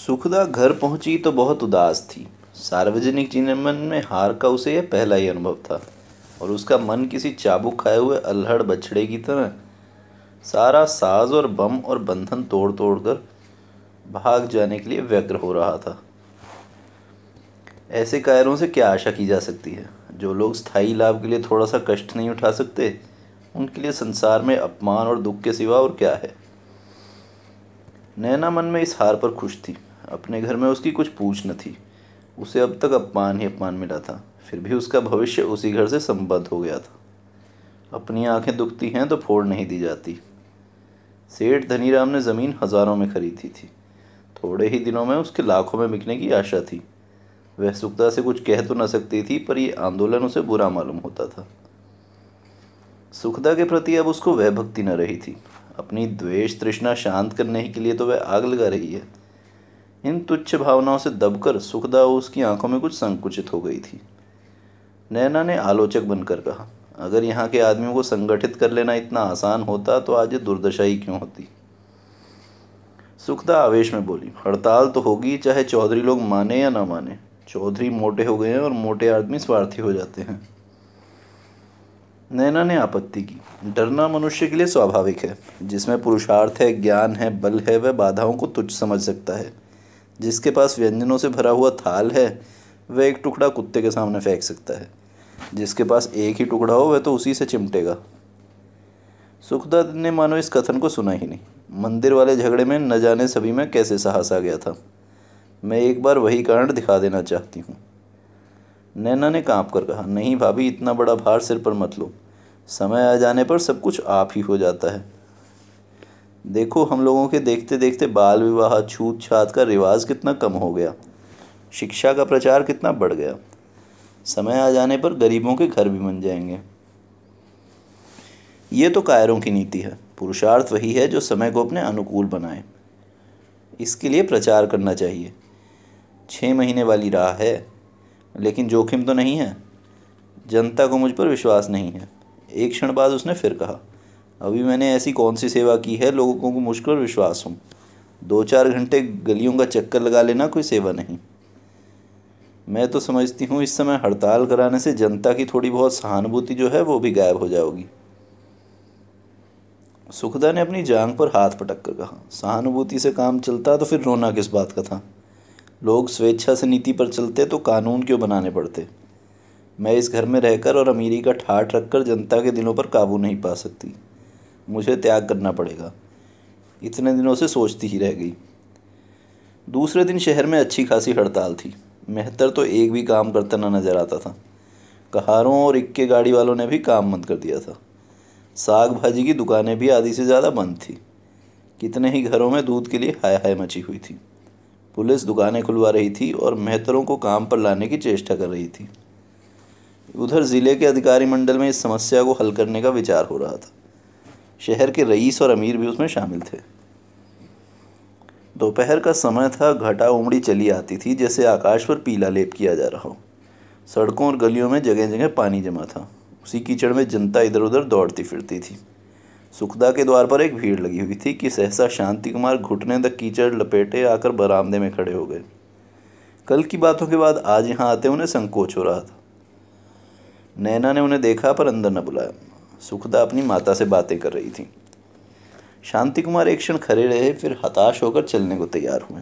सुखदा घर पहुंची तो बहुत उदास थी सार्वजनिक जीवन में हार का उसे यह पहला ही अनुभव था और उसका मन किसी चाबुक खाए हुए अल्हड़ बछड़े की तरह सारा साज और बम और बंधन तोड़ तोड़ कर भाग जाने के लिए व्यग्र हो रहा था ऐसे कायरों से क्या आशा की जा सकती है जो लोग स्थायी लाभ के लिए थोड़ा सा कष्ट नहीं उठा सकते उनके लिए संसार में अपमान और दुख के सिवा और क्या है नैना मन में इस हार पर खुश थी अपने घर में उसकी कुछ पूछ न थी उसे अब तक अपमान ही अपमान मिला था फिर भी उसका भविष्य उसी घर से संबद्ध हो गया था अपनी आंखें दुखती हैं तो फोड़ नहीं दी जाती सेठ धनीराम ने ज़मीन हज़ारों में खरीदी थी थोड़े ही दिनों में उसके लाखों में बिकने की आशा थी वह सुखता से कुछ कह तो न सकती थी पर यह आंदोलन उसे बुरा मालूम होता था सुखदा के प्रति अब उसको वह भक्ति न रही थी अपनी द्वेष तृष्णा शांत करने के लिए तो वह आग लगा रही है इन तुच्छ भावनाओं से दबकर सुखदा उसकी आंखों में कुछ संकुचित हो गई थी नैना ने आलोचक बनकर कहा अगर यहाँ के आदमियों को संगठित कर लेना इतना आसान होता तो आज ये दुर्दशा ही क्यों होती सुखदा आवेश में बोली हड़ताल तो होगी चाहे चौधरी लोग माने या ना माने चौधरी मोटे हो गए हैं और मोटे आदमी स्वार्थी हो जाते हैं नैना ने आपत्ति की डरना मनुष्य के लिए स्वाभाविक है जिसमें पुरुषार्थ है ज्ञान है बल है वह बाधाओं को तुच्छ समझ सकता है जिसके पास व्यंजनों से भरा हुआ थाल है वह एक टुकड़ा कुत्ते के सामने फेंक सकता है जिसके पास एक ही टुकड़ा हो वह तो उसी से चिमटेगा सुखदा ने मानो इस कथन को सुना ही नहीं मंदिर वाले झगड़े में न जाने सभी में कैसे साहस आ गया था मैं एक बार वही कारण दिखा देना चाहती हूँ नैना ने काँप कर कहा नहीं भाभी इतना बड़ा भार सिर पर मत लो समय आ जाने पर सब कुछ आप ही हो जाता है देखो हम लोगों के देखते देखते बाल विवाह छूत छात का रिवाज कितना कम हो गया शिक्षा का प्रचार कितना बढ़ गया समय आ जाने पर गरीबों के घर भी बन जाएंगे ये तो कायरों की नीति है पुरुषार्थ वही है जो समय को अपने अनुकूल बनाए इसके लिए प्रचार करना चाहिए छः महीने वाली राह है लेकिन जोखिम तो नहीं है जनता को मुझ पर विश्वास नहीं है एक क्षण बाद उसने फिर कहा अभी मैंने ऐसी कौन सी सेवा की है लोगों को मुझ पर विश्वास हूँ दो चार घंटे गलियों का चक्कर लगा लेना कोई सेवा नहीं मैं तो समझती हूँ इस समय हड़ताल कराने से जनता की थोड़ी बहुत सहानुभूति जो है वो भी गायब हो जाओगी सुखदा ने अपनी जांग पर हाथ पटक कर कहा सहानुभूति से काम चलता तो फिर रोना किस बात का था लोग स्वेच्छा से नीति पर चलते तो कानून क्यों बनाने पड़ते मैं इस घर में रहकर और अमीरी का ठाठ रखकर जनता के दिलों पर काबू नहीं पा सकती मुझे त्याग करना पड़ेगा इतने दिनों से सोचती ही रह गई दूसरे दिन शहर में अच्छी खासी हड़ताल थी मेहतर तो एक भी काम करता ना नज़र आता था कहारों और इक्के गाड़ी वालों ने भी काम बंद कर दिया था साग भाजी की दुकानें भी आधी से ज़्यादा बंद थी कितने ही घरों में दूध के लिए हाय हाय मची हुई थी पुलिस दुकानें खुलवा रही थी और मेहतरों को काम पर लाने की चेष्टा कर रही थी उधर ज़िले के अधिकारी मंडल में इस समस्या को हल करने का विचार हो रहा था शहर के रईस और अमीर भी उसमें शामिल थे दोपहर का समय था घटा उमड़ी चली आती थी जैसे आकाश पर पीला लेप किया जा रहा हो सड़कों और गलियों में जगह जगह पानी जमा था उसी कीचड़ में जनता इधर उधर दौड़ती फिरती थी सुखदा के द्वार पर एक भीड़ लगी हुई थी कि सहसा शांति कुमार घुटने तक कीचड़ लपेटे आकर बरामदे में खड़े हो गए कल की बातों के बाद आज यहाँ आते उन्हें संकोच हो रहा था नैना ने उन्हें देखा पर अंदर न बुलाया सुखदा अपनी माता से बातें कर रही थी शांति कुमार एक क्षण खड़े रहे फिर हताश होकर चलने को तैयार हुए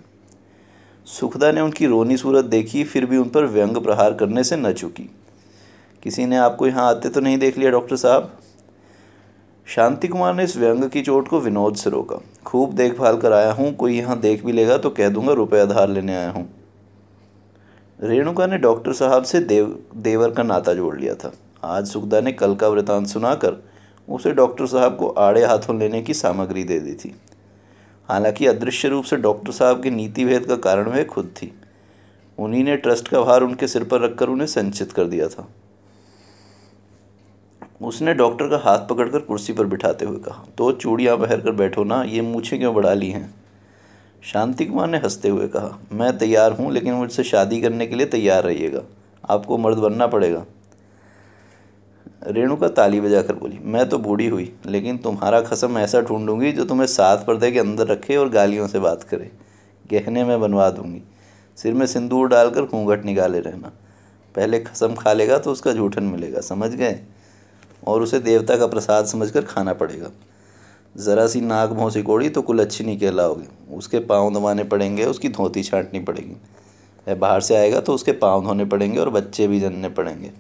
सुखदा ने उनकी रोनी सूरत देखी फिर भी उन पर व्यंग प्रहार करने से न चुकी किसी ने आपको यहाँ आते तो नहीं देख लिया डॉक्टर साहब शांति कुमार ने इस व्यंग की चोट को विनोद से रोका खूब देखभाल कर आया हूँ कोई यहाँ देख भी लेगा तो कह दूंगा रुपये आधार लेने आया हूँ रेणुका ने डॉक्टर साहब से देव देवर का नाता जोड़ लिया था आज सुखदा ने कल का वृतांत सुनाकर उसे डॉक्टर साहब को आड़े हाथों लेने की सामग्री दे दी थी हालांकि अदृश्य रूप से डॉक्टर साहब के नीति भेद का कारण वह खुद थी उन्हीं ने ट्रस्ट का भार उनके सिर पर रखकर उन्हें संचित कर दिया था उसने डॉक्टर का हाथ पकड़कर कुर्सी पर बिठाते हुए कहा तो चूड़ियाँ पहर कर बैठो ना ये मूछें क्यों बढ़ा ली हैं शांति कुमार ने हंसते हुए कहा मैं तैयार हूँ लेकिन मुझसे शादी करने के लिए तैयार रहिएगा आपको मर्द बनना पड़ेगा रेणु का ताली बजाकर बोली मैं तो बूढ़ी हुई लेकिन तुम्हारा खसम ऐसा ढूंढूंगी जो तुम्हें सात पर्दे के अंदर रखे और गालियों से बात करे गहने में बनवा दूंगी सिर में सिंदूर डालकर घूंघट निकाले रहना पहले खसम खा लेगा तो उसका झूठन मिलेगा समझ गए और उसे देवता का प्रसाद समझकर खाना पड़ेगा ज़रा सी नाक भों से कोड़ी तो कुल अच्छी नहीं कहलाओगे उसके पाँव दबाने पड़ेंगे उसकी धोती छाँटनी पड़ेगी वह बाहर से आएगा तो उसके पाँव धोने पड़ेंगे और बच्चे भी जनने पड़ेंगे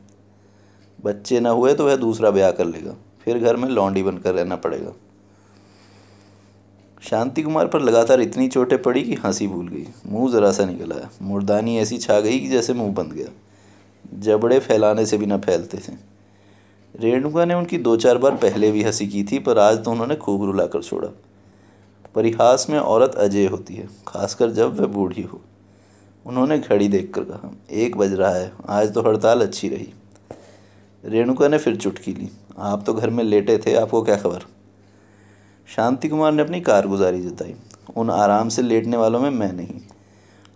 बच्चे ना हुए तो वह दूसरा ब्याह कर लेगा फिर घर में लौंडी बनकर रहना पड़ेगा शांति कुमार पर लगातार इतनी चोटें पड़ी कि हंसी भूल गई मुंह ज़रा सा निकल आया मुर्दानी ऐसी छा गई कि जैसे मुंह बंद गया जबड़े फैलाने से भी ना फैलते थे रेणुका ने उनकी दो चार बार पहले भी हंसी की थी पर आज तो उन्होंने खूब रुलाकर छोड़ा परिहास में औरत अजय होती है खासकर जब वह बूढ़ी हो उन्होंने घड़ी देख कहा एक बज रहा है आज तो हड़ताल अच्छी रही रेणुका ने फिर चुटकी ली आप तो घर में लेटे थे आपको क्या खबर शांति कुमार ने अपनी कारगुजारी जताई उन आराम से लेटने वालों में मैं नहीं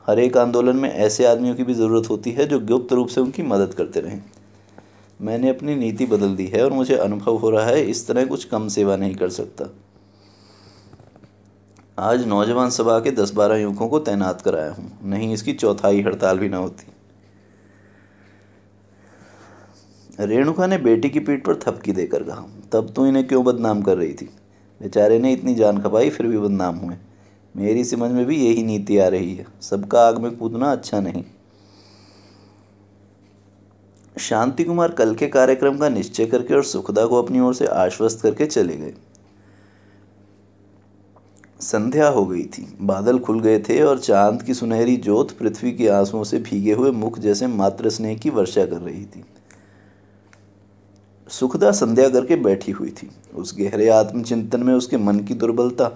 हर एक आंदोलन में ऐसे आदमियों की भी ज़रूरत होती है जो गुप्त रूप से उनकी मदद करते रहें मैंने अपनी नीति बदल दी है और मुझे अनुभव हो रहा है इस तरह कुछ कम सेवा नहीं कर सकता आज नौजवान सभा के दस बारह युवकों को तैनात कराया हूँ नहीं इसकी चौथाई हड़ताल भी न होती रेणुका ने बेटी की पीठ पर थपकी देकर कहा तब तो इन्हें क्यों बदनाम कर रही थी बेचारे ने इतनी जान खपाई फिर भी बदनाम हुए मेरी समझ में भी यही नीति आ रही है सबका आग में कूदना अच्छा नहीं शांति कुमार कल के कार्यक्रम का निश्चय करके और सुखदा को अपनी ओर से आश्वस्त करके चले गए संध्या हो गई थी बादल खुल गए थे और चांद की सुनहरी जोत पृथ्वी के आंसुओं से भीगे हुए मुख जैसे मात्र स्नेह की वर्षा कर रही थी सुखदा संध्या करके बैठी हुई थी उस गहरे आत्मचिंतन में उसके मन की दुर्बलता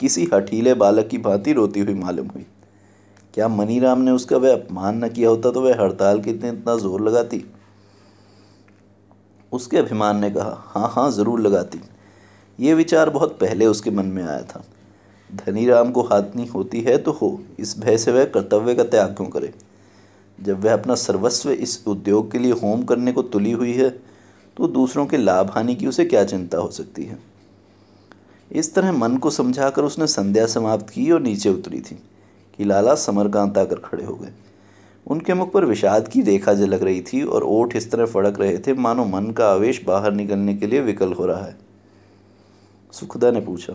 किसी हठीले बालक की भांति रोती हुई मालूम हुई क्या मनीराम ने उसका वह अपमान न किया होता तो वह हड़ताल के दिन इतना जोर लगाती उसके अभिमान ने कहा हाँ हाँ ज़रूर लगाती ये विचार बहुत पहले उसके मन में आया था राम को हाथनी होती है तो हो इस भय से वह कर्तव्य का त्याग क्यों करे जब वह अपना सर्वस्व इस उद्योग के लिए होम करने को तुली हुई है तो दूसरों के लाभ हानि की उसे क्या चिंता हो सकती है इस तरह मन को समझाकर उसने संध्या समाप्त की और नीचे उतरी थी कि लाला समरकांत आकर खड़े हो गए उनके मुख पर विषाद की रेखा झलक रही थी और ओठ इस तरह फड़क रहे थे मानो मन का आवेश बाहर निकलने के लिए विकल हो रहा है सुखदा ने पूछा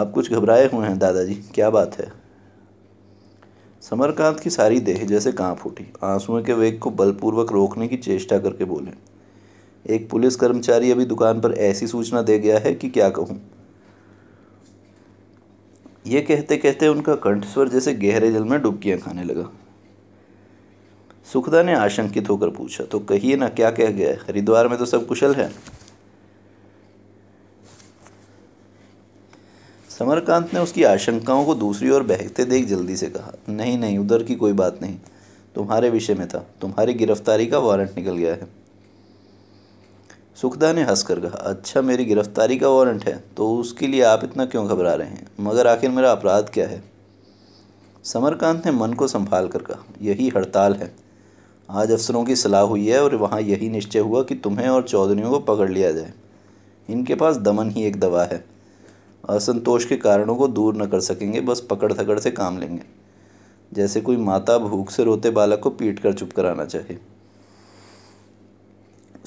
आप कुछ घबराए हुए हैं दादाजी क्या बात है समरकांत की सारी देह जैसे कांप उठी आंसुओं के वेग को बलपूर्वक रोकने की चेष्टा करके बोले एक पुलिस कर्मचारी अभी दुकान पर ऐसी सूचना दे गया है कि क्या कहूँ ये कहते कहते उनका कंठस्वर जैसे गहरे जल में डुबकियां खाने लगा सुखदा ने आशंकित होकर पूछा तो कहिए ना क्या कह गया हरिद्वार में तो सब कुशल है समरकांत ने उसकी आशंकाओं को दूसरी ओर बहकते देख जल्दी से कहा नहीं नहीं उधर की कोई बात नहीं तुम्हारे विषय में था तुम्हारी गिरफ्तारी का वारंट निकल गया है सुखदा ने हंसकर कहा अच्छा मेरी गिरफ्तारी का वारंट है तो उसके लिए आप इतना क्यों घबरा रहे हैं मगर आखिर मेरा अपराध क्या है समरकांत ने मन को संभाल कर कहा यही हड़ताल है आज अफसरों की सलाह हुई है और वहाँ यही निश्चय हुआ कि तुम्हें और चौधरीों को पकड़ लिया जाए इनके पास दमन ही एक दवा है असंतोष के कारणों को दूर न कर सकेंगे बस पकड़ थकड़ से काम लेंगे जैसे कोई माता भूख से रोते बालक को पीट कर चुप कराना चाहिए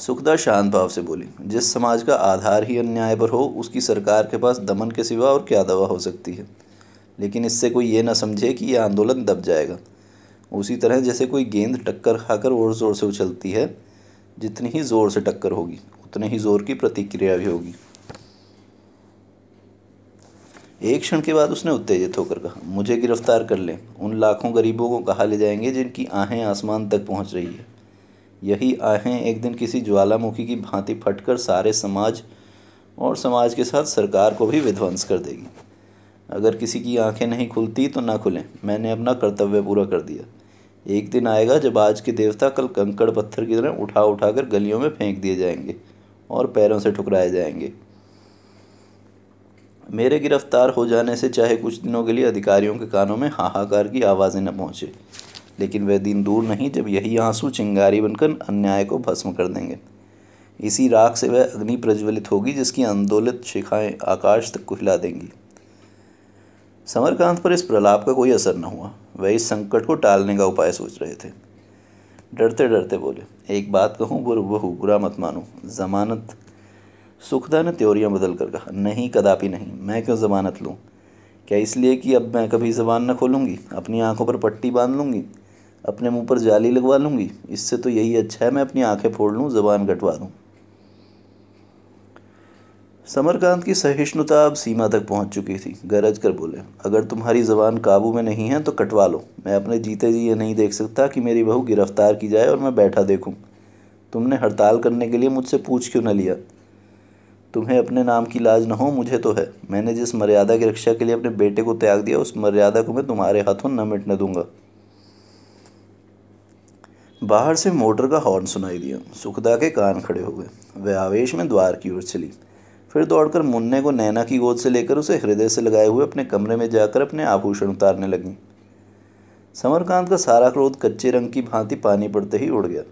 सुखदा शांत भाव से बोली जिस समाज का आधार ही अन्याय पर हो उसकी सरकार के पास दमन के सिवा और क्या दवा हो सकती है लेकिन इससे कोई ये ना समझे कि यह आंदोलन दब जाएगा उसी तरह जैसे कोई गेंद टक्कर खाकर और ज़ोर से उछलती है जितनी ही ज़ोर से टक्कर होगी उतने ही ज़ोर की प्रतिक्रिया भी होगी एक क्षण के बाद उसने उत्तेजित होकर कहा मुझे गिरफ्तार कर लें उन लाखों गरीबों को कहा ले जाएंगे जिनकी आहें आसमान तक पहुंच रही है यही आहें एक दिन किसी ज्वालामुखी की भांति फटकर सारे समाज और समाज के साथ सरकार को भी विध्वंस कर देगी अगर किसी की आंखें नहीं खुलती तो ना खुलें मैंने अपना कर्तव्य पूरा कर दिया एक दिन आएगा जब आज के देवता कल कंकड़ पत्थर की तरह उठा उठाकर गलियों में फेंक दिए जाएंगे और पैरों से ठुकराए जाएंगे मेरे गिरफ्तार हो जाने से चाहे कुछ दिनों के लिए अधिकारियों के कानों में हाहाकार की आवाज़ें न पहुँचे लेकिन वह दिन दूर नहीं जब यही आंसू चिंगारी बनकर अन्याय को भस्म कर देंगे इसी राख से वह अग्नि प्रज्वलित होगी जिसकी आंदोलित शिखाएं आकाश तक कुहला देंगी समरकांत पर इस प्रलाप का कोई असर न हुआ वह इस संकट को टालने का उपाय सोच रहे थे डरते डरते बोले एक बात कहूँ बुर बहु बुरा मत मानो जमानत सुखदा ने त्योरियाँ बदल कर कहा नहीं कदापि नहीं मैं क्यों ज़मानत लूँ क्या इसलिए कि अब मैं कभी ज़बान न खोलूँगी अपनी आंखों पर पट्टी बांध लूँगी अपने मुंह पर जाली लगवा लूँगी इससे तो यही अच्छा है मैं अपनी आंखें फोड़ लूँ जबान कटवा लूँ समरकांत की सहिष्णुता अब सीमा तक पहुंच चुकी थी गरज कर बोले अगर तुम्हारी ज़बान काबू में नहीं है तो कटवा लो मैं अपने जीते जी ये नहीं देख सकता कि मेरी बहू गिरफ्तार की जाए और मैं बैठा देखूँ तुमने हड़ताल करने के लिए मुझसे पूछ क्यों न लिया तुम्हें अपने नाम की लाज न हो मुझे तो है मैंने जिस मर्यादा की रक्षा के लिए अपने बेटे को त्याग दिया उस मर्यादा को मैं तुम्हारे हाथों न मिटने दूंगा बाहर से मोटर का हॉर्न सुनाई दिया सुखदा के कान खड़े हो गए वह आवेश में द्वार की ओर चली फिर दौड़कर मुन्ने को नैना की गोद से लेकर उसे हृदय से लगाए हुए अपने कमरे में जाकर अपने आभूषण उतारने लगी समरकांत का सारा क्रोध कच्चे रंग की भांति पानी पड़ते ही उड़ गया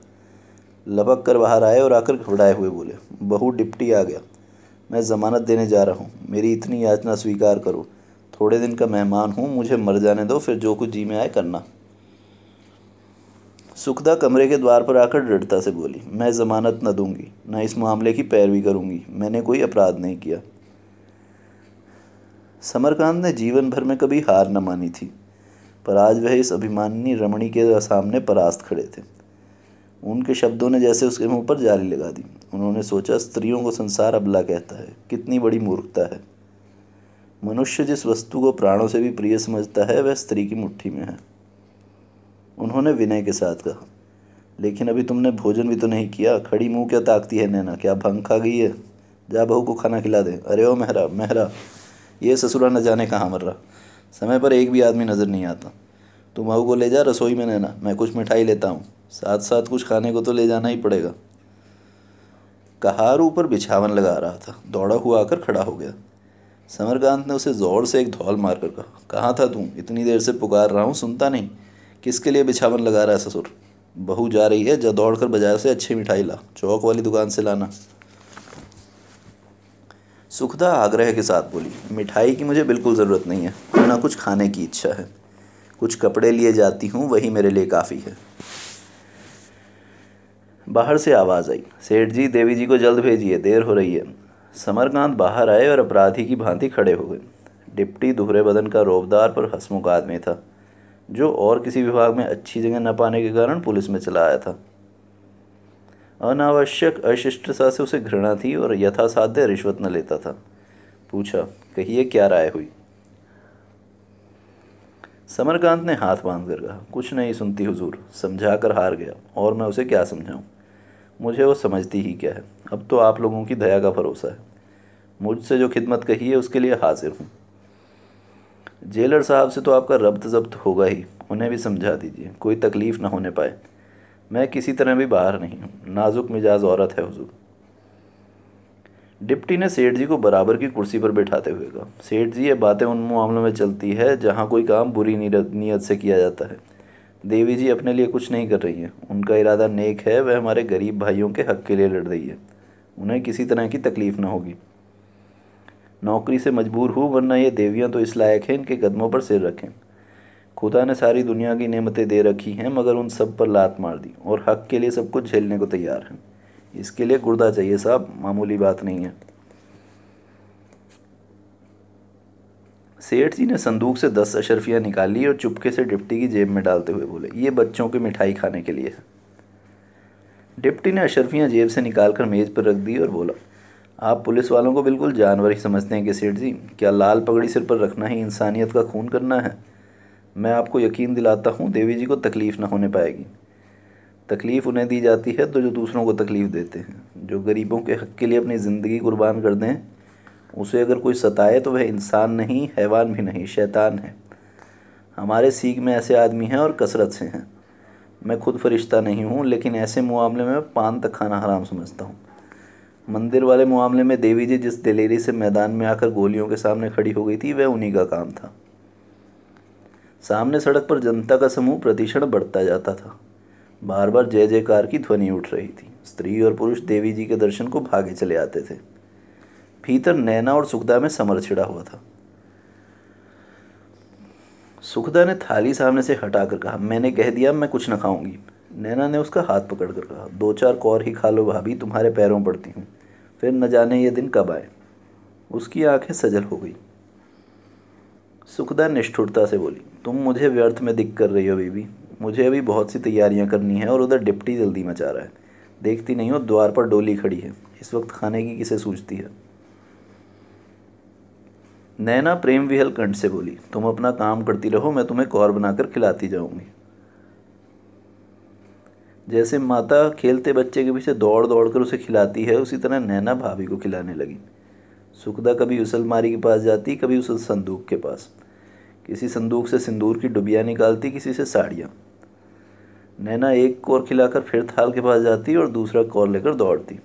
लपक कर बाहर आए और आकर घबराए हुए बोले बहू डिप्टी आ गया मैं ज़मानत देने जा रहा हूँ मेरी इतनी याचना स्वीकार करो थोड़े दिन का मेहमान हूँ मुझे मर जाने दो फिर जो कुछ जी में आए करना सुखदा कमरे के द्वार पर आकर दृढ़ता से बोली मैं ज़मानत न दूंगी न इस मामले की पैरवी करूंगी मैंने कोई अपराध नहीं किया समरकांत ने जीवन भर में कभी हार न मानी थी पर आज वह इस अभिमानी रमणी के सामने परास्त खड़े थे उनके शब्दों ने जैसे उसके मुंह पर जाली लगा दी उन्होंने सोचा स्त्रियों को संसार अबला कहता है कितनी बड़ी मूर्खता है मनुष्य जिस वस्तु को प्राणों से भी प्रिय समझता है वह स्त्री की मुट्ठी में है उन्होंने विनय के साथ कहा लेकिन अभी तुमने भोजन भी तो नहीं किया खड़ी मुंह क्या ताकती है नैना क्या भंग खा गई है जा बहू को खाना खिला दें अरे ओ मेहरा मेहरा ये ससुरा न जाने कहाँ मर रहा समय पर एक भी आदमी नज़र नहीं आता तुम बहू को ले जा रसोई में नैना मैं कुछ मिठाई लेता हूँ साथ साथ कुछ खाने को तो ले जाना ही पड़ेगा कहार ऊपर बिछावन लगा रहा था दौड़ा हुआ आकर खड़ा हो गया समरकांत ने उसे ज़ोर से एक धौल मारकर कहा कहाँ था तू इतनी देर से पुकार रहा हूँ सुनता नहीं किसके लिए बिछावन लगा रहा है ससुर बहू जा रही है जब दौड़ कर बाजार से अच्छी मिठाई ला चौक वाली दुकान से लाना सुखदा आग्रह के साथ बोली मिठाई की मुझे बिल्कुल ज़रूरत नहीं है ना कुछ खाने की इच्छा है कुछ कपड़े लिए जाती हूँ वही मेरे लिए काफ़ी है बाहर से आवाज़ आई सेठ जी देवी जी को जल्द भेजिए देर हो रही है समरकांत बाहर आए और अपराधी की भांति खड़े हो गए डिप्टी दुहरे बदन का रोबदार पर हसमुख आदमी था जो और किसी विभाग में अच्छी जगह न पाने के कारण पुलिस में चला आया था अनावश्यक अशिष्टता से उसे घृणा थी और यथासाध्य रिश्वत न लेता था पूछा कहिए क्या राय हुई समरकांत ने हाथ बांध कर कहा कुछ नहीं सुनती हुजूर समझा कर हार गया और मैं उसे क्या समझाऊं मुझे वो समझती ही क्या है अब तो आप लोगों की दया का भरोसा है मुझसे जो खिदमत कही है उसके लिए हाजिर हूँ जेलर साहब से तो आपका रब्त जब्त होगा ही उन्हें भी समझा दीजिए कोई तकलीफ़ ना होने पाए मैं किसी तरह भी बाहर नहीं हूँ नाजुक मिजाज औरत है हुजूर डिप्टी ने सेठ जी को बराबर की कुर्सी पर बैठाते हुए कहा सेठ जी ये बातें उन मामलों में चलती है जहाँ कोई काम बुरी नीयत से किया जाता है देवी जी अपने लिए कुछ नहीं कर रही हैं उनका इरादा नेक है वह हमारे गरीब भाइयों के हक के लिए लड़ रही है उन्हें किसी तरह की तकलीफ़ ना होगी नौकरी से मजबूर हूँ वरना ये देवियाँ तो इस लायक हैं इनके कदमों पर सिर रखें खुदा ने सारी दुनिया की नेमतें दे रखी हैं मगर उन सब पर लात मार दी और हक के लिए सब कुछ झेलने को तैयार हैं इसके लिए गुर्दा चाहिए साहब मामूली बात नहीं है सेठ जी ने संदूक से दस अशरफियाँ निकाली और चुपके से डिप्टी की जेब में डालते हुए बोले ये बच्चों की मिठाई खाने के लिए है डिप्टी ने अशरफियाँ जेब से निकाल कर मेज़ पर रख दी और बोला आप पुलिस वालों को बिल्कुल जानवर ही समझते हैं कि सेठ जी क्या लाल पगड़ी सिर पर रखना ही इंसानियत का खून करना है मैं आपको यकीन दिलाता हूँ देवी जी को तकलीफ़ ना होने पाएगी तकलीफ़ उन्हें दी जाती है तो जो दूसरों को तकलीफ़ देते हैं जो गरीबों के हक़ के लिए अपनी ज़िंदगी कुर्बान कर दें उसे अगर कोई सताए तो वह इंसान नहीं हैवान भी नहीं शैतान है हमारे सीख में ऐसे आदमी हैं और कसरत से हैं मैं खुद फरिश्ता नहीं हूँ लेकिन ऐसे मामले में पान तक खाना हराम समझता हूँ मंदिर वाले मामले में देवी जी जिस दिलेरी से मैदान में आकर गोलियों के सामने खड़ी हो गई थी वह उन्हीं का काम था सामने सड़क पर जनता का समूह प्रतिषण बढ़ता जाता था बार बार जय जयकार की ध्वनि उठ रही थी स्त्री और पुरुष देवी जी के दर्शन को भागे चले आते थे भीतर नैना और सुखदा में समर छिड़ा हुआ था सुखदा ने थाली सामने से हटाकर कहा मैंने कह दिया मैं कुछ न खाऊंगी नैना ने उसका हाथ पकड़ कर कहा दो चार कौर ही खा लो भाभी तुम्हारे पैरों पड़ती हूँ फिर न जाने ये दिन कब आए उसकी आंखें सजल हो गई सुखदा निष्ठुरता से बोली तुम मुझे व्यर्थ में दिख कर रही हो बीबी मुझे अभी बहुत सी तैयारियां करनी है और उधर डिप्टी जल्दी मचा रहा है देखती नहीं हो द्वार पर डोली खड़ी है इस वक्त खाने की किसे सूझती है नैना प्रेम विहल कंठ से बोली तुम अपना काम करती रहो मैं तुम्हें कौर बनाकर खिलाती जाऊंगी जैसे माता खेलते बच्चे के पीछे दौड़ दौड़ कर उसे खिलाती है उसी तरह नैना भाभी को खिलाने लगी सुखदा कभी उसलमारी के पास जाती कभी उस संदूक के पास किसी संदूक से सिंदूर की डुबिया निकालती किसी से साड़ियाँ नैना एक कौर खिलाकर फिर थाल के पास जाती और दूसरा कौर लेकर दौड़ती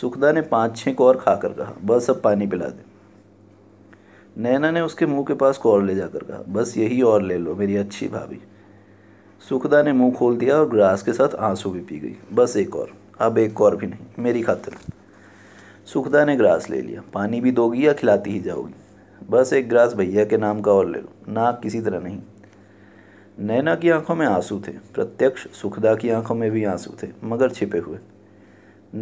सुखदा ने पाँच छः कौर खाकर कहा बस अब पानी पिला दे नैना ने उसके मुंह के पास कौर ले जाकर कहा बस यही और ले लो मेरी अच्छी भाभी सुखदा ने मुंह खोल दिया और ग्रास के साथ आंसू भी पी गई बस एक और अब एक और भी नहीं मेरी खातिर सुखदा ने ग्रास ले लिया पानी भी दोगी या खिलाती ही जाओगी बस एक ग्रास भैया के नाम का और ले लो नाक किसी तरह नहीं नैना की आंखों में आंसू थे प्रत्यक्ष सुखदा की आंखों में भी आंसू थे मगर छिपे हुए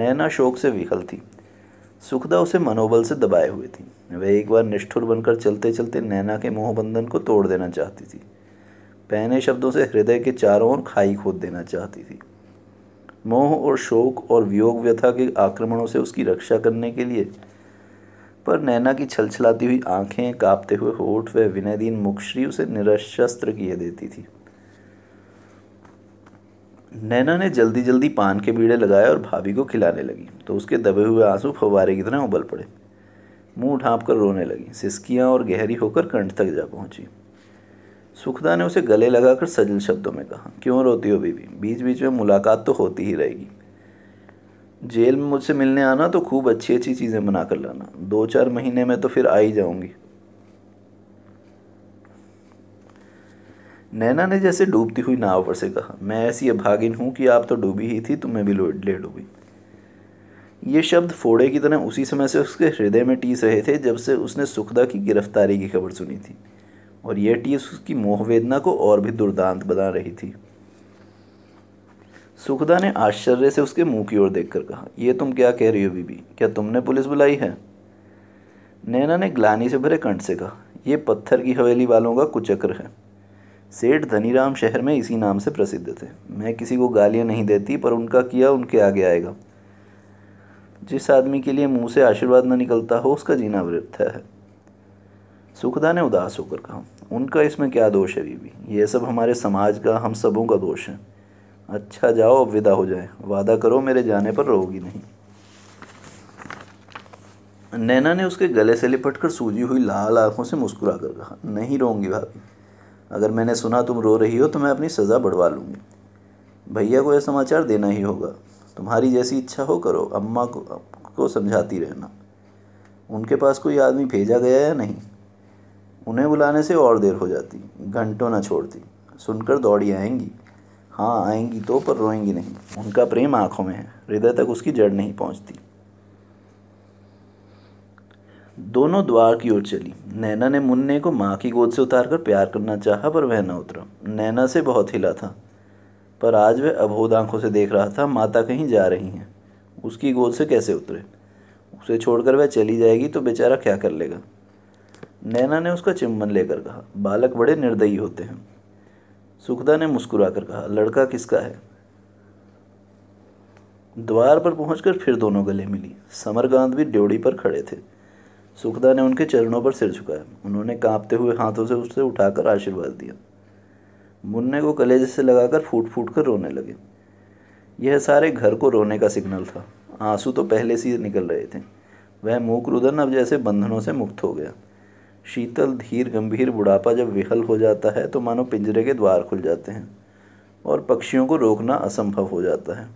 नैना शोक से विकल थी सुखदा उसे मनोबल से दबाए हुए थी वह एक बार निष्ठुर बनकर चलते चलते नैना के मोहबंधन को तोड़ देना चाहती थी पहने शब्दों से हृदय के चारों ओर खाई खोद देना चाहती थी मोह और शोक और वियोग व्यथा के आक्रमणों से उसकी रक्षा करने के लिए पर नैना की छलछलाती हुई आंखें कांपते हुए होठ व विनयदीन मुखश्री उसे निरशस्त्र किए देती थी नैना ने जल्दी जल्दी पान के बीड़े लगाए और भाभी को खिलाने लगी तो उसके दबे हुए आंसू फवारे की तरह उबल पड़े मुंह ढांप कर रोने लगी सिसकियाँ और गहरी होकर कंठ तक जा पहुंची सुखदा ने उसे गले लगाकर सजल शब्दों में कहा क्यों रोती हो बीबी बीच बीच में मुलाकात तो होती ही रहेगी जेल में मुझसे मिलने आना तो खूब अच्छी अच्छी चीज़ें बना कर लाना दो चार महीने में तो फिर आ ही जाऊंगी नैना ने जैसे डूबती हुई नाव पर से कहा मैं ऐसी अभागिन हूँ कि आप तो डूबी ही थी तो मैं भी ले डूबी ये शब्द फोड़े की तरह उसी समय से उसके हृदय में टीस रहे थे जब से उसने सुखदा की गिरफ्तारी की खबर सुनी थी और यह टीस उसकी मोहवेदना को और भी दुर्दांत बना रही थी सुखदा ने आश्चर्य से उसके मुंह की ओर देखकर कहा यह तुम क्या कह रही हो बीबी क्या तुमने पुलिस बुलाई है नैना ने ग्लानी से भरे कंठ से कहा यह पत्थर की हवेली वालों का कुचक्र है सेठ धनीराम शहर में इसी नाम से प्रसिद्ध थे मैं किसी को गालियां नहीं देती पर उनका किया उनके आगे आएगा जिस आदमी के लिए मुंह से आशीर्वाद न निकलता हो उसका जीना व्यर्थ है सुखदा ने उदास होकर कहा उनका इसमें क्या दोष है बीबी ये सब हमारे समाज का हम सबों का दोष है अच्छा जाओ अब विदा हो जाए वादा करो मेरे जाने पर रहोगी नहीं नैना ने उसके गले से लिपट कर सूजी हुई लाल आंखों से मुस्कुरा कर कहा नहीं रोऊंगी भाभी अगर मैंने सुना तुम रो रही हो तो मैं अपनी सज़ा बढ़वा लूँगी भैया को यह समाचार देना ही होगा तुम्हारी जैसी इच्छा हो करो अम्मा को, को समझाती रहना उनके पास कोई आदमी भेजा गया या नहीं उन्हें बुलाने से और देर हो जाती घंटों न छोड़ती सुनकर दौड़ी आएंगी हाँ आएंगी तो पर रोएंगी नहीं उनका प्रेम आंखों में है हृदय तक उसकी जड़ नहीं पहुंचती दोनों द्वार की ओर चली नैना ने मुन्ने को माँ की गोद से उतारकर प्यार करना चाहा पर वह न उतरा नैना से बहुत हिला था पर आज वह अबोध आंखों से देख रहा था माता कहीं जा रही हैं उसकी गोद से कैसे उतरे उसे छोड़कर वह चली जाएगी तो बेचारा क्या कर लेगा नैना ने उसका चिम्बन लेकर कहा बालक बड़े निर्दयी होते हैं सुखदा ने मुस्कुरा कर कहा लड़का किसका है द्वार पर पहुंचकर फिर दोनों गले मिली समरकांत भी ड्योड़ी पर खड़े थे सुखदा ने उनके चरणों पर सिर झुकाया उन्होंने कांपते हुए हाथों से उससे उठाकर आशीर्वाद दिया मुन्ने को कलेजे से लगाकर फूट फूट कर रोने लगे यह सारे घर को रोने का सिग्नल था आंसू तो पहले से ही निकल रहे थे वह मूक रुदन अब जैसे बंधनों से मुक्त हो गया शीतल धीर गंभीर बुढ़ापा जब विहल हो जाता है तो मानो पिंजरे के द्वार खुल जाते हैं और पक्षियों को रोकना असंभव हो जाता है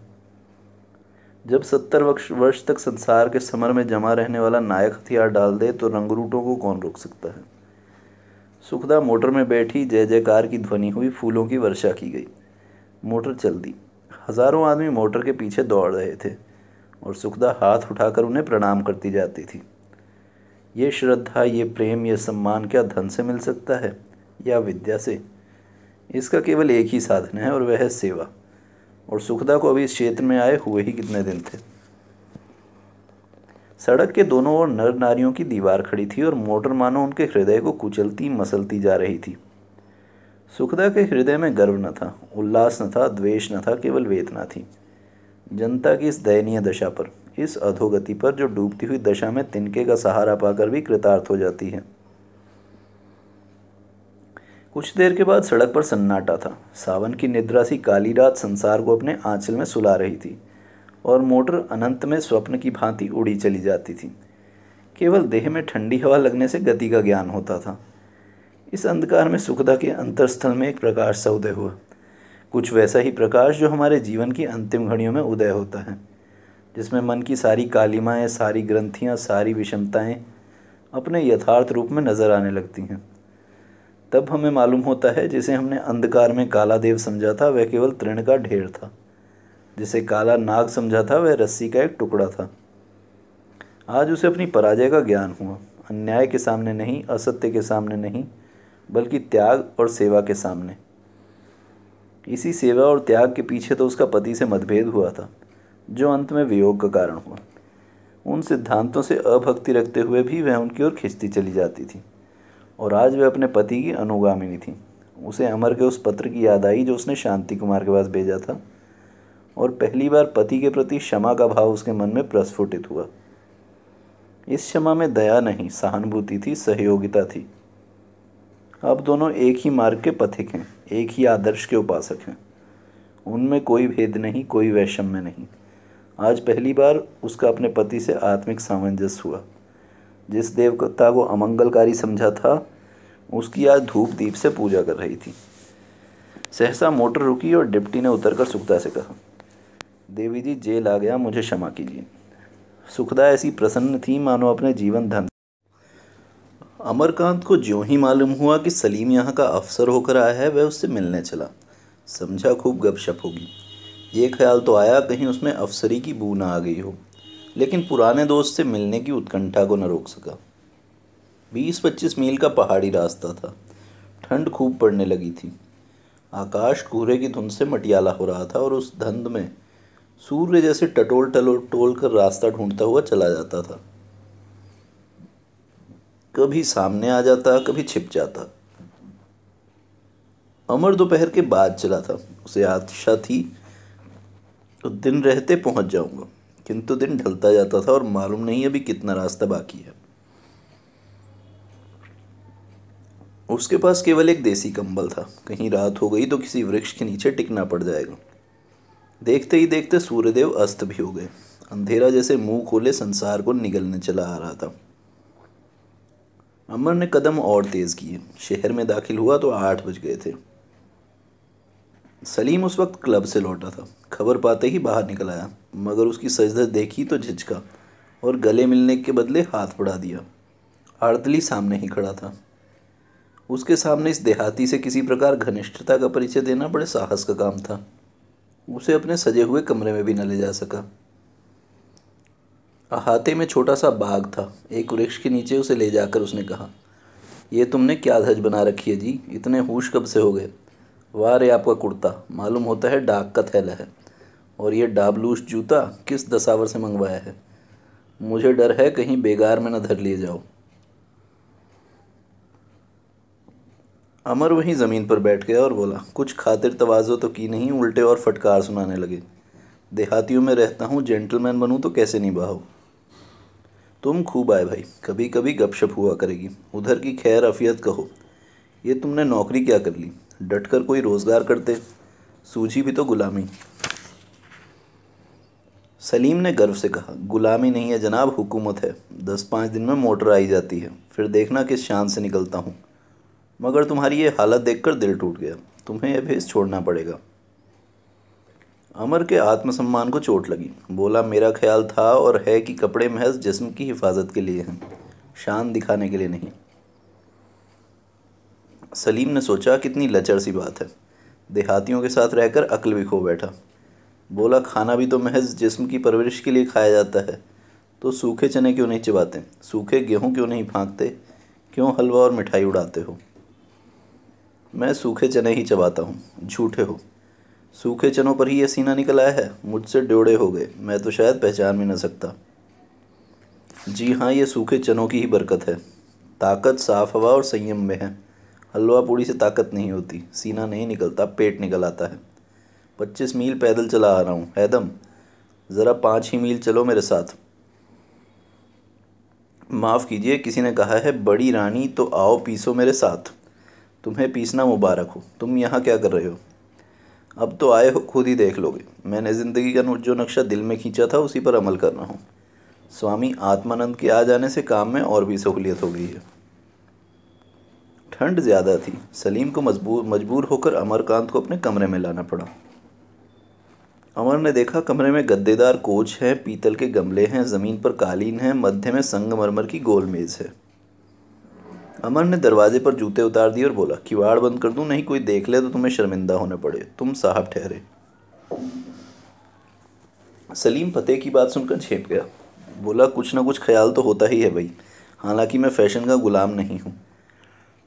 जब सत्तर वर्ष वर्ष तक संसार के समर में जमा रहने वाला नायक हथियार डाल दे तो रंगरूटों को कौन रोक सकता है सुखदा मोटर में बैठी जय जयकार की ध्वनि हुई फूलों की वर्षा की गई मोटर चल दी हज़ारों आदमी मोटर के पीछे दौड़ रहे थे और सुखदा हाथ उठाकर उन्हें प्रणाम करती जाती थी ये श्रद्धा ये प्रेम ये सम्मान क्या धन से मिल सकता है या विद्या से इसका केवल एक ही साधन है और वह है सेवा और सुखदा को अभी इस क्षेत्र में आए हुए ही कितने दिन थे सड़क के दोनों ओर नर नारियों की दीवार खड़ी थी और मोटर मानो उनके हृदय को कुचलती मसलती जा रही थी सुखदा के हृदय में गर्व न था उल्लास न था द्वेष न था केवल वेदना थी जनता की इस दयनीय दशा पर इस अधोगति पर जो डूबती हुई दशा में तिनके का सहारा पाकर भी कृतार्थ हो जाती है कुछ देर के बाद सड़क पर सन्नाटा था सावन की निद्रा सी काली रात संसार को अपने आंचल में सुला रही थी और मोटर अनंत में स्वप्न की भांति उड़ी चली जाती थी केवल देह में ठंडी हवा लगने से गति का ज्ञान होता था इस अंधकार में सुखदा के अंतरस्थल में एक प्रकाश सा उदय हुआ कुछ वैसा ही प्रकाश जो हमारे जीवन की अंतिम घड़ियों में उदय होता है जिसमें मन की सारी कालिमाएँ सारी ग्रंथियाँ सारी विषमताएँ अपने यथार्थ रूप में नज़र आने लगती हैं तब हमें मालूम होता है जिसे हमने अंधकार में काला देव समझा था वह केवल तृण का ढेर था जिसे काला नाग समझा था वह रस्सी का एक टुकड़ा था आज उसे अपनी पराजय का ज्ञान हुआ अन्याय के सामने नहीं असत्य के सामने नहीं बल्कि त्याग और सेवा के सामने इसी सेवा और त्याग के पीछे तो उसका पति से मतभेद हुआ था जो अंत में वियोग का कारण हुआ उन सिद्धांतों से अभक्ति रखते हुए भी वह उनकी ओर खिंचती चली जाती थी और आज वह अपने पति की अनुगामिनी थी उसे अमर के उस पत्र की याद आई जो उसने शांति कुमार के पास भेजा था और पहली बार पति के प्रति क्षमा का भाव उसके मन में प्रस्फुटित हुआ इस क्षमा में दया नहीं सहानुभूति थी सहयोगिता थी अब दोनों एक ही मार्ग के पथिक हैं एक ही आदर्श के उपासक हैं उनमें कोई भेद नहीं कोई वैषम्य नहीं आज पहली बार उसका अपने पति से आत्मिक सामंजस्य हुआ जिस देवता को अमंगलकारी समझा था उसकी आज धूप दीप से पूजा कर रही थी सहसा मोटर रुकी और डिप्टी ने उतरकर सुखदा से कहा देवी जी जेल आ गया मुझे क्षमा कीजिए सुखदा ऐसी प्रसन्न थी मानो अपने जीवन धन अमरकांत को ज्यों ही मालूम हुआ कि सलीम यहाँ का अफसर होकर आया है वह उससे मिलने चला समझा खूब गपशप होगी ये ख्याल तो आया कहीं उसमें अफसरी की बू ना आ गई हो लेकिन पुराने दोस्त से मिलने की उत्कंठा को न रोक सका बीस पच्चीस मील का पहाड़ी रास्ता था ठंड खूब पड़ने लगी थी आकाश कोहरे की धुंध से मटियाला हो रहा था और उस धंध में सूर्य जैसे टटोल टलो टोल कर रास्ता ढूंढता हुआ चला जाता था कभी सामने आ जाता कभी छिप जाता अमर दोपहर के बाद चला था उसे आशा थी तो दिन रहते पहुंच जाऊंगा किंतु दिन ढलता जाता था और मालूम नहीं अभी कितना रास्ता बाकी है उसके पास केवल एक देसी कंबल था कहीं रात हो गई तो किसी वृक्ष के नीचे टिकना पड़ जाएगा देखते ही देखते सूर्यदेव अस्त भी हो गए अंधेरा जैसे मुंह खोले संसार को निगलने चला आ रहा था अमर ने कदम और तेज़ किए शहर में दाखिल हुआ तो आठ बज गए थे सलीम उस वक्त क्लब से लौटा था खबर पाते ही बाहर निकल आया मगर उसकी सजदा देखी तो झिझका और गले मिलने के बदले हाथ बढ़ा दिया आड़तली सामने ही खड़ा था उसके सामने इस देहाती से किसी प्रकार घनिष्ठता का परिचय देना बड़े साहस का काम था उसे अपने सजे हुए कमरे में भी न ले जा सका अहाते में छोटा सा बाग था एक वृक्ष के नीचे उसे ले जाकर उसने कहा यह तुमने क्या धज बना रखी है जी इतने होश कब से हो गए वाह रे आपका कुर्ता मालूम होता है डाक का थैला है और ये डाबलूस जूता किस दसावर से मंगवाया है मुझे डर है कहीं बेगार में न धर लिए जाओ अमर वहीं ज़मीन पर बैठ गया और बोला कुछ खातिर तवाज़ो तो की नहीं उल्टे और फटकार सुनाने लगे देहातियों में रहता हूँ जेंटलमैन बनूँ तो कैसे नहीं बहाओ तुम खूब आए भाई कभी कभी गपशप हुआ करेगी उधर की खैर अफियत कहो ये तुमने नौकरी क्या कर ली डटकर कोई रोज़गार करते सूझी भी तो गुलामी सलीम ने गर्व से कहा गुलामी नहीं है जनाब हुकूमत है दस पाँच दिन में मोटर आई जाती है फिर देखना किस शान से निकलता हूँ मगर तुम्हारी ये हालत देखकर दिल टूट गया तुम्हें यह भेस छोड़ना पड़ेगा अमर के आत्मसम्मान को चोट लगी बोला मेरा ख्याल था और है कि कपड़े महज जिस्म की हिफाजत के लिए हैं शान दिखाने के लिए नहीं सलीम ने सोचा कितनी लचर सी बात है देहातियों के साथ रहकर अक्ल भी खो बैठा बोला खाना भी तो महज जिस्म की परवरिश के लिए खाया जाता है तो सूखे चने क्यों नहीं चबाते सूखे गेहूं क्यों नहीं फाँकते क्यों हलवा और मिठाई उड़ाते हो मैं सूखे चने ही चबाता हूँ झूठे हो सूखे चनों पर ही यह सीना निकल आया है मुझसे ड्योड़े हो गए मैं तो शायद पहचान भी ना सकता जी हाँ ये सूखे चनों की ही बरकत है ताकत साफ़ हवा और संयम में है हलवा पूड़ी से ताकत नहीं होती सीना नहीं निकलता पेट निकल आता है पच्चीस मील पैदल चला आ रहा हूँ हैदम ज़रा पाँच ही मील चलो मेरे साथ माफ़ कीजिए किसी ने कहा है बड़ी रानी तो आओ पीसो मेरे साथ तुम्हें पीसना मुबारक हो तुम यहाँ क्या कर रहे हो अब तो आए हो खुद ही देख लोगे मैंने ज़िंदगी का जो नक्शा दिल में खींचा था उसी पर अमल करना हूँ स्वामी आत्मानंद के आ जाने से काम में और भी सहूलियत हो गई है ठंड ज़्यादा थी सलीम को मजबूर मजबूर होकर अमरकांत को अपने कमरे में लाना पड़ा अमर ने देखा कमरे में गद्देदार कोच हैं पीतल के गमले हैं ज़मीन पर कालीन है मध्य में संगमरमर की गोल मेज़ है अमर ने दरवाजे पर जूते उतार दिए और बोला किवाड़ बंद कर दूँ नहीं कोई देख ले तो तुम्हें शर्मिंदा होने पड़े तुम साहब ठहरे सलीम फतेह की बात सुनकर छेप गया बोला कुछ ना कुछ ख्याल तो होता ही है भाई हालांकि मैं फैशन का गुलाम नहीं हूँ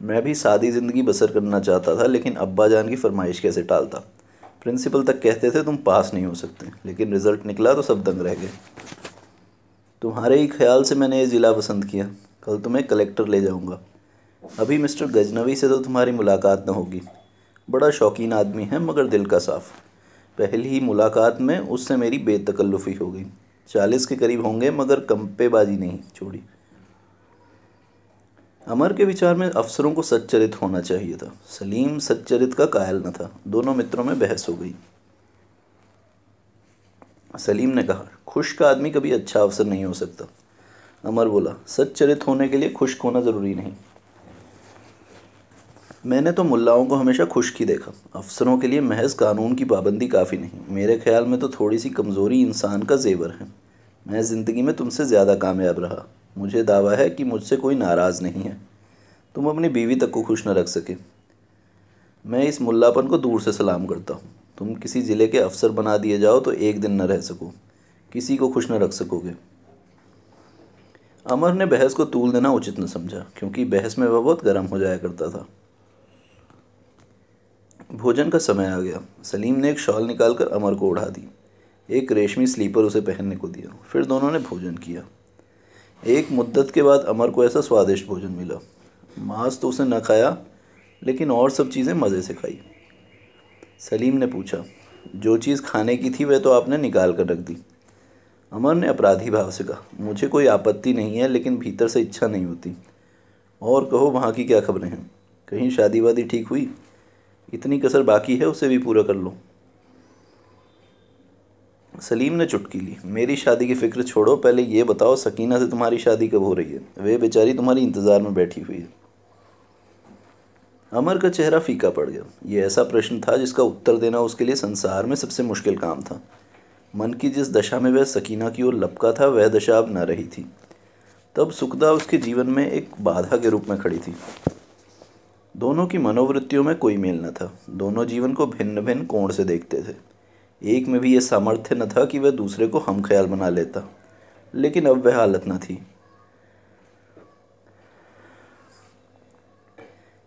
मैं भी सादी ज़िंदगी बसर करना चाहता था लेकिन अब्बा जान की फरमाइश कैसे टालता प्रिंसिपल तक कहते थे तुम पास नहीं हो सकते लेकिन रिज़ल्ट निकला तो सब दंग रह गए तुम्हारे ही ख्याल से मैंने ये ज़िला पसंद किया कल तुम्हें तो कलेक्टर ले जाऊँगा अभी मिस्टर गजनवी से तो तुम्हारी मुलाकात न होगी बड़ा शौकीन आदमी है मगर दिल का साफ़ पहली ही मुलाकात में उससे मेरी बेतकल्लुफ़ी हो गई चालीस के करीब होंगे मगर कंपेबाजी नहीं छोड़ी अमर के विचार में अफसरों को सच्चरित होना चाहिए था सलीम सच्चरित का कायल न था दोनों मित्रों में बहस हो गई सलीम ने कहा खुश का आदमी कभी अच्छा अफसर नहीं हो सकता अमर बोला सच्चरित होने के लिए खुश होना ज़रूरी नहीं मैंने तो मुल्लाओं को हमेशा खुश की देखा अफसरों के लिए महज कानून की पाबंदी काफ़ी नहीं मेरे ख्याल में तो थोड़ी सी कमज़ोरी इंसान का जेवर है मैं ज़िंदगी में तुमसे ज़्यादा कामयाब रहा मुझे दावा है कि मुझसे कोई नाराज़ नहीं है तुम अपनी बीवी तक को खुश न रख सके मैं इस मुल्लापन को दूर से सलाम करता हूँ तुम किसी ज़िले के अफसर बना दिए जाओ तो एक दिन न रह सको किसी को खुश न रख सकोगे अमर ने बहस को तूल देना उचित न समझा क्योंकि बहस में वह बहुत गर्म हो जाया करता था भोजन का समय आ गया सलीम ने एक शॉल निकालकर अमर को उड़ा दी एक रेशमी स्लीपर उसे पहनने को दिया फिर दोनों ने भोजन किया एक मुद्दत के बाद अमर को ऐसा स्वादिष्ट भोजन मिला मांस तो उसने न खाया लेकिन और सब चीज़ें मज़े से खाई सलीम ने पूछा जो चीज़ खाने की थी वह तो आपने निकाल कर रख दी अमर ने अपराधी भाव से कहा मुझे कोई आपत्ति नहीं है लेकिन भीतर से इच्छा नहीं होती और कहो वहाँ की क्या खबरें हैं कहीं शादी वादी ठीक हुई इतनी कसर बाकी है उसे भी पूरा कर लो सलीम ने चुटकी ली मेरी शादी की फ़िक्र छोड़ो पहले ये बताओ सकीना से तुम्हारी शादी कब हो रही है वे बेचारी तुम्हारी इंतज़ार में बैठी हुई है अमर का चेहरा फीका पड़ गया ये ऐसा प्रश्न था जिसका उत्तर देना उसके लिए संसार में सबसे मुश्किल काम था मन की जिस दशा में वह सकीना की ओर लपका था वह दशा अब न रही थी तब सुखदा उसके जीवन में एक बाधा के रूप में खड़ी थी दोनों की मनोवृत्तियों में कोई मेल न था दोनों जीवन को भिन्न भिन्न कोण से देखते थे एक में भी यह सामर्थ्य न था कि वह दूसरे को हम ख्याल बना लेता लेकिन अब वह हालत न थी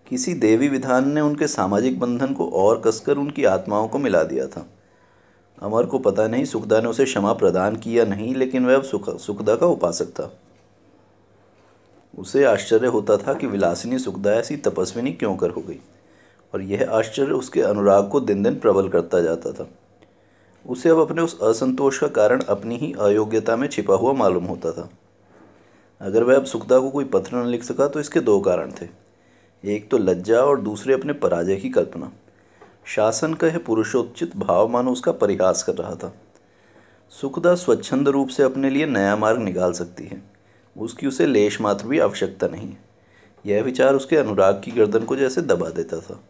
किसी देवी विधान ने उनके सामाजिक बंधन को और कसकर उनकी आत्माओं को मिला दिया था अमर को पता नहीं सुखदा ने उसे क्षमा प्रदान किया नहीं लेकिन वह अब सुख सुखदा का उपासक था उसे आश्चर्य होता था कि विलासिनी सुखदा ऐसी तपस्विनी क्यों कर हो गई और यह आश्चर्य उसके अनुराग को दिन दिन प्रबल करता जाता था उसे अब अपने उस असंतोष का कारण अपनी ही अयोग्यता में छिपा हुआ मालूम होता था अगर वह अब सुखदा को कोई पत्र न लिख सका तो इसके दो कारण थे एक तो लज्जा और दूसरे अपने पराजय की कल्पना शासन का यह पुरुषोचित भाव मानो उसका परिहास कर रहा था सुखदा स्वच्छंद रूप से अपने लिए नया मार्ग निकाल सकती है उसकी उसे लेश मात्र भी आवश्यकता नहीं यह विचार उसके अनुराग की गर्दन को जैसे दबा देता था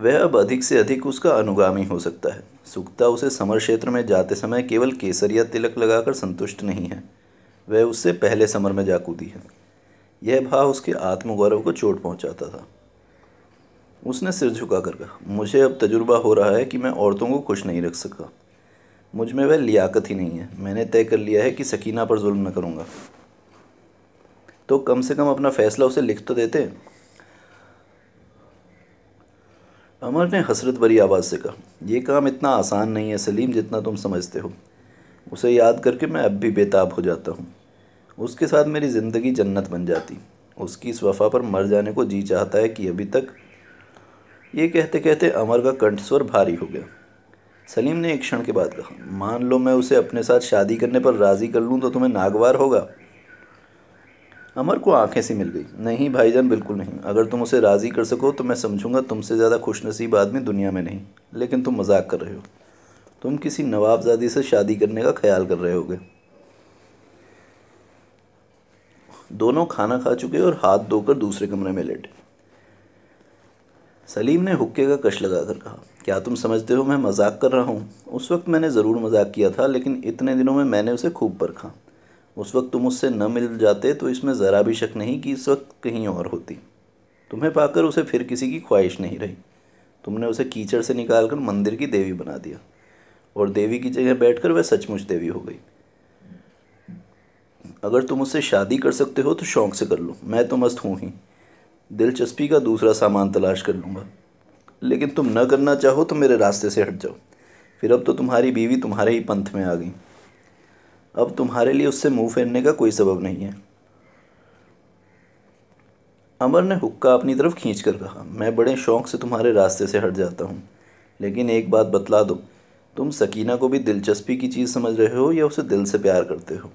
वह अब अधिक से अधिक उसका अनुगामी हो सकता है सुक्ता उसे समर क्षेत्र में जाते समय केवल केसरिया तिलक लगाकर संतुष्ट नहीं है वह उससे पहले समर में जा कूदी है यह भाव उसके आत्मगौरव को चोट पहुंचाता था उसने सिर झुका कर कहा मुझे अब तजुर्बा हो रहा है कि मैं औरतों को खुश नहीं रख सका मुझ में वह लियाकत ही नहीं है मैंने तय कर लिया है कि सकीना पर जुल्म न करूँगा तो कम से कम अपना फ़ैसला उसे लिख तो देते अमर ने हसरत भरी आवाज़ से कहा यह काम इतना आसान नहीं है सलीम जितना तुम समझते हो उसे याद करके मैं अब भी बेताब हो जाता हूँ उसके साथ मेरी ज़िंदगी जन्नत बन जाती उसकी इस वफा पर मर जाने को जी चाहता है कि अभी तक ये कहते कहते अमर का कंठस्वर भारी हो गया सलीम ने एक क्षण के बाद कहा मान लो मैं उसे अपने साथ शादी करने पर राज़ी कर लूँ तो तुम्हें नागवार होगा अमर को आंखें सी मिल गई नहीं भाईजान बिल्कुल नहीं अगर तुम उसे राज़ी कर सको तो मैं समझूंगा तुमसे ज़्यादा खुशनसीब आदमी दुनिया में नहीं लेकिन तुम मजाक कर रहे हो तुम किसी नवाबजादी से शादी करने का ख्याल कर रहे होगे दोनों खाना खा चुके और हाथ धोकर दूसरे कमरे में लेटे सलीम ने हुक्के का कश लगा कर कहा क्या तुम समझते हो मैं मजाक कर रहा हूँ उस वक्त मैंने ज़रूर मजाक किया था लेकिन इतने दिनों में मैंने उसे खूब परखा उस वक्त तुम उससे न मिल जाते तो इसमें ज़रा भी शक नहीं कि इस वक्त कहीं और होती तुम्हें पाकर उसे फिर किसी की ख्वाहिश नहीं रही तुमने उसे कीचड़ से निकाल कर मंदिर की देवी बना दिया और देवी की जगह बैठकर वह सचमुच देवी हो गई अगर तुम उससे शादी कर सकते हो तो शौक से कर लो मैं तो मस्त हूँ ही दिलचस्पी का दूसरा सामान तलाश कर लूँगा लेकिन तुम न करना चाहो तो मेरे रास्ते से हट जाओ फिर अब तो तुम्हारी बीवी तुम्हारे ही पंथ में आ गई अब तुम्हारे लिए उससे मुंह फेरने का कोई सबब नहीं है अमर ने हुक्का अपनी तरफ खींच कर कहा मैं बड़े शौक से तुम्हारे रास्ते से हट जाता हूँ लेकिन एक बात बतला दो तुम सकीना को भी दिलचस्पी की चीज़ समझ रहे हो या उसे दिल से प्यार करते हो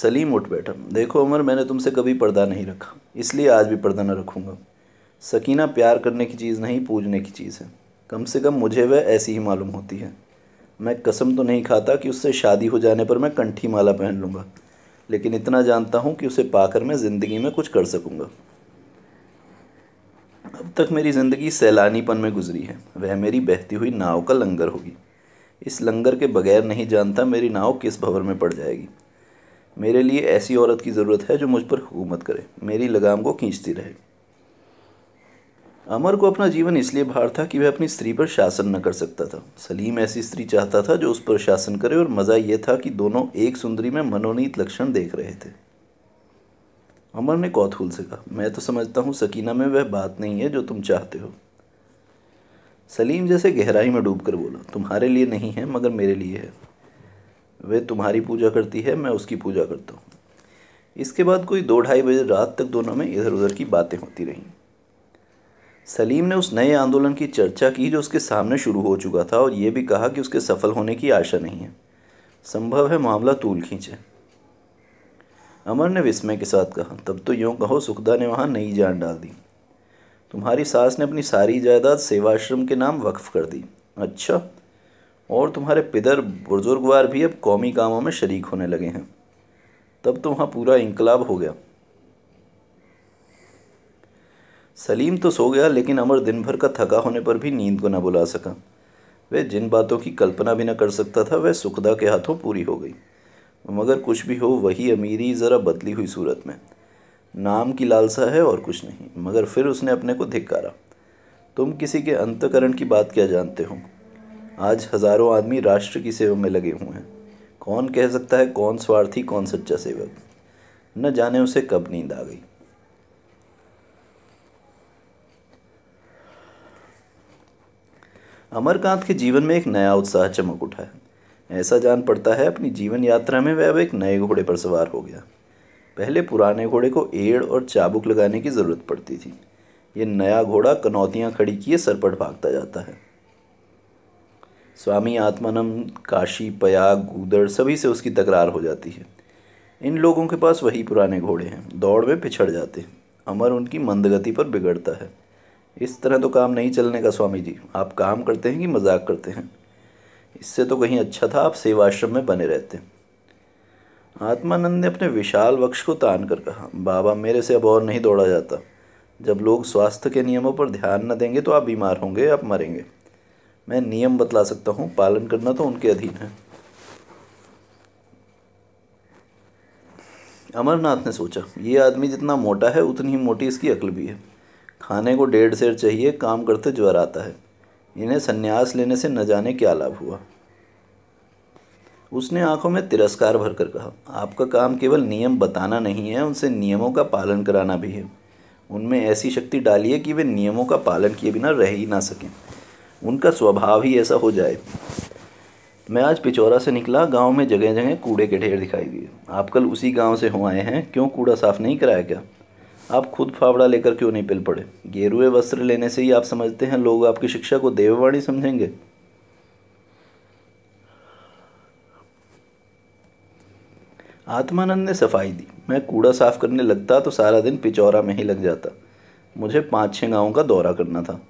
सलीम उठ बैठा देखो उमर मैंने तुमसे कभी पर्दा नहीं रखा इसलिए आज भी पर्दा न रखूँगा सकीना प्यार करने की चीज़ नहीं पूजने की चीज़ है कम से कम मुझे वह ऐसी ही मालूम होती है मैं कसम तो नहीं खाता कि उससे शादी हो जाने पर मैं कंठी माला पहन लूँगा लेकिन इतना जानता हूँ कि उसे पाकर मैं ज़िंदगी में कुछ कर सकूँगा अब तक मेरी ज़िंदगी सैलानीपन में गुजरी है वह मेरी बहती हुई नाव का लंगर होगी इस लंगर के बगैर नहीं जानता मेरी नाव किस भंवर में पड़ जाएगी मेरे लिए ऐसी औरत की ज़रूरत है जो मुझ पर हुकूमत करे मेरी लगाम को खींचती रहे अमर को अपना जीवन इसलिए भार था कि वह अपनी स्त्री पर शासन न कर सकता था सलीम ऐसी स्त्री चाहता था जो उस पर शासन करे और मज़ा यह था कि दोनों एक सुंदरी में मनोनीत लक्षण देख रहे थे अमर ने कौतूल से कहा मैं तो समझता हूँ सकीना में वह बात नहीं है जो तुम चाहते हो सलीम जैसे गहराई में डूब कर बोला तुम्हारे लिए नहीं है मगर मेरे लिए है वह तुम्हारी पूजा करती है मैं उसकी पूजा करता हूँ इसके बाद कोई दो ढाई बजे रात तक दोनों में इधर उधर की बातें होती रहीं सलीम ने उस नए आंदोलन की चर्चा की जो उसके सामने शुरू हो चुका था और ये भी कहा कि उसके सफल होने की आशा नहीं है संभव है मामला तूल खींचे अमर ने विस्मय के साथ कहा तब तो यूँ कहो सुखदा ने वहाँ नई जान डाल दी तुम्हारी सास ने अपनी सारी जायदाद सेवाश्रम के नाम वक्फ कर दी अच्छा और तुम्हारे पिदर बुजुर्गवार भी अब कौमी कामों में शरीक होने लगे हैं तब तो वहाँ पूरा इनकलाब हो गया सलीम तो सो गया लेकिन अमर दिन भर का थका होने पर भी नींद को ना बुला सका वह जिन बातों की कल्पना भी ना कर सकता था वह सुखदा के हाथों पूरी हो गई मगर कुछ भी हो वही अमीरी ज़रा बदली हुई सूरत में नाम की लालसा है और कुछ नहीं मगर फिर उसने अपने को धिक्कारा तुम किसी के अंतकरण की बात क्या जानते हो आज हज़ारों आदमी राष्ट्र की सेवा में लगे हुए हैं कौन कह सकता है कौन स्वार्थी कौन सच्चा सेवक न जाने उसे कब नींद आ गई अमरकांत के जीवन में एक नया उत्साह चमक उठा है ऐसा जान पड़ता है अपनी जीवन यात्रा में वह अब एक नए घोड़े पर सवार हो गया पहले पुराने घोड़े को एड़ और चाबुक लगाने की ज़रूरत पड़ती थी ये नया घोड़ा कनौतियाँ खड़ी किए सरपट भागता जाता है स्वामी आत्मानम काशी पयाग गूदड़ सभी से उसकी तकरार हो जाती है इन लोगों के पास वही पुराने घोड़े हैं दौड़ में पिछड़ जाते हैं अमर उनकी मंदगति पर बिगड़ता है इस तरह तो काम नहीं चलने का स्वामी जी आप काम करते हैं कि मजाक करते हैं इससे तो कहीं अच्छा था आप सेवाश्रम में बने रहते आत्मानंद ने अपने विशाल वक्ष को तान कर कहा बाबा मेरे से अब और नहीं दौड़ा जाता जब लोग स्वास्थ्य के नियमों पर ध्यान न देंगे तो आप बीमार होंगे आप मरेंगे मैं नियम बतला सकता हूँ पालन करना तो उनके अधीन है अमरनाथ ने सोचा ये आदमी जितना मोटा है उतनी ही मोटी इसकी अकल भी है खाने को डेढ़ सेर चाहिए काम करते ज्वर आता है इन्हें सन्यास लेने से न जाने क्या लाभ हुआ उसने आंखों में तिरस्कार भरकर कहा आपका काम केवल नियम बताना नहीं है उनसे नियमों का पालन कराना भी है उनमें ऐसी शक्ति डालिए कि वे नियमों का पालन किए बिना रह ही ना सकें उनका स्वभाव ही ऐसा हो जाए मैं आज पिचौरा से निकला गांव में जगह जगह कूड़े के ढेर दिखाई दिए आप कल उसी गांव से हो आए हैं क्यों कूड़ा साफ़ नहीं कराया क्या आप खुद फावड़ा लेकर क्यों नहीं पिल पड़े गेरुए वस्त्र लेने से ही आप समझते हैं लोग आपकी शिक्षा को देववाणी समझेंगे आत्मानंद ने सफाई दी मैं कूड़ा साफ करने लगता तो सारा दिन पिचौरा में ही लग जाता मुझे पाँच छः गांवों का दौरा करना था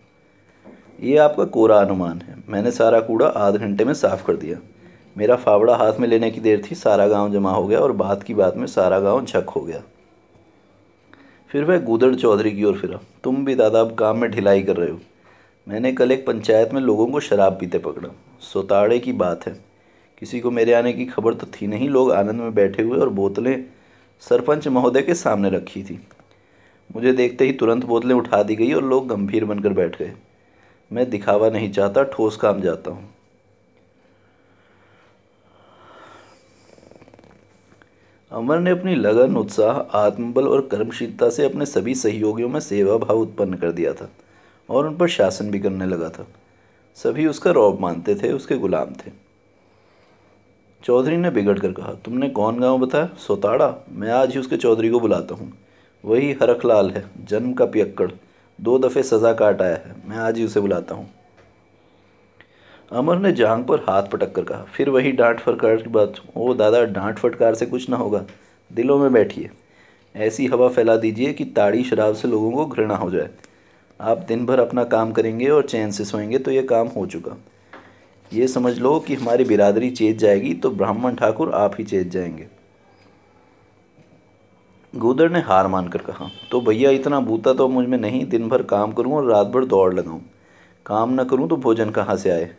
ये आपका कोरा अनुमान है मैंने सारा कूड़ा आध घंटे में साफ कर दिया मेरा फावड़ा हाथ में लेने की देर थी सारा गांव जमा हो गया और बात की बात में सारा गांव झक हो गया फिर वह गूदड़ चौधरी की ओर फिरा तुम भी दादा अब काम में ढिलाई कर रहे हो मैंने कल एक पंचायत में लोगों को शराब पीते पकड़ा सोताड़े की बात है किसी को मेरे आने की खबर तो थी नहीं लोग आनंद में बैठे हुए और बोतलें सरपंच महोदय के सामने रखी थी मुझे देखते ही तुरंत बोतलें उठा दी गई और लोग गंभीर बनकर बैठ गए मैं दिखावा नहीं चाहता ठोस काम जाता हूँ अमर ने अपनी लगन उत्साह आत्मबल और कर्मशीलता से अपने सभी सहयोगियों में सेवा भाव उत्पन्न कर दिया था और उन पर शासन भी करने लगा था सभी उसका रौब मानते थे उसके गुलाम थे चौधरी ने बिगड़ कर कहा तुमने कौन गांव बताया सोताड़ा मैं आज ही उसके चौधरी को बुलाता हूँ वही हरखलाल है जन्म का पियक्कड़ दो दफ़े सज़ा काट आया है मैं आज ही उसे बुलाता हूँ अमर ने जांग पर हाथ पटक कर कहा फिर वही डांट फटकार की बात ओ दादा डांट फटकार से कुछ ना होगा दिलों में बैठिए ऐसी हवा फैला दीजिए कि ताड़ी शराब से लोगों को घृणा हो जाए आप दिन भर अपना काम करेंगे और चैन से सोएंगे तो ये काम हो चुका ये समझ लो कि हमारी बिरादरी चेत जाएगी तो ब्राह्मण ठाकुर आप ही चेत जाएंगे गोदर ने हार मान कर कहा तो भैया इतना बूता तो मुझ में नहीं दिन भर काम करूं और रात भर दौड़ लगाऊं काम न करूं तो भोजन कहाँ से आए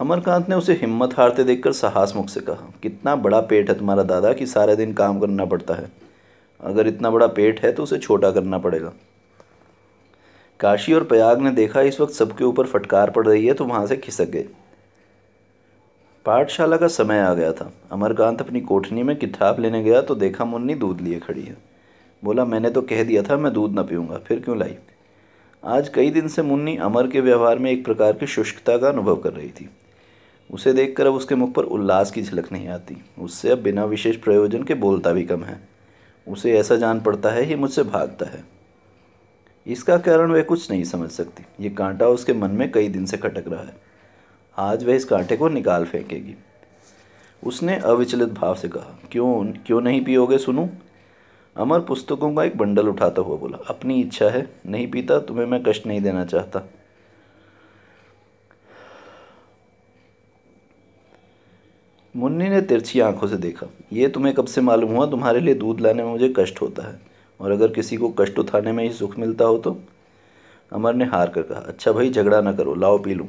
अमरकांत ने उसे हिम्मत हारते देखकर साहस मुख से कहा कितना बड़ा पेट है तुम्हारा दादा कि सारे दिन काम करना पड़ता है अगर इतना बड़ा पेट है तो उसे छोटा करना पड़ेगा काशी और प्रयाग ने देखा इस वक्त सबके ऊपर फटकार पड़ रही है तो वहाँ से खिसक गए पाठशाला का समय आ गया था अमरकांत अपनी कोठनी में किताब लेने गया तो देखा मुन्नी दूध लिए खड़ी है बोला मैंने तो कह दिया था मैं दूध न पीऊँगा फिर क्यों लाई आज कई दिन से मुन्नी अमर के व्यवहार में एक प्रकार की शुष्कता का अनुभव कर रही थी उसे देखकर अब उसके मुख पर उल्लास की झलक नहीं आती उससे अब बिना विशेष प्रयोजन के बोलता भी कम है उसे ऐसा जान पड़ता है ये मुझसे भागता है इसका कारण वह कुछ नहीं समझ सकती ये कांटा उसके मन में कई दिन से खटक रहा है आज वह इस कांटे को निकाल फेंकेगी उसने अविचलित भाव से कहा क्यों क्यों नहीं पियोगे सुनूं अमर पुस्तकों का एक बंडल उठाता हुआ बोला अपनी इच्छा है नहीं पीता तुम्हें मैं कष्ट नहीं देना चाहता मुन्नी ने तिरछी आंखों से देखा ये तुम्हें कब से मालूम हुआ तुम्हारे लिए दूध लाने में मुझे कष्ट होता है और अगर किसी को कष्ट उठाने में ही सुख मिलता हो तो अमर ने हार कर कहा अच्छा भाई झगड़ा ना करो लाओ पी लूँ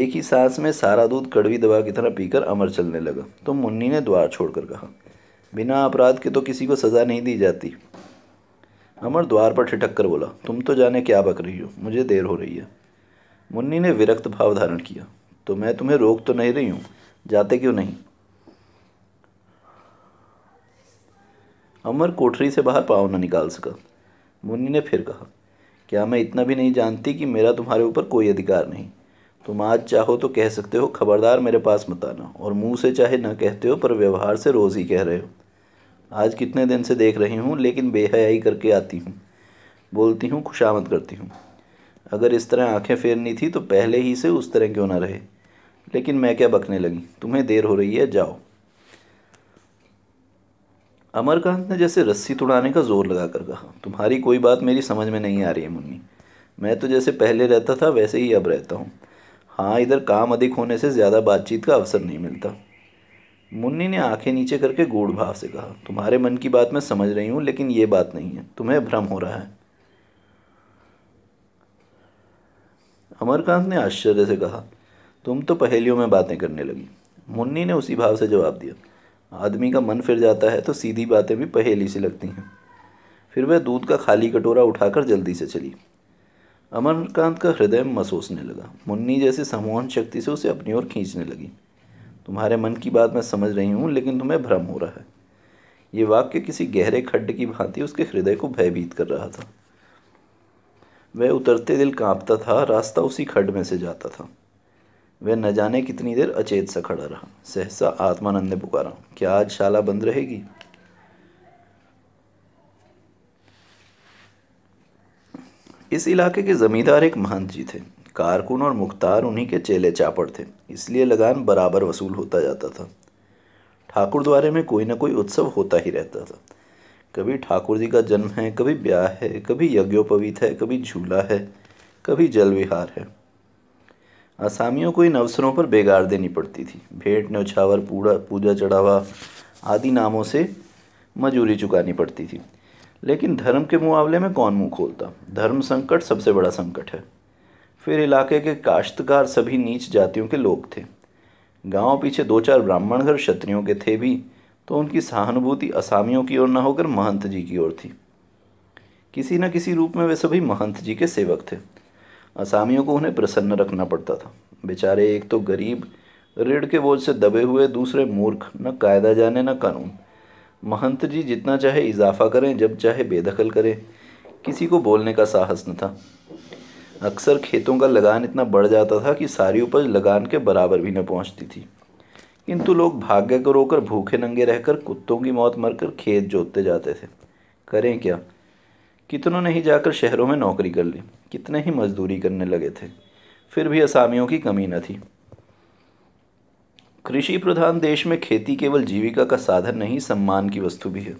एक ही सांस में सारा दूध कड़वी दवा की तरह पीकर अमर चलने लगा तो मुन्नी ने द्वार छोड़कर कहा बिना अपराध के तो किसी को सज़ा नहीं दी जाती अमर द्वार पर ठिठक कर बोला तुम तो जाने क्या बक रही हो मुझे देर हो रही है मुन्नी ने विरक्त भाव धारण किया तो मैं तुम्हें रोक तो नहीं रही हूँ जाते क्यों नहीं अमर कोठरी से बाहर पाव न निकाल सका मुन्नी ने फिर कहा क्या मैं इतना भी नहीं जानती कि मेरा तुम्हारे ऊपर कोई अधिकार नहीं तुम आज चाहो तो कह सकते हो खबरदार मेरे पास मत आना और मुंह से चाहे ना कहते हो पर व्यवहार से रोज़ ही कह रहे हो आज कितने दिन से देख रही हूँ लेकिन बेहयाई करके आती हूँ बोलती हूँ खुशामद करती हूँ अगर इस तरह आंखें फेरनी थी तो पहले ही से उस तरह क्यों ना रहे लेकिन मैं क्या बकने लगी तुम्हें देर हो रही है जाओ अमरकांत ने जैसे रस्सी तोड़ाने का जोर लगाकर कहा तुम्हारी कोई बात मेरी समझ में नहीं आ रही है मुन्नी मैं तो जैसे पहले रहता था वैसे ही अब रहता हूँ हाँ इधर काम अधिक होने से ज़्यादा बातचीत का अवसर नहीं मिलता मुन्नी ने आंखें नीचे करके गूढ़ भाव से कहा तुम्हारे मन की बात मैं समझ रही हूँ लेकिन ये बात नहीं है तुम्हें भ्रम हो रहा है अमरकांत ने आश्चर्य से कहा तुम तो पहेलियों में बातें करने लगी मुन्नी ने उसी भाव से जवाब दिया आदमी का मन फिर जाता है तो सीधी बातें भी पहेली सी लगती हैं फिर वह दूध का खाली कटोरा उठाकर जल्दी से चली अमरकांत का हृदय मसोसने लगा मुन्नी जैसे समूहन शक्ति से उसे अपनी ओर खींचने लगी तुम्हारे मन की बात मैं समझ रही हूँ लेकिन तुम्हें भ्रम हो रहा है ये वाक्य किसी गहरे खड्ड की भांति उसके हृदय को भयभीत कर रहा था वह उतरते दिल कांपता था रास्ता उसी खड्ड में से जाता था वह न जाने कितनी देर अचेत सा खड़ा रहा सहसा आत्मानंद ने पुकारा क्या आज शाला बंद रहेगी इस इलाके के ज़मींदार एक महंत जी थे कारकुन और मुख्तार उन्हीं के चेले चापड़ थे इसलिए लगान बराबर वसूल होता जाता था ठाकुर द्वारे में कोई ना कोई उत्सव होता ही रहता था कभी ठाकुर जी का जन्म है कभी ब्याह है कभी यज्ञोपवीत है कभी झूला है कभी जल विहार है असामियों को इन अवसरों पर बेगार देनी पड़ती थी भेंट न्यौछावर पूरा पूजा चढ़ावा आदि नामों से मजूरी चुकानी पड़ती थी लेकिन धर्म के मुआवले में कौन मुँह खोलता धर्म संकट सबसे बड़ा संकट है फिर इलाके के काश्तकार सभी नीच जातियों के लोग थे गांव पीछे दो चार ब्राह्मण घर क्षत्रियों के थे भी तो उनकी सहानुभूति असामियों की ओर न होकर महंत जी की ओर थी किसी न किसी रूप में वे सभी महंत जी के सेवक थे असामियों को उन्हें प्रसन्न रखना पड़ता था बेचारे एक तो गरीब ऋण के बोझ से दबे हुए दूसरे मूर्ख न कायदा जाने न कानून महंत जी जितना चाहे इजाफा करें जब चाहे बेदखल करें किसी को बोलने का साहस न था अक्सर खेतों का लगान इतना बढ़ जाता था कि सारी उपज लगान के बराबर भी न पहुंचती थी किंतु लोग भाग्य को रोकर भूखे नंगे रहकर कुत्तों की मौत मरकर खेत जोतते जाते थे करें क्या कितनों ने ही जाकर शहरों में नौकरी कर ली कितने ही मजदूरी करने लगे थे फिर भी असामियों की कमी न थी कृषि प्रधान देश में खेती केवल जीविका का साधन नहीं सम्मान की वस्तु भी है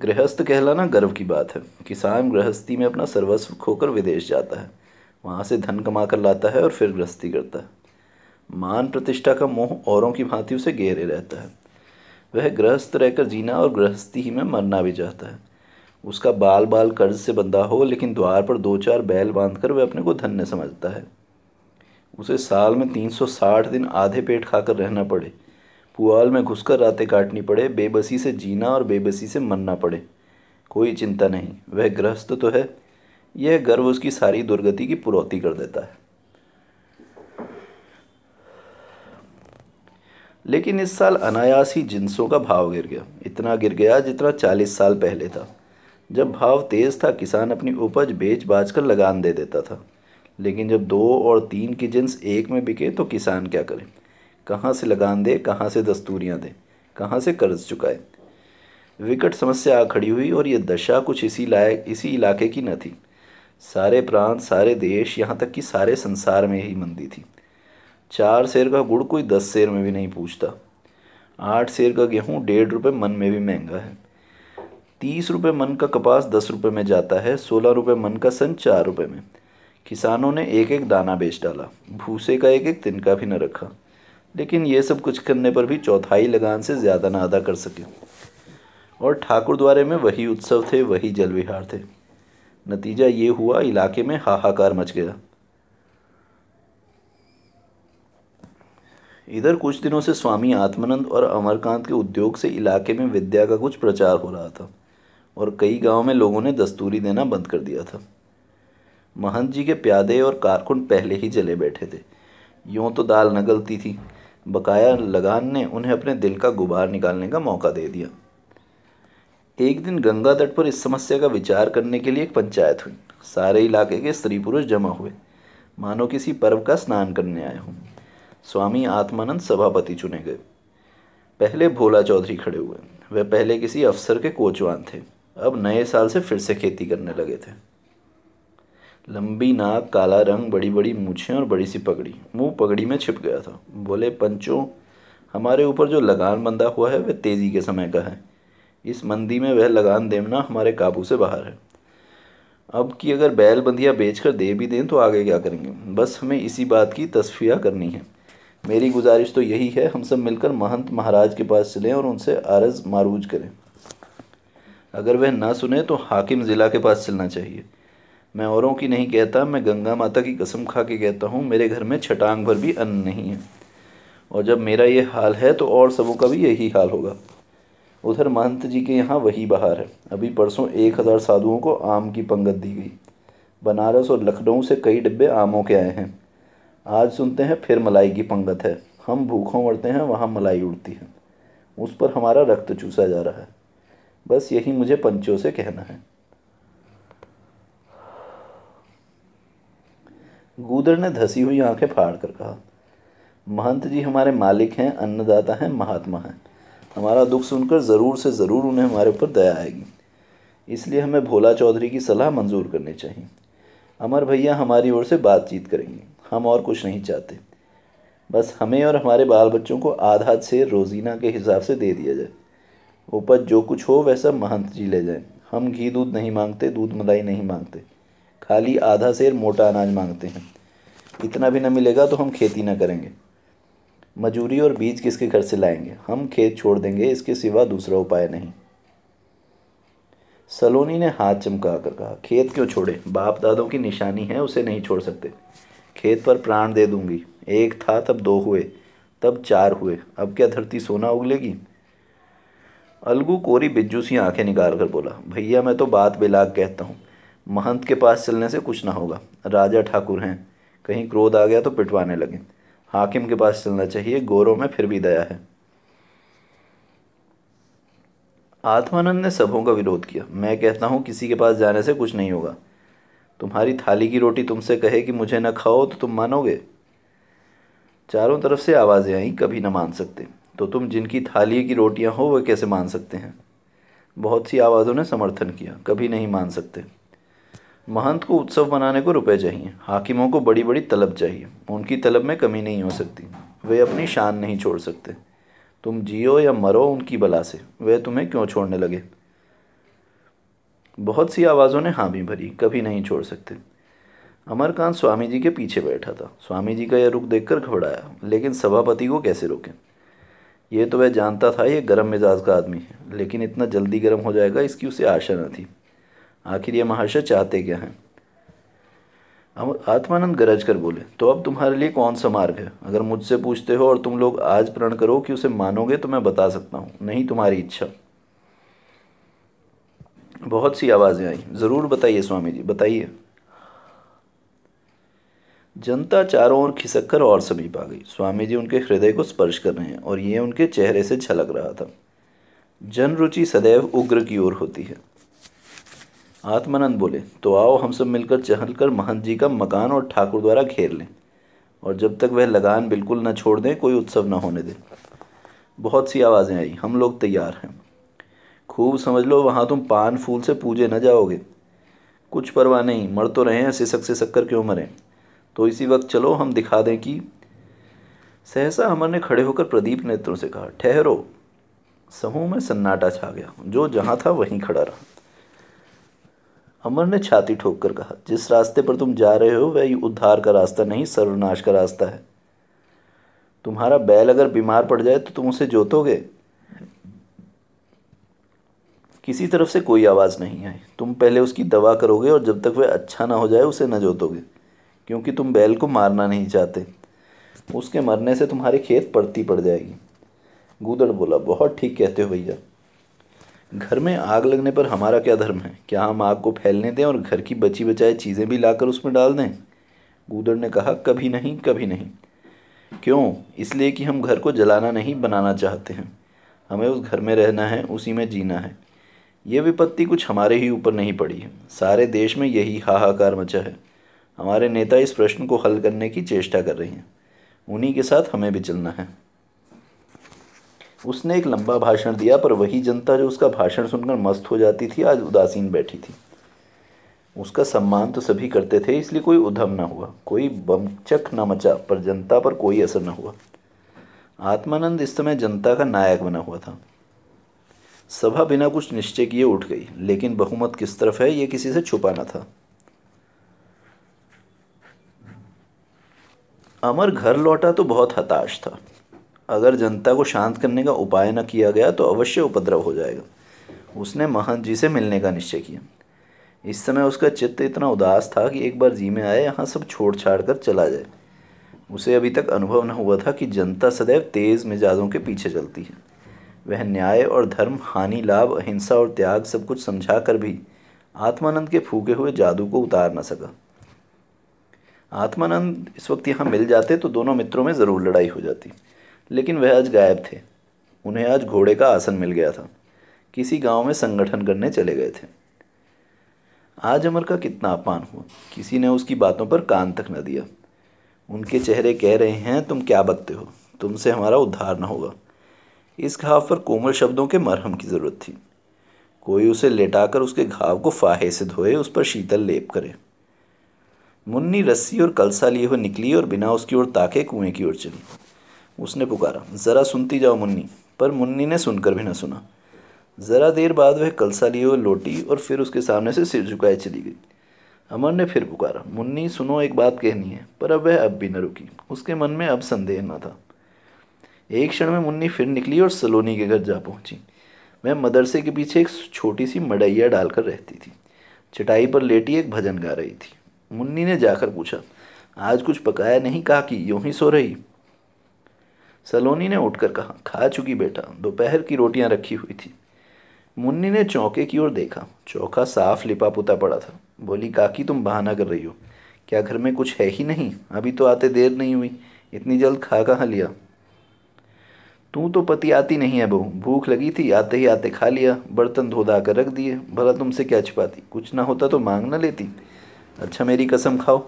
गृहस्थ कहलाना गर्व की बात है किसान गृहस्थी में अपना सर्वस्व खोकर विदेश जाता है वहाँ से धन कमा कर लाता है और फिर गृहस्थी करता है मान प्रतिष्ठा का मोह औरों की भांति उसे गहरे रहता है वह गृहस्थ रहकर जीना और गृहस्थी ही में मरना भी चाहता है उसका बाल बाल कर्ज से बंधा हो लेकिन द्वार पर दो चार बैल बांधकर वह अपने को धन्य समझता है उसे साल में 360 दिन आधे पेट खाकर रहना पड़े पुआल में घुसकर रातें काटनी पड़े बेबसी से जीना और बेबसी से मरना पड़े कोई चिंता नहीं वह गृहस्थ तो है यह गर्व उसकी सारी दुर्गति की पुरौती कर देता है लेकिन इस साल अनायास ही जिनसों का भाव गिर गया इतना गिर गया जितना चालीस साल पहले था जब भाव तेज़ था किसान अपनी उपज बेच बाज कर लगान दे देता था लेकिन जब दो और तीन की जिन्स एक में बिके तो किसान क्या करे कहाँ से लगान दे कहाँ से दस्तूरियाँ दे कहाँ से कर्ज चुकाए विकट समस्या आ खड़ी हुई और ये दशा कुछ इसी लायक इसी इलाके की न थी सारे प्रांत सारे देश यहाँ तक कि सारे संसार में ही मंदी थी चार शेर का गुड़ कोई दस शेर में भी नहीं पूछता आठ शेर का गेहूँ डेढ़ रुपये मन में भी महंगा है तीस रुपये मन का कपास दस रुपये में जाता है सोलह रुपये मन का सन चार रुपये में किसानों ने एक एक दाना बेच डाला भूसे का एक एक तिनका भी न रखा लेकिन ये सब कुछ करने पर भी चौथाई लगान से ज़्यादा ना अदा कर सके और ठाकुर द्वारे में वही उत्सव थे वही जल विहार थे नतीजा ये हुआ इलाके में हाहाकार मच गया इधर कुछ दिनों से स्वामी आत्मानंद और अमरकांत के उद्योग से इलाके में विद्या का कुछ प्रचार हो रहा था और कई गांव में लोगों ने दस्तूरी देना बंद कर दिया था महंत जी के प्यादे और कारकुन पहले ही जले बैठे थे यूँ तो दाल न गलती थी बकाया लगान ने उन्हें अपने दिल का गुबार निकालने का मौका दे दिया एक दिन गंगा तट पर इस समस्या का विचार करने के लिए एक पंचायत हुई सारे इलाके के स्त्री पुरुष जमा हुए मानो किसी पर्व का स्नान करने आए हों स्वामी आत्मानंद सभापति चुने गए पहले भोला चौधरी खड़े हुए वह पहले किसी अफसर के कोचवान थे अब नए साल से फिर से खेती करने लगे थे लंबी नाक काला रंग बड़ी बड़ी मूछें और बड़ी सी पगड़ी मुंह पगड़ी में छिप गया था बोले पंचों हमारे ऊपर जो लगान बंधा हुआ है वह तेज़ी के समय का है इस मंदी में वह लगान देना हमारे काबू से बाहर है अब कि अगर बैल बंदिया बेच कर दे भी दें तो आगे क्या करेंगे बस हमें इसी बात की तस्फिया करनी है मेरी गुजारिश तो यही है हम सब मिलकर महंत महाराज के पास चलें और उनसे आरज़ मारूज करें अगर वह ना सुने तो हाकिम ज़िला के पास चलना चाहिए मैं औरों की नहीं कहता मैं गंगा माता की कसम खा के कहता हूँ मेरे घर में छटांग भर भी अन्न नहीं है और जब मेरा ये हाल है तो और सबों का भी यही हाल होगा उधर महंत जी के यहाँ वही बहार है अभी परसों एक हज़ार साधुओं को आम की पंगत दी गई बनारस और लखनऊ से कई डिब्बे आमों के आए हैं आज सुनते हैं फिर मलाई की पंगत है हम भूखों मरते हैं वहाँ मलाई उड़ती है उस पर हमारा रक्त चूसा जा रहा है बस यही मुझे पंचों से कहना है गूदर ने धसी हुई आंखें फाड़ कर कहा महंत जी हमारे मालिक हैं अन्नदाता हैं महात्मा हैं हमारा दुख सुनकर ज़रूर से ज़रूर उन्हें हमारे ऊपर दया आएगी इसलिए हमें भोला चौधरी की सलाह मंजूर करनी चाहिए अमर भैया हमारी ओर से बातचीत करेंगे हम और कुछ नहीं चाहते बस हमें और हमारे बाल बच्चों को आधा से रोज़ीना के हिसाब से दे दिया जाए उपज जो कुछ हो वह सब महंत जी ले जाएं हम घी दूध नहीं मांगते दूध मलाई नहीं मांगते खाली आधा शेर मोटा अनाज मांगते हैं इतना भी न मिलेगा तो हम खेती न करेंगे मजूरी और बीज किसके घर से लाएंगे हम खेत छोड़ देंगे इसके सिवा दूसरा उपाय नहीं सलोनी ने हाथ चमका कर कहा खेत क्यों छोड़े बाप दादों की निशानी है उसे नहीं छोड़ सकते खेत पर प्राण दे दूंगी एक था तब दो हुए तब चार हुए अब क्या धरती सोना उगलेगी अलगू कोरी बिज्जू सी आंखें निकाल कर बोला भैया मैं तो बात बेलाग कहता हूँ महंत के पास चलने से कुछ ना होगा राजा ठाकुर हैं कहीं क्रोध आ गया तो पिटवाने लगे हाकिम के पास चलना चाहिए गोरों में फिर भी दया है आत्मानंद ने सबों का विरोध किया मैं कहता हूँ किसी के पास जाने से कुछ नहीं होगा तुम्हारी थाली की रोटी तुमसे कहे कि मुझे न खाओ तो तुम मानोगे चारों तरफ से आवाज़ें आईं कभी न मान सकते तो तुम जिनकी थाली की रोटियां हो वह कैसे मान सकते हैं बहुत सी आवाज़ों ने समर्थन किया कभी नहीं मान सकते महंत को उत्सव मनाने को रुपए चाहिए हाकिमों को बड़ी बड़ी तलब चाहिए उनकी तलब में कमी नहीं हो सकती वे अपनी शान नहीं छोड़ सकते तुम जियो या मरो उनकी बला से वे तुम्हें क्यों छोड़ने लगे बहुत सी आवाज़ों ने हामी भरी कभी नहीं छोड़ सकते अमरकांत स्वामी जी के पीछे बैठा था स्वामी जी का यह रुख देखकर घबराया लेकिन सभापति को कैसे रोकें ये तो वह जानता था ये गर्म मिजाज का आदमी है लेकिन इतना जल्दी गर्म हो जाएगा इसकी उसे आशा न थी आखिर ये महाशय चाहते क्या हैं अब आत्मानंद गरज कर बोले तो अब तुम्हारे लिए कौन सा मार्ग है अगर मुझसे पूछते हो और तुम लोग आज प्रण करो कि उसे मानोगे तो मैं बता सकता हूँ नहीं तुम्हारी इच्छा बहुत सी आवाज़ें आई ज़रूर बताइए स्वामी जी बताइए जनता चारों ओर खिसक कर और समीप आ गई स्वामी जी उनके हृदय को स्पर्श कर रहे हैं और ये उनके चेहरे से छलक रहा था जनरुचि सदैव उग्र की ओर होती है आत्मानंद बोले तो आओ हम सब मिलकर चहल कर महंत जी का मकान और ठाकुर द्वारा घेर लें और जब तक वह लगान बिल्कुल न छोड़ दें कोई उत्सव न होने दें बहुत सी आवाज़ें आई हम लोग तैयार हैं खूब समझ लो वहाँ तुम पान फूल से पूजे न जाओगे कुछ परवाह नहीं मर तो रहे हैं सिसक सिसक कर क्यों मरें तो इसी वक्त चलो हम दिखा दें कि सहसा अमर ने खड़े होकर प्रदीप नेत्रों से कहा ठहरो समूह में सन्नाटा छा गया जो जहाँ था वहीं खड़ा रहा अमर ने छाती ठोक कर कहा जिस रास्ते पर तुम जा रहे हो वह उद्धार का रास्ता नहीं सर्वनाश का रास्ता है तुम्हारा बैल अगर बीमार पड़ जाए तो तुम उसे जोतोगे किसी तरफ से कोई आवाज़ नहीं आई तुम पहले उसकी दवा करोगे और जब तक वह अच्छा ना हो जाए उसे न जोतोगे क्योंकि तुम बैल को मारना नहीं चाहते उसके मरने से तुम्हारी खेत पड़ती पड़ जाएगी गूदड़ बोला बहुत ठीक कहते हो भैया घर में आग लगने पर हमारा क्या धर्म है क्या हम आग को फैलने दें और घर की बची बचाई चीज़ें भी लाकर उसमें डाल दें गूदड़ ने कहा कभी नहीं कभी नहीं क्यों इसलिए कि हम घर को जलाना नहीं बनाना चाहते हैं हमें उस घर में रहना है उसी में जीना है ये विपत्ति कुछ हमारे ही ऊपर नहीं पड़ी है सारे देश में यही हाहाकार मचा है हमारे नेता इस प्रश्न को हल करने की चेष्टा कर रही हैं उन्हीं के साथ हमें भी चलना है उसने एक लंबा भाषण दिया पर वही जनता जो उसका भाषण सुनकर मस्त हो जाती थी आज उदासीन बैठी थी उसका सम्मान तो सभी करते थे इसलिए कोई उधम ना हुआ कोई बमचक न मचा पर जनता पर कोई असर न हुआ आत्मानंद इस समय जनता का नायक बना हुआ था सभा बिना कुछ निश्चय किए उठ गई लेकिन बहुमत किस तरफ है ये किसी से छुपाना था अमर घर लौटा तो बहुत हताश था अगर जनता को शांत करने का उपाय न किया गया तो अवश्य उपद्रव हो जाएगा उसने महंत जी से मिलने का निश्चय किया इस समय उसका चित्त इतना उदास था कि एक बार जी में आए यहाँ सब छोड़ छाड़ कर चला जाए उसे अभी तक अनुभव न हुआ था कि जनता सदैव तेज़ मिजाजों के पीछे चलती है वह न्याय और धर्म हानि लाभ अहिंसा और त्याग सब कुछ समझा कर भी आत्मानंद के फूके हुए जादू को उतार न सका आत्मानंद इस वक्त यहाँ मिल जाते तो दोनों मित्रों में ज़रूर लड़ाई हो जाती लेकिन वह आज गायब थे उन्हें आज घोड़े का आसन मिल गया था किसी गांव में संगठन करने चले गए थे आज अमर का कितना अपमान हुआ किसी ने उसकी बातों पर कान तक न दिया उनके चेहरे कह रहे हैं तुम क्या बकते हो तुमसे हमारा उद्धार न होगा इस घाव पर कोमल शब्दों के मरहम की ज़रूरत थी कोई उसे लेटाकर उसके घाव को फाहे से धोए उस पर शीतल लेप करे मुन्नी रस्सी और कलसा लिए हुए निकली और बिना उसकी ओर ताके कुएं की ओर चली उसने पुकारा ज़रा सुनती जाओ मुन्नी पर मुन्नी ने सुनकर भी ना सुना ज़रा देर बाद वह कलसा लिए हुए लौटी और फिर उसके सामने से सिर झुकाए चली गई अमर ने फिर पुकारा मुन्नी सुनो एक बात कहनी है पर अब वह अब भी न रुकी उसके मन में अब संदेह न था एक क्षण में मुन्नी फिर निकली और सलोनी के घर जा पहुंची मैं मदरसे के पीछे एक छोटी सी मडैया डालकर रहती थी चटाई पर लेटी एक भजन गा रही थी मुन्नी ने जाकर पूछा आज कुछ पकाया नहीं कहा कि यूं ही सो रही सलोनी ने उठकर कहा खा चुकी बेटा दोपहर की रोटियां रखी हुई थी मुन्नी ने चौके की ओर देखा चौका साफ लिपा पुता पड़ा था बोली काकी तुम बहाना कर रही हो क्या घर में कुछ है ही नहीं अभी तो आते देर नहीं हुई इतनी जल्द खा कहाँ लिया तू तो पति आती नहीं है बहू भूख लगी थी आते ही आते खा लिया बर्तन धो धा कर रख दिए भला तुमसे क्या छिपाती कुछ ना होता तो मांग ना लेती अच्छा मेरी कसम खाओ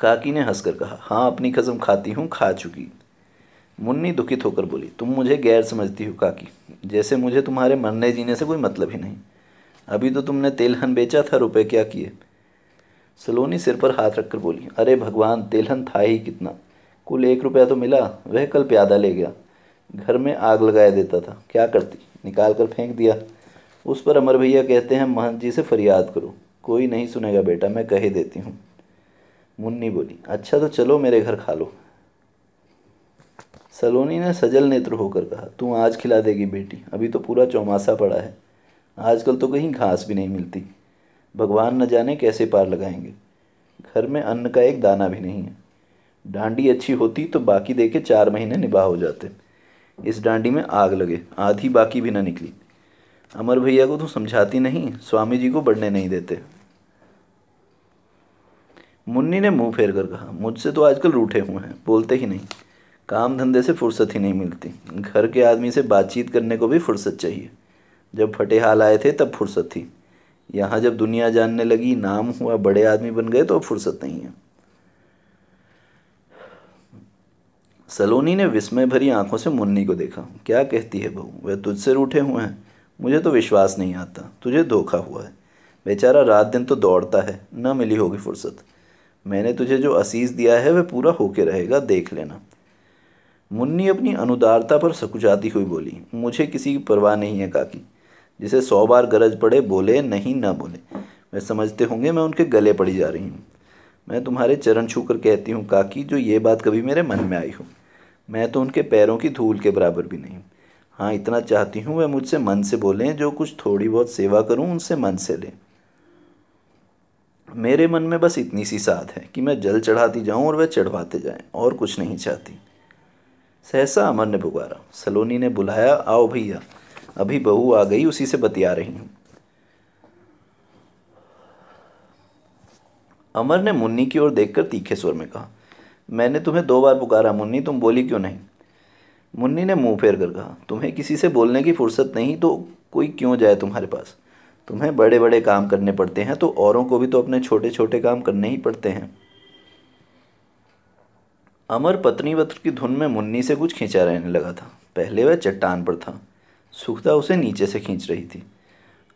काकी ने हंसकर कहा हाँ अपनी कसम खाती हूँ खा चुकी मुन्नी दुखित होकर बोली तुम मुझे गैर समझती हो काकी जैसे मुझे तुम्हारे मरने जीने से कोई मतलब ही नहीं अभी तो तुमने तेलहन बेचा था रुपए क्या किए सलोनी सिर पर हाथ रखकर बोली अरे भगवान तेलहन था ही कितना कुल एक रुपया तो मिला वह कल प्यादा ले गया घर में आग लगाया देता था क्या करती निकाल कर फेंक दिया उस पर अमर भैया कहते हैं महंत जी से फरियाद करो कोई नहीं सुनेगा बेटा मैं कह देती हूँ मुन्नी बोली अच्छा तो चलो मेरे घर खा लो सलोनी ने सजल नेत्र होकर कहा तू आज खिला देगी बेटी अभी तो पूरा चौमासा पड़ा है आजकल तो कहीं घास भी नहीं मिलती भगवान न जाने कैसे पार लगाएंगे घर में अन्न का एक दाना भी नहीं है डांडी अच्छी होती तो बाकी दे के चार महीने निभा हो जाते इस डांडी में आग लगे आधी बाकी भी ना निकली अमर भैया को तो समझाती नहीं स्वामी जी को बढ़ने नहीं देते मुन्नी ने मुंह फेर कर कहा मुझसे तो आजकल रूठे हुए हैं बोलते ही नहीं काम धंधे से फुर्सत ही नहीं मिलती घर के आदमी से बातचीत करने को भी फुर्सत चाहिए जब फटे हाल आए थे तब फुर्सत थी यहाँ जब दुनिया जानने लगी नाम हुआ बड़े आदमी बन गए तो अब फुर्सत नहीं है सलोनी ने विस्मय भरी आंखों से मुन्नी को देखा क्या कहती है बहू वह तुझसे रूठे हुए हैं मुझे तो विश्वास नहीं आता तुझे धोखा हुआ है बेचारा रात दिन तो दौड़ता है न मिली होगी फुर्सत मैंने तुझे जो असीस दिया है वह पूरा होके रहेगा देख लेना मुन्नी अपनी अनुदारता पर सकुचाती हुई बोली मुझे किसी की परवाह नहीं है काकी जिसे सौ बार गरज पड़े बोले नहीं ना बोले वह समझते होंगे मैं उनके गले पड़ी जा रही हूँ मैं तुम्हारे चरण छू कर कहती हूँ काकी जो ये बात कभी मेरे मन में आई हो मैं तो उनके पैरों की धूल के बराबर भी नहीं हाँ इतना चाहती हूँ वह मुझसे मन से बोलें जो कुछ थोड़ी बहुत सेवा करूँ उनसे मन से लें मेरे मन में बस इतनी सी साथ है कि मैं जल चढ़ाती जाऊं और वह चढ़वाते जाएँ और कुछ नहीं चाहती सहसा अमर ने पुकारा सलोनी ने बुलाया आओ भैया अभी बहू आ गई उसी से बतिया रही हूँ अमर ने मुन्नी की ओर देखकर तीखे स्वर में कहा मैंने तुम्हें दो बार पुकारा मुन्नी तुम बोली क्यों नहीं मुन्नी ने मुंह फेर कर कहा तुम्हें किसी से बोलने की फुर्सत नहीं तो कोई क्यों जाए तुम्हारे पास तुम्हें बड़े बड़े काम करने पड़ते हैं तो औरों को भी तो अपने छोटे छोटे काम करने ही पड़ते हैं अमर पत्नी पत्र की धुन में मुन्नी से कुछ खींचा रहने लगा था पहले वह चट्टान पर था सुखदा उसे नीचे से खींच रही थी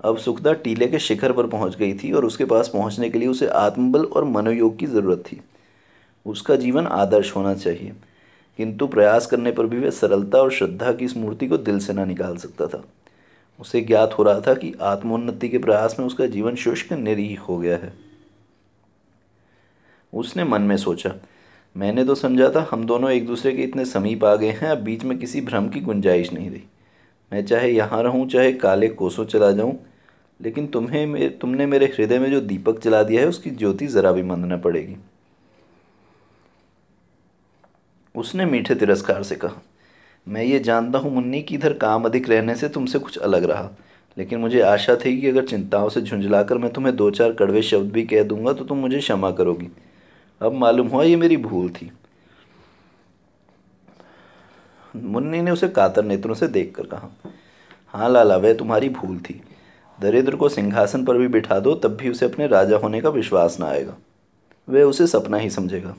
अब सुखदा टीले के शिखर पर पहुंच गई थी और उसके पास पहुंचने के लिए उसे आत्मबल और मनोयोग की ज़रूरत थी उसका जीवन आदर्श होना चाहिए किंतु प्रयास करने पर भी वह सरलता और श्रद्धा की इस मूर्ति को दिल से ना निकाल सकता था उसे ज्ञात हो रहा था कि आत्मोन्नति के प्रयास में उसका जीवन शुष्क निरीह हो गया है उसने मन में सोचा मैंने तो समझा था हम दोनों एक दूसरे के इतने समीप आ गए हैं अब बीच में किसी भ्रम की गुंजाइश नहीं रही मैं चाहे यहाँ रहूँ चाहे काले कोसों चला जाऊँ लेकिन तुम्हें तुमने मेरे हृदय में जो दीपक चला दिया है उसकी ज्योति ज़रा भी मंद न पड़ेगी उसने मीठे तिरस्कार से कहा मैं ये जानता हूँ मुन्नी कि इधर काम अधिक रहने से तुमसे कुछ अलग रहा लेकिन मुझे आशा थी कि अगर चिंताओं से झुंझलाकर मैं तुम्हें दो चार कड़वे शब्द भी कह दूंगा तो तुम मुझे क्षमा करोगी अब मालूम हुआ ये मेरी भूल थी मुन्नी ने उसे कातर नेत्रों से देख कर कहा हाँ लाला वह तुम्हारी भूल थी दरिद्र को सिंहासन पर भी बिठा दो तब भी उसे अपने राजा होने का विश्वास ना आएगा वह उसे सपना ही समझेगा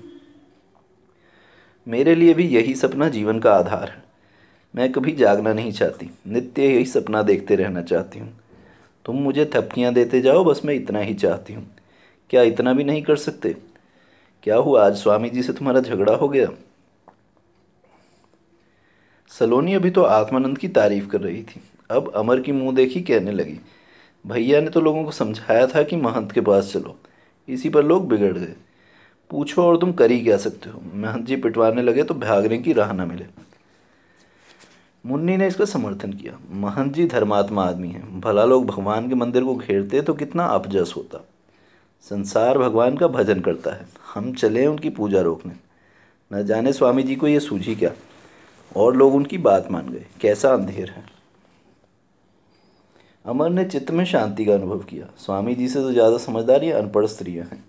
मेरे लिए भी यही सपना जीवन का आधार है मैं कभी जागना नहीं चाहती नित्य यही सपना देखते रहना चाहती हूँ तुम मुझे थपकियाँ देते जाओ बस मैं इतना ही चाहती हूँ क्या इतना भी नहीं कर सकते क्या हुआ आज स्वामी जी से तुम्हारा झगड़ा हो गया सलोनी अभी तो आत्मानंद की तारीफ कर रही थी अब अमर की मुंह देखी कहने लगी भैया ने तो लोगों को समझाया था कि महंत के पास चलो इसी पर लोग बिगड़ गए पूछो और तुम कर ही क्या सकते हो महंत जी पिटवाने लगे तो भागने की राह न मिले मुन्नी ने इसका समर्थन किया महंत जी धर्मात्मा आदमी हैं भला लोग भगवान के मंदिर को घेरते तो कितना अपजस होता संसार भगवान का भजन करता है हम चले उनकी पूजा रोकने न जाने स्वामी जी को ये सूझी क्या और लोग उनकी बात मान गए कैसा अंधेर है अमर ने चित्त में शांति का अनुभव किया स्वामी जी से तो ज़्यादा समझदार या अनपढ़ स्त्रियाँ हैं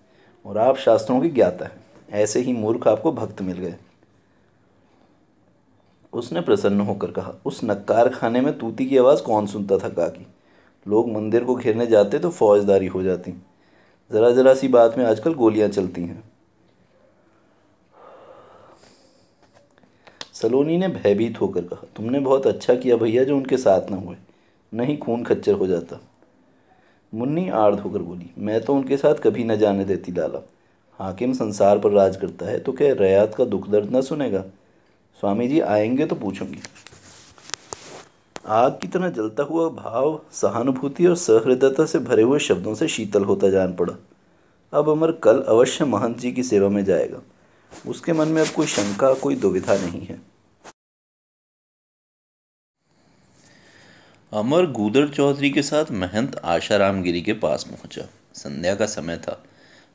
और आप शास्त्रों की ज्ञाता है ऐसे ही मूर्ख आपको भक्त मिल गए उसने प्रसन्न होकर कहा उस नक्कार खाने में तूती की आवाज़ कौन सुनता था काकी लोग मंदिर को घेरने जाते तो फौजदारी हो जाती ज़रा ज़रा सी बात में आजकल गोलियां चलती हैं सलोनी ने भयभीत होकर कहा तुमने बहुत अच्छा किया भैया जो उनके साथ ना हुए नहीं खून खच्चर हो जाता मुन्नी आड़ होकर बोली मैं तो उनके साथ कभी न जाने देती लाला हाकिम संसार पर राज करता है तो क्या रयात का दुख दर्द न सुनेगा स्वामी जी आएंगे तो पूछूंगी आग की तरह जलता हुआ भाव सहानुभूति और सहृदयता से भरे हुए शब्दों से शीतल होता जान पड़ा अब अमर कल अवश्य महंत जी की सेवा में जाएगा उसके मन में अब कोई शंका कोई दुविधा नहीं है अमर गूदर चौधरी के साथ महंत आशाराम गिरी के पास पहुंचा संध्या का समय था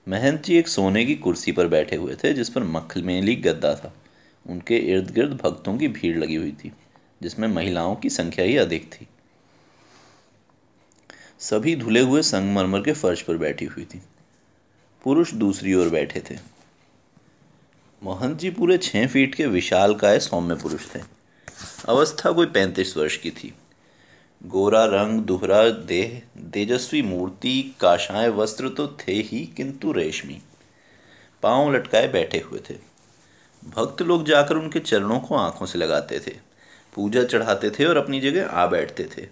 महंत जी एक सोने की कुर्सी पर बैठे हुए थे जिस पर मखमेली गद्दा था उनके इर्द गिर्द भक्तों की भीड़ लगी हुई थी जिसमें महिलाओं की संख्या ही अधिक थी सभी धुले हुए संगमरमर के फर्श पर बैठी हुई थी पुरुष दूसरी ओर बैठे थे महंत जी पूरे छः फीट के विशाल काय सौम्य पुरुष थे अवस्था कोई पैंतीस वर्ष की थी गोरा रंग दुहरा देह तेजस्वी मूर्ति काशाएं वस्त्र तो थे ही किंतु रेशमी पांव लटकाए बैठे हुए थे भक्त लोग जाकर उनके चरणों को आंखों से लगाते थे पूजा चढ़ाते थे और अपनी जगह आ बैठते थे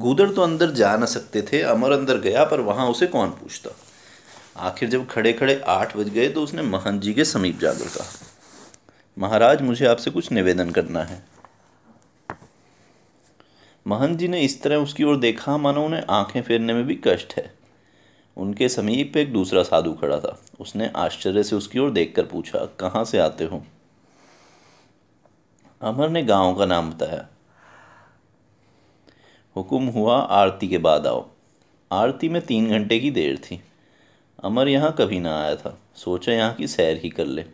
गूदर तो अंदर जा न सकते थे अमर अंदर गया पर वहां उसे कौन पूछता आखिर जब खड़े खड़े आठ बज गए तो उसने महंत जी के समीप जाकर कहा महाराज मुझे आपसे कुछ निवेदन करना है महंत जी ने इस तरह उसकी ओर देखा मानो उन्हें आंखें फेरने में भी कष्ट है उनके समीप एक दूसरा साधु खड़ा था उसने आश्चर्य से उसकी ओर देखकर पूछा कहाँ से आते हो अमर ने गांव का नाम बताया हुक्म हुआ आरती के बाद आओ आरती में तीन घंटे की देर थी अमर यहाँ कभी ना आया था सोचा यहाँ की सैर ही कर ले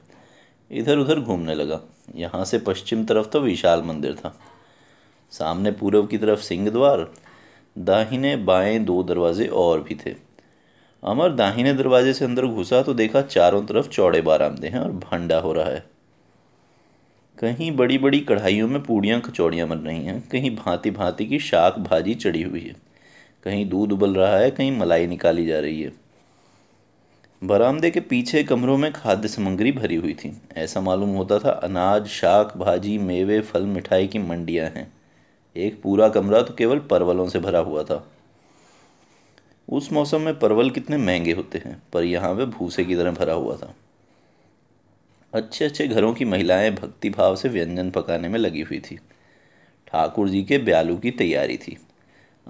इधर उधर घूमने लगा यहाँ से पश्चिम तरफ तो विशाल मंदिर था सामने पूर्व की तरफ सिंह द्वार दाहिने बाएं दो दरवाजे और भी थे अमर दाहिने दरवाजे से अंदर घुसा तो देखा चारों तरफ चौड़े बारामदे हैं और भंडा हो रहा है कहीं बड़ी बड़ी कढ़ाइयों में पूड़ियाँ कचौड़ियाँ बन रही हैं कहीं भांति भांति की शाक भाजी चढ़ी हुई है कहीं दूध उबल रहा है कहीं मलाई निकाली जा रही है बरामदे के पीछे कमरों में खाद्य सामग्री भरी हुई थी ऐसा मालूम होता था अनाज शाक भाजी मेवे फल मिठाई की मंडियाँ हैं एक पूरा कमरा तो केवल परवलों से भरा हुआ था उस मौसम में परवल कितने महंगे होते हैं पर यहाँ वे भूसे की तरह भरा हुआ था अच्छे अच्छे घरों की महिलाएं भक्ति भाव से व्यंजन पकाने में लगी हुई थी ठाकुर जी के ब्यालू की तैयारी थी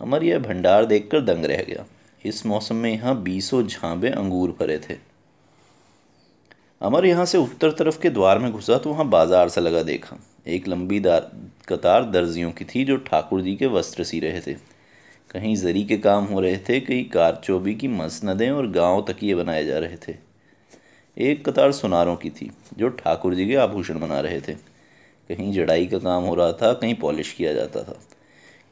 अमर यह भंडार देखकर दंग रह गया इस मौसम में यहाँ बीसों झांबे अंगूर भरे थे अमर यहाँ से उत्तर तरफ के द्वार में घुसा तो वहाँ बाजार सा लगा देखा एक लंबी दार कतार दर्जियों की थी जो ठाकुर जी के वस्त्र सी रहे थे कहीं जरी के काम हो रहे थे कहीं कारचोबी की मसनदें और गांव तकिए बनाए जा रहे थे एक कतार सुनारों की थी जो ठाकुर जी के आभूषण बना रहे थे कहीं जड़ाई का काम हो रहा था कहीं पॉलिश किया जाता था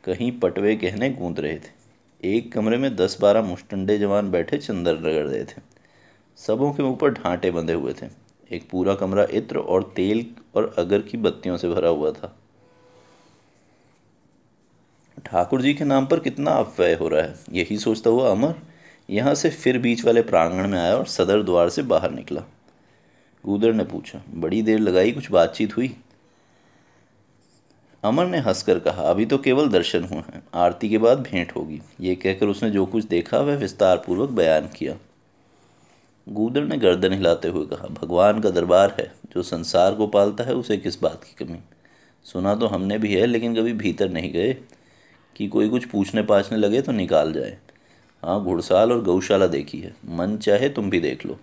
कहीं पटवे कहने गूंद रहे थे एक कमरे में दस बारह मुस्टंडे जवान बैठे चंदर रगड़ रहे थे सबों के ऊपर ढांटे बंधे हुए थे एक पूरा कमरा इत्र और तेल और अगर की बत्तियों से भरा हुआ था ठाकुर जी के नाम पर कितना अपव्यय हो रहा है यही सोचता हुआ अमर यहां से फिर बीच वाले प्रांगण में आया और सदर द्वार से बाहर निकला गूदर ने पूछा बड़ी देर लगाई कुछ बातचीत हुई अमर ने हंसकर कहा अभी तो केवल दर्शन हुए हैं आरती के बाद भेंट होगी ये कहकर उसने जो कुछ देखा वह विस्तारपूर्वक बयान किया गूदर ने गर्दन हिलाते हुए कहा भगवान का दरबार है जो संसार को पालता है उसे किस बात की कमी सुना तो हमने भी है लेकिन कभी भीतर नहीं गए कि कोई कुछ पूछने पाछने लगे तो निकाल जाए हाँ घुड़साल और गौशाला देखी है मन चाहे तुम भी देख लो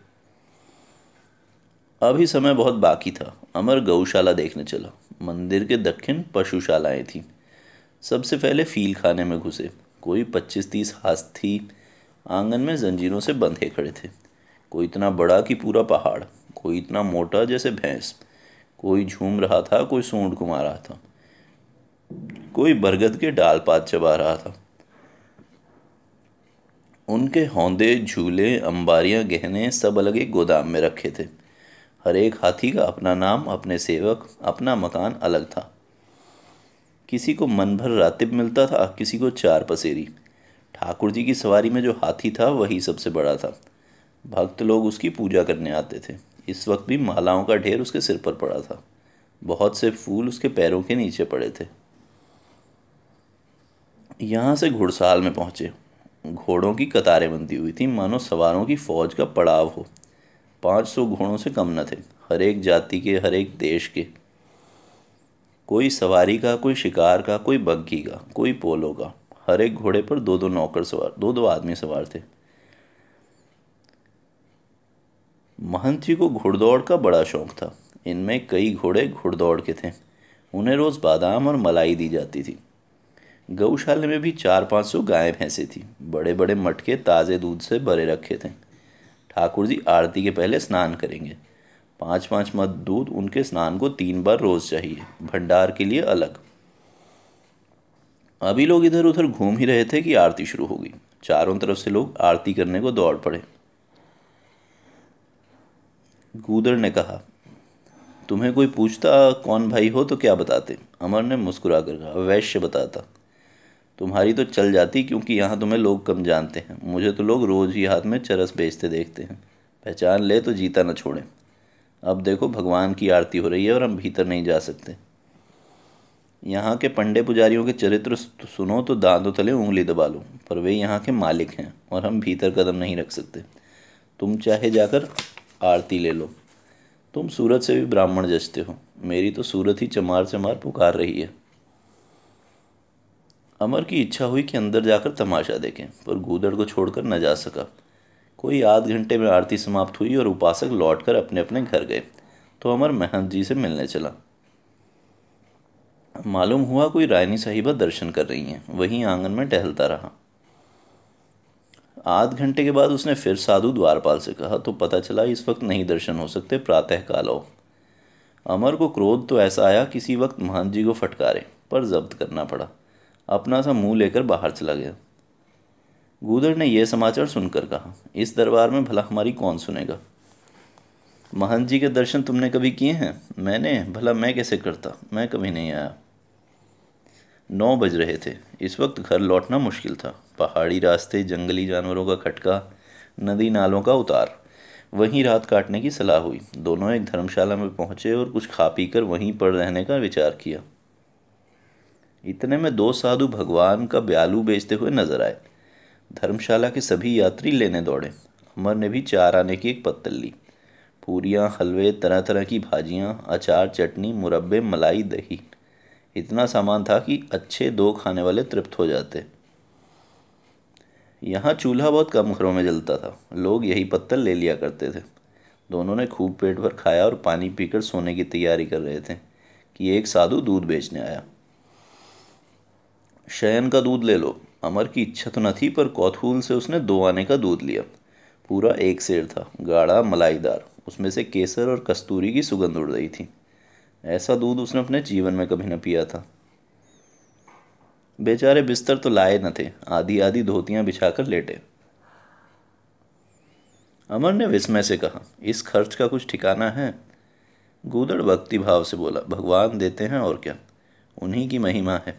अभी समय बहुत बाकी था अमर गौशाला देखने चला मंदिर के दक्षिण पशुशालाएं थीं सबसे पहले फील खाने में घुसे कोई पच्चीस तीस हाथ थी आंगन में जंजीरों से बंधे खड़े थे कोई इतना बड़ा कि पूरा पहाड़ कोई इतना मोटा जैसे भैंस कोई झूम रहा था कोई सूंड घुमा रहा था कोई बरगद के डाल पात चबा रहा था उनके होंदे झूले अंबारियां गहने सब अलग एक गोदाम में रखे थे हर एक हाथी का अपना नाम अपने सेवक अपना मकान अलग था किसी को मन भर रातिब मिलता था किसी को चार पसेरी ठाकुर जी की सवारी में जो हाथी था वही सबसे बड़ा था भक्त लोग उसकी पूजा करने आते थे इस वक्त भी मालाओं का ढेर उसके सिर पर पड़ा था बहुत से फूल उसके पैरों के नीचे पड़े थे यहाँ से घुड़साल में पहुँचे घोड़ों की कतारें बनती हुई थी मानो सवारों की फौज का पड़ाव हो पाँच सौ घोड़ों से कम न थे हर एक जाति के हर एक देश के कोई सवारी का कोई शिकार का कोई बग्घी का कोई पोलो का हर एक घोड़े पर दो दो नौकर सवार दो दो आदमी सवार थे महंत जी को घुड़दौड़ का बड़ा शौक था इनमें कई घोड़े घुड़दौड़ के थे उन्हें रोज़ बादाम और मलाई दी जाती थी गौशाले में भी चार पाँच सौ गायें भैंसे थी बड़े बड़े मटके ताज़े दूध से भरे रखे थे ठाकुर जी आरती के पहले स्नान करेंगे पाँच पाँच मत दूध उनके स्नान को तीन बार रोज़ चाहिए भंडार के लिए अलग अभी लोग इधर उधर घूम ही रहे थे कि आरती शुरू हो गई चारों तरफ से लोग आरती करने को दौड़ पड़े गूदड़ ने कहा तुम्हें कोई पूछता कौन भाई हो तो क्या बताते अमर ने मुस्कुरा कर कहा वैश्य बताता तुम्हारी तो चल जाती क्योंकि यहाँ तुम्हें लोग कम जानते हैं मुझे तो लोग रोज़ ही हाथ में चरस बेचते देखते हैं पहचान ले तो जीता न छोड़ें अब देखो भगवान की आरती हो रही है और हम भीतर नहीं जा सकते यहाँ के पंडे पुजारियों के चरित्र सुनो तो दांतों तले उंगली दबा लो पर वे यहाँ के मालिक हैं और हम भीतर कदम नहीं रख सकते तुम चाहे जाकर आरती ले लो तुम सूरत से भी ब्राह्मण जचते हो मेरी तो सूरत ही चमार चमार पुकार रही है अमर की इच्छा हुई कि अंदर जाकर तमाशा देखें पर गूदड़ को छोड़कर न जा सका कोई आध घंटे में आरती समाप्त हुई और उपासक लौटकर अपने अपने घर गए तो अमर महंत जी से मिलने चला मालूम हुआ कोई रायनी साहिबा दर्शन कर रही हैं वहीं आंगन में टहलता रहा आध घंटे के बाद उसने फिर साधु द्वारपाल से कहा तो पता चला इस वक्त नहीं दर्शन हो सकते प्रातःकाल आओ अमर को क्रोध तो ऐसा आया किसी वक्त महंत जी को फटकारे पर जब्त करना पड़ा अपना सा मुंह लेकर बाहर चला गया गूदर ने यह समाचार सुनकर कहा इस दरबार में भला हमारी कौन सुनेगा महंत जी के दर्शन तुमने कभी किए हैं मैंने भला मैं कैसे करता मैं कभी नहीं आया नौ बज रहे थे इस वक्त घर लौटना मुश्किल था पहाड़ी रास्ते जंगली जानवरों का खटका नदी नालों का उतार वहीं रात काटने की सलाह हुई दोनों एक धर्मशाला में पहुंचे और कुछ खा पी कर वहीं पड़ रहने का विचार किया इतने में दो साधु भगवान का ब्यालू बेचते हुए नजर आए धर्मशाला के सभी यात्री लेने दौड़े अमर ने भी चार आने की एक पत्तल ली पूरियाँ हलवे तरह तरह की भाजियाँ अचार चटनी मुरब्बे मलाई दही इतना सामान था कि अच्छे दो खाने वाले तृप्त हो जाते यहाँ चूल्हा बहुत कम घरों में जलता था लोग यही पत्तल ले लिया करते थे दोनों ने खूब पेट भर खाया और पानी पीकर सोने की तैयारी कर रहे थे कि एक साधु दूध बेचने आया शयन का दूध ले लो अमर की इच्छा तो न थी पर कौथूल से उसने दो आने का दूध लिया पूरा एक सेर था गाढ़ा मलाईदार उसमें से केसर और कस्तूरी की सुगंध उड़ रही थी ऐसा दूध उसने अपने जीवन में कभी न पिया था बेचारे बिस्तर तो लाए न थे आधी आधी धोतियां बिछाकर लेटे अमर ने विस्मय से कहा इस खर्च का कुछ ठिकाना है गूदड़ भक्ति भाव से बोला भगवान देते हैं और क्या उन्हीं की महिमा है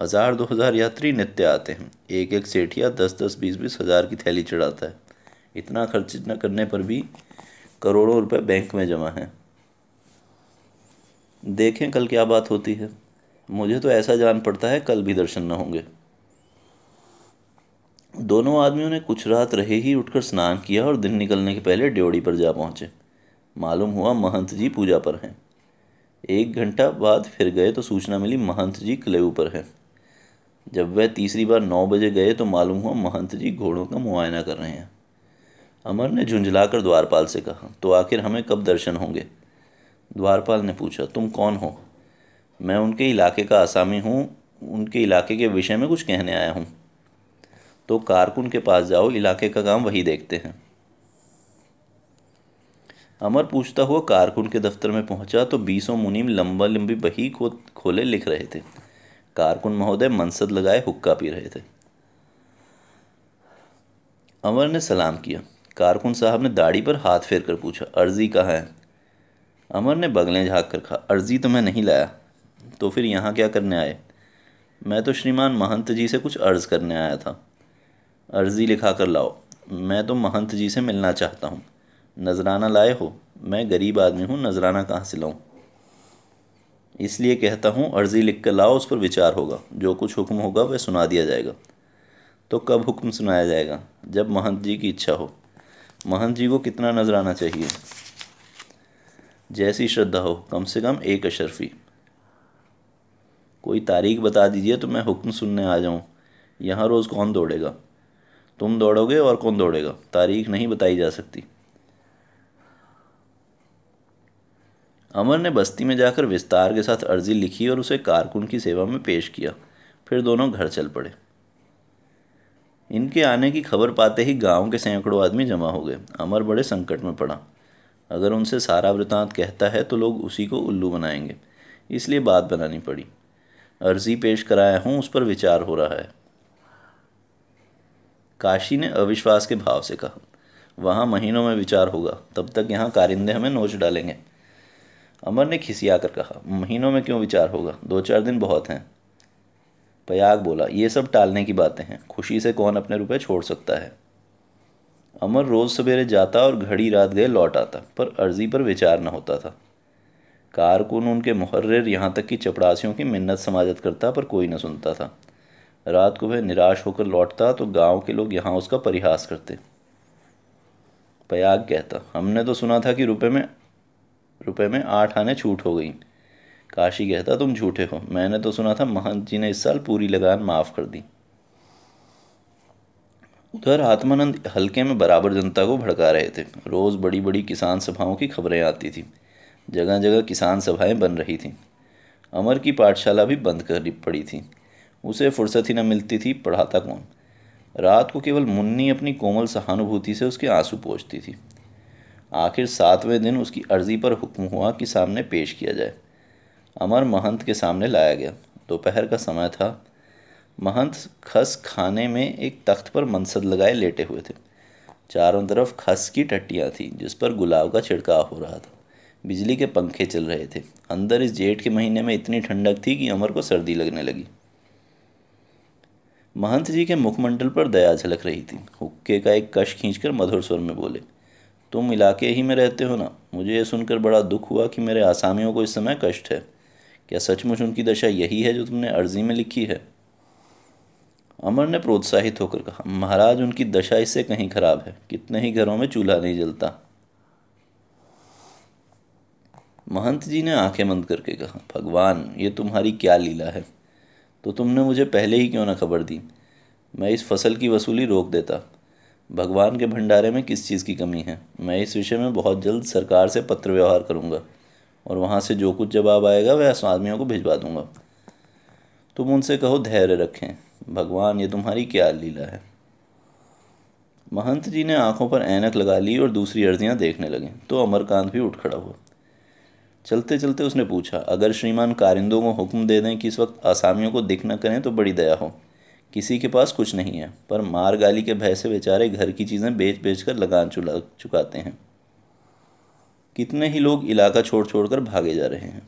हज़ार दो हज़ार यात्री नित्य आते हैं एक एक सेठिया दस दस बीस बीस हज़ार की थैली चढ़ाता है इतना खर्च न करने पर भी करोड़ों रुपए बैंक में जमा है देखें कल क्या बात होती है मुझे तो ऐसा जान पड़ता है कल भी दर्शन न होंगे दोनों आदमियों ने कुछ रात रहे ही उठकर स्नान किया और दिन निकलने के पहले ड्योड़ी पर जा पहुँचे मालूम हुआ महंत जी पूजा पर हैं एक घंटा बाद फिर गए तो सूचना मिली महंत जी क्लेऊ पर हैं जब वह तीसरी बार नौ बजे गए तो मालूम हुआ महंत जी घोड़ों का मुआयना कर रहे हैं अमर ने झुंझलाकर द्वारपाल से कहा तो आखिर हमें कब दर्शन होंगे द्वारपाल ने पूछा तुम कौन हो मैं उनके इलाके का आसामी हूँ उनके इलाके के विषय में कुछ कहने आया हूँ तो कारकुन के पास जाओ इलाके का काम वही देखते हैं अमर पूछता हुआ कारकुन के दफ्तर में पहुंचा तो बीसों मुनीम लंबा लंबी बही को खोले लिख रहे थे कारकुन महोदय मनसद लगाए हुक्का पी रहे थे अमर ने सलाम किया कारकुन साहब ने दाढ़ी पर हाथ फेर कर पूछा अर्जी कहाँ है अमर ने बगलें झाँक कर कहा अर्जी तो मैं नहीं लाया तो फिर यहाँ क्या करने आए मैं तो श्रीमान महंत जी से कुछ अर्ज़ करने आया था अर्जी लिखा कर लाओ मैं तो महंत जी से मिलना चाहता हूँ नजराना लाए हो मैं गरीब आदमी हूँ नजराना कहाँ से लाऊँ इसलिए कहता हूँ अर्जी लिख कर लाओ उस पर विचार होगा जो कुछ हुक्म होगा वह सुना दिया जाएगा तो कब हुक्म सुनाया जाएगा जब महंत जी की इच्छा हो महंत जी को कितना नजराना चाहिए जैसी श्रद्धा हो कम से कम एक अशरफी कोई तारीख बता दीजिए तो मैं हुक्म सुनने आ जाऊँ यहाँ रोज़ कौन दौड़ेगा तुम दौड़ोगे और कौन दौड़ेगा तारीख नहीं बताई जा सकती अमर ने बस्ती में जाकर विस्तार के साथ अर्जी लिखी और उसे कारकुन की सेवा में पेश किया फिर दोनों घर चल पड़े इनके आने की खबर पाते ही गांव के सैकड़ों आदमी जमा हो गए अमर बड़े संकट में पड़ा अगर उनसे सारा वृतांत कहता है तो लोग उसी को उल्लू बनाएंगे इसलिए बात बनानी पड़ी अर्जी पेश कराया हूँ उस पर विचार हो रहा है काशी ने अविश्वास के भाव से कहा वहाँ महीनों में विचार होगा तब तक यहाँ कारिंदे हमें नोच डालेंगे अमर ने खिसिया कर कहा महीनों में क्यों विचार होगा दो चार दिन बहुत हैं प्रयाग बोला ये सब टालने की बातें हैं खुशी से कौन अपने रुपए छोड़ सकता है अमर रोज़ सवेरे जाता और घड़ी रात गए लौट आता पर अर्जी पर विचार न होता था कारकुन उनके मुहर्र यहाँ तक कि चपड़ासियों की मिन्नत समाजत करता पर कोई न सुनता था रात को वह निराश होकर लौटता तो गांव के लोग यहाँ उसका परिहास करते प्रयाग कहता हमने तो सुना था कि रुपए में रुपए में आठ आने छूट हो गई काशी कहता तुम झूठे हो मैंने तो सुना था महंत जी ने इस साल पूरी लगान माफ़ कर दी उधर आत्मानंद हल्के में बराबर जनता को भड़का रहे थे रोज़ बड़ी बड़ी किसान सभाओं की खबरें आती थी जगह जगह किसान सभाएं बन रही थीं अमर की पाठशाला भी बंद कर पड़ी थी उसे फुर्सत ही न मिलती थी पढ़ाता कौन रात को केवल मुन्नी अपनी कोमल सहानुभूति से उसके आंसू पोछती थी आखिर सातवें दिन उसकी अर्जी पर हुक्म हुआ कि सामने पेश किया जाए अमर महंत के सामने लाया गया दोपहर का समय था महंत खस खाने में एक तख्त पर मनसद लगाए लेटे हुए थे चारों तरफ खस की टट्टियाँ थीं जिस पर गुलाब का छिड़काव हो रहा था बिजली के पंखे चल रहे थे अंदर इस जेठ के महीने में इतनी ठंडक थी कि अमर को सर्दी लगने लगी महंत जी के मुखमंडल पर दया झलक रही थी हुक्के का एक कश खींचकर मधुर स्वर में बोले तुम इलाके ही में रहते हो ना मुझे ये सुनकर बड़ा दुख हुआ कि मेरे आसामियों को इस समय कष्ट है क्या सचमुच उनकी दशा यही है जो तुमने अर्जी में लिखी है अमर ने प्रोत्साहित होकर कहा महाराज उनकी दशा इससे कहीं खराब है कितने ही घरों में चूल्हा नहीं जलता महंत जी ने आंखें बंद करके कहा भगवान ये तुम्हारी क्या लीला है तो तुमने मुझे पहले ही क्यों ना खबर दी मैं इस फसल की वसूली रोक देता भगवान के भंडारे में किस चीज़ की कमी है मैं इस विषय में बहुत जल्द सरकार से पत्र व्यवहार करूँगा और वहाँ से जो कुछ जवाब आएगा वह आदमियों को भिजवा दूँगा तुम उनसे कहो धैर्य रखें भगवान ये तुम्हारी क्या लीला है महंत जी ने आंखों पर ऐनक लगा ली और दूसरी अर्जियां देखने लगे तो अमरकांत भी उठ खड़ा हुआ चलते चलते उसने पूछा अगर श्रीमान कारिंदों को हुक्म दे दें कि इस वक्त आसामियों को दिख न करें तो बड़ी दया हो किसी के पास कुछ नहीं है पर मार गाली के भय से बेचारे घर की चीज़ें बेच बेच कर लगान चुका चुकाते हैं कितने ही लोग इलाका छोड़ छोड़ कर भागे जा रहे हैं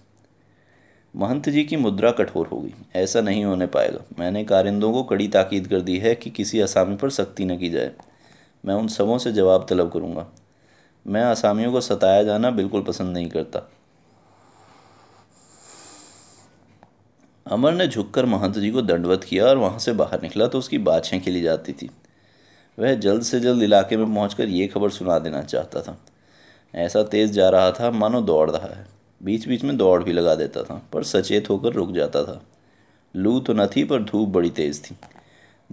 महंत जी की मुद्रा कठोर होगी ऐसा नहीं होने पाएगा मैंने कारिंदों को कड़ी ताकीद कर दी है कि किसी असामी पर सख्ती न की जाए मैं उन सबों से जवाब तलब करूँगा मैं असामियों को सताया जाना बिल्कुल पसंद नहीं करता अमर ने झुककर महंत जी को दंडवत किया और वहाँ से बाहर निकला तो उसकी बाछें खिली जाती थी वह जल्द से जल्द इलाके में पहुँच कर ये खबर सुना देना चाहता था ऐसा तेज़ जा रहा था मानो दौड़ रहा है बीच बीच में दौड़ भी लगा देता था पर सचेत होकर रुक जाता था लू तो न थी पर धूप बड़ी तेज़ थी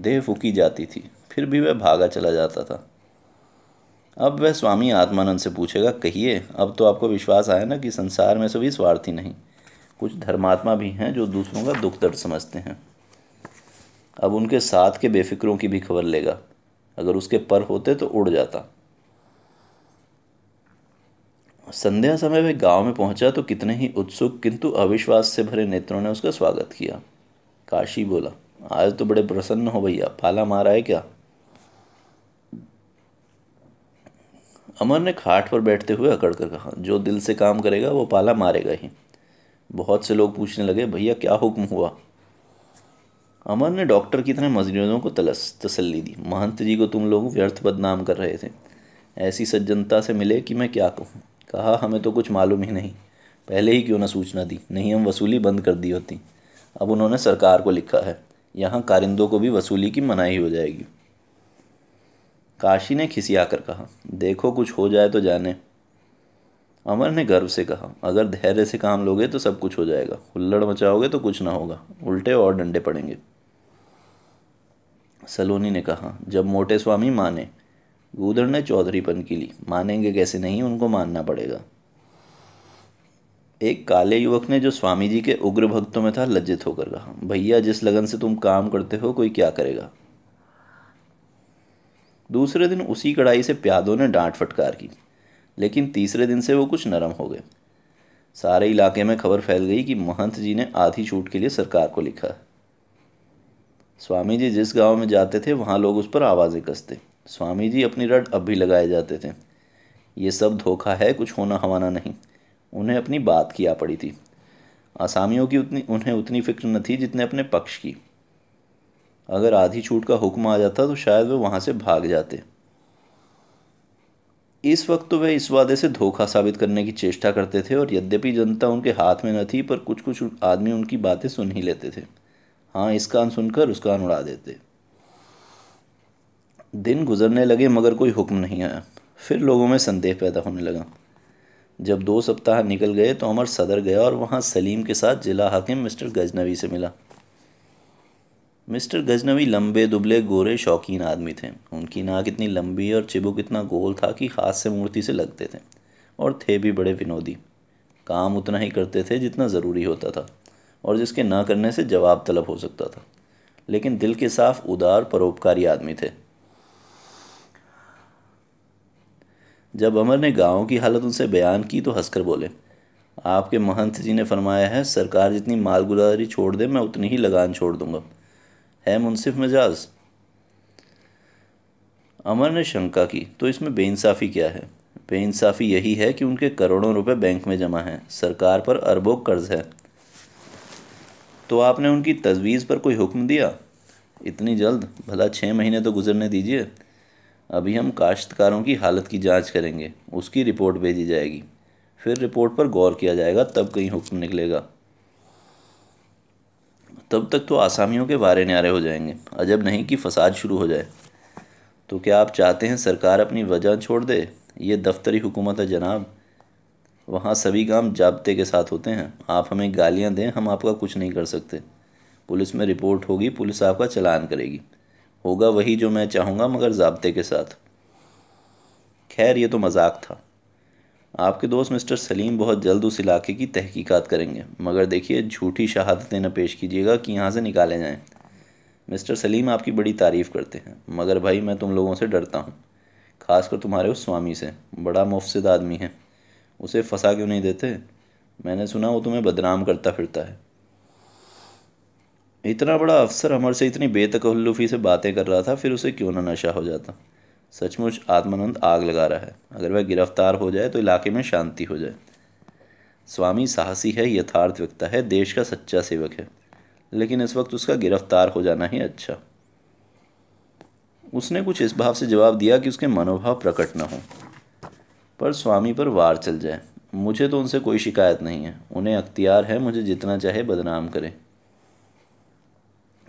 देह फूकी जाती थी फिर भी वह भागा चला जाता था अब वह स्वामी आत्मानंद से पूछेगा कहिए अब तो आपको विश्वास आया ना कि संसार में सभी स्वार्थी नहीं कुछ धर्मात्मा भी हैं जो दूसरों का दुख दर्द समझते हैं अब उनके साथ के बेफिक्रों की भी खबर लेगा अगर उसके पर होते तो उड़ जाता संध्या समय वह गांव में पहुंचा तो कितने ही उत्सुक किंतु अविश्वास से भरे नेत्रों ने उसका स्वागत किया काशी बोला आज तो बड़े प्रसन्न हो भैया पाला मारा है क्या अमर ने खाट पर बैठते हुए अकड़ कर कहा जो दिल से काम करेगा वो पाला मारेगा ही बहुत से लोग पूछने लगे भैया क्या हुक्म हुआ अमर ने डॉक्टर की तरह मजनूरों को तलस तसल्ली दी महंत जी को तुम लोग व्यर्थ बदनाम कर रहे थे ऐसी सज्जनता से मिले कि मैं क्या कहूँ कहा हमें तो कुछ मालूम ही नहीं पहले ही क्यों ना सूचना दी नहीं हम वसूली बंद कर दी होती अब उन्होंने सरकार को लिखा है यहाँ कारिंदों को भी वसूली की मनाही हो जाएगी काशी ने खिसिया कर कहा देखो कुछ हो जाए तो जाने अमर ने गर्व से कहा अगर धैर्य से काम लोगे तो सब कुछ हो जाएगा हुल्लड़ मचाओगे तो कुछ ना होगा उल्टे और डंडे पड़ेंगे सलोनी ने कहा जब मोटे स्वामी माने गूदड़ ने चौधरीपन की ली मानेंगे कैसे नहीं उनको मानना पड़ेगा एक काले युवक ने जो स्वामी जी के उग्र भक्तों में था लज्जित होकर कहा भैया जिस लगन से तुम काम करते हो कोई क्या करेगा दूसरे दिन उसी कड़ाई से प्यादों ने डांट फटकार की लेकिन तीसरे दिन से वो कुछ नरम हो गए सारे इलाके में खबर फैल गई कि महंत जी ने आधी छूट के लिए सरकार को लिखा स्वामी जी जिस गांव में जाते थे वहां लोग उस पर आवाज़ें कसते स्वामी जी अपनी रट अब भी लगाए जाते थे ये सब धोखा है कुछ होना हवाना नहीं उन्हें अपनी बात की आ पड़ी थी आसामियों की उतनी उन्हें उतनी फिक्र न थी जितने अपने पक्ष की अगर आधी छूट का हुक्म आ जाता तो शायद वे वहाँ से भाग जाते इस वक्त तो वे इस वादे से धोखा साबित करने की चेष्टा करते थे और यद्यपि जनता उनके हाथ में न थी पर कुछ कुछ आदमी उनकी बातें सुन ही लेते थे हाँ इस कान सुनकर उस कान उड़ा देते दिन गुजरने लगे मगर कोई हुक्म नहीं आया फिर लोगों में संदेह पैदा होने लगा जब दो सप्ताह निकल गए तो अमर सदर गया और वहाँ सलीम के साथ जिला हाकिम मिस्टर गजनवी से मिला मिस्टर गजनवी लंबे दुबले गोरे शौकीन आदमी थे उनकी नाक इतनी लंबी और चिबुक इतना गोल था कि हाथ से मूर्ति से लगते थे और थे भी बड़े विनोदी काम उतना ही करते थे जितना ज़रूरी होता था और जिसके ना करने से जवाब तलब हो सकता था लेकिन दिल के साफ उदार परोपकारी आदमी थे जब अमर ने गांव की हालत उनसे बयान की तो हंसकर बोले आपके महंत जी ने फरमाया है सरकार जितनी मालगुजारी छोड़ दे मैं उतनी ही लगान छोड़ दूंगा है मुनसिफ मिजाज अमर ने शंका की तो इसमें बेइंसाफ़ी क्या है बेइंसाफ़ी यही है कि उनके करोड़ों रुपए बैंक में जमा हैं सरकार पर अरबों कर्ज है तो आपने उनकी तजवीज़ पर कोई हुक्म दिया इतनी जल्द भला छः महीने तो गुजरने दीजिए अभी हम काश्तकारों की हालत की जांच करेंगे उसकी रिपोर्ट भेजी जाएगी फिर रिपोर्ट पर गौर किया जाएगा तब कहीं हुक्म निकलेगा तब तक तो आसामियों के वारे न्यारे हो जाएंगे अजब नहीं कि फसाद शुरू हो जाए तो क्या आप चाहते हैं सरकार अपनी वजह छोड़ दे ये दफ्तरी हुकूमत है जनाब वहाँ सभी काम जाबते के साथ होते हैं आप हमें गालियाँ दें हम आपका कुछ नहीं कर सकते पुलिस में रिपोर्ट होगी पुलिस आपका चलान करेगी होगा वही जो मैं चाहूँगा मगर जबते के साथ खैर ये तो मजाक था आपके दोस्त मिस्टर सलीम बहुत जल्द उस इलाके की तहकीकात करेंगे मगर देखिए झूठी शहादतें न पेश कीजिएगा कि यहाँ से निकाले जाएं मिस्टर सलीम आपकी बड़ी तारीफ़ करते हैं मगर भाई मैं तुम लोगों से डरता हूँ खासकर तुम्हारे उस स्वामी से बड़ा मुफसद आदमी है उसे फंसा क्यों नहीं देते मैंने सुना वो तुम्हें बदनाम करता फिरता है इतना बड़ा अफसर हमारे से इतनी बेतकल्लुफ़ी से बातें कर रहा था फिर उसे क्यों ना नशा हो जाता सचमुच आत्मानंद आग लगा रहा है अगर वह गिरफ्तार हो जाए तो इलाके में शांति हो जाए स्वामी साहसी है यथार्थ व्यक्ता है देश का सच्चा सेवक है लेकिन इस वक्त उसका गिरफ्तार हो जाना ही अच्छा उसने कुछ इस भाव से जवाब दिया कि उसके मनोभाव प्रकट न हो पर स्वामी पर वार चल जाए मुझे तो उनसे कोई शिकायत नहीं है उन्हें अख्तियार है मुझे जितना चाहे बदनाम करें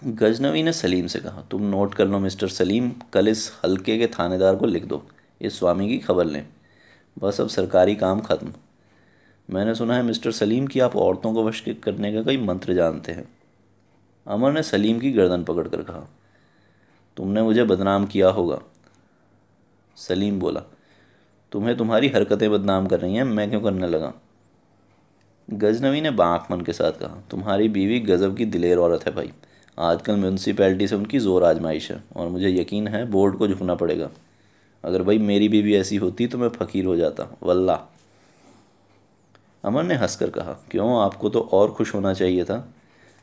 गजनवी ने सलीम से कहा तुम नोट कर लो मिस्टर सलीम कल इस हलके के थानेदार को लिख दो इस स्वामी की खबर लें बस अब सरकारी काम ख़त्म मैंने सुना है मिस्टर सलीम कि आप औरतों को वश करने का कई मंत्र जानते हैं अमर ने सलीम की गर्दन पकड़ कर कहा तुमने मुझे बदनाम किया होगा सलीम बोला तुम्हें तुम्हारी हरकतें बदनाम कर रही हैं मैं क्यों करने लगा गजनवी ने बाँख मन के साथ कहा तुम्हारी बीवी गज़ब की दिलेर औरत है भाई आजकल म्यूनसिपैलिटी से उनकी ज़ोर आजमाइश है और मुझे यकीन है बोर्ड को झुकना पड़ेगा अगर भाई मेरी बीवी ऐसी होती तो मैं फ़कीर हो जाता वल्ला अमर ने हंसकर कहा क्यों आपको तो और खुश होना चाहिए था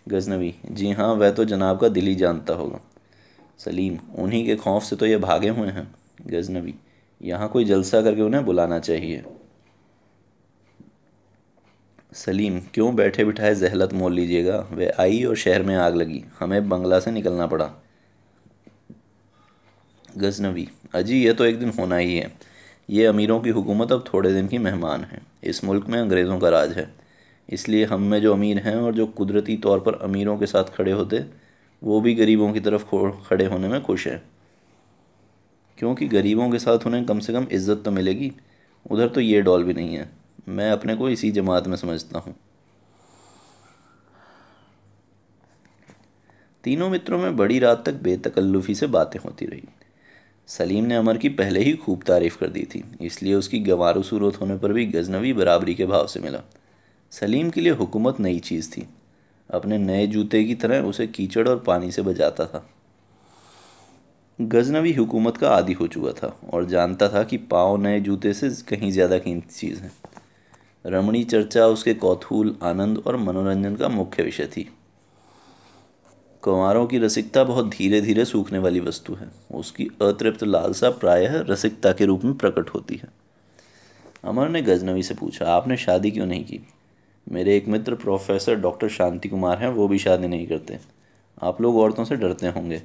गजनवी जी हाँ वह तो जनाब का दिल ही जानता होगा सलीम उन्हीं के खौफ से तो ये भागे हुए हैं गजनवी यहाँ कोई जलसा करके उन्हें बुलाना चाहिए सलीम क्यों बैठे बिठाए जहलत मोल लीजिएगा वे आई और शहर में आग लगी हमें बंगला से निकलना पड़ा गजनवी अजी यह तो एक दिन होना ही है ये अमीरों की हुकूमत अब थोड़े दिन की मेहमान है इस मुल्क में अंग्रेज़ों का राज है इसलिए हम में जो अमीर हैं और जो कुदरती तौर पर अमीरों के साथ खड़े होते वो भी गरीबों की तरफ खड़े होने में खुश हैं क्योंकि गरीबों के साथ उन्हें कम से कम इज्जत तो मिलेगी उधर तो ये डॉल भी नहीं है मैं अपने को इसी जमात में समझता हूँ तीनों मित्रों में बड़ी रात तक बेतकल्लुफ़ी से बातें होती रहीं सलीम ने अमर की पहले ही खूब तारीफ़ कर दी थी इसलिए उसकी गंवारू सूरत होने पर भी गजनवी बराबरी के भाव से मिला सलीम के लिए हुकूमत नई चीज़ थी अपने नए जूते की तरह उसे कीचड़ और पानी से बजाता था गजनवी हुकूमत का आदि हो चुका था और जानता था कि पाँव नए जूते से कहीं ज़्यादा कीमती चीज़ है रमणी चर्चा उसके कौतूल आनंद और मनोरंजन का मुख्य विषय थी कुंवरों की रसिकता बहुत धीरे धीरे सूखने वाली वस्तु है उसकी अतृप्त लालसा प्रायः रसिकता के रूप में प्रकट होती है अमर ने गजनवी से पूछा आपने शादी क्यों नहीं की मेरे एक मित्र प्रोफेसर डॉक्टर शांति कुमार हैं वो भी शादी नहीं करते आप लोग औरतों से डरते होंगे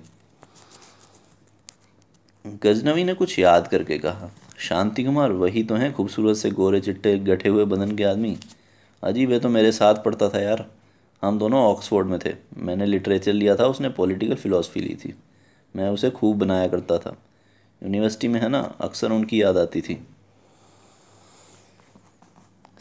गजनवी ने कुछ याद करके कहा शांति कुमार वही तो हैं खूबसूरत से गोरे चिट्टे गठे हुए बदन के आदमी अजीब है तो मेरे साथ पढ़ता था यार हम दोनों ऑक्सफोर्ड में थे मैंने लिटरेचर लिया था उसने पॉलिटिकल फ़िलासफ़ी ली थी मैं उसे खूब बनाया करता था यूनिवर्सिटी में है ना अक्सर उनकी याद आती थी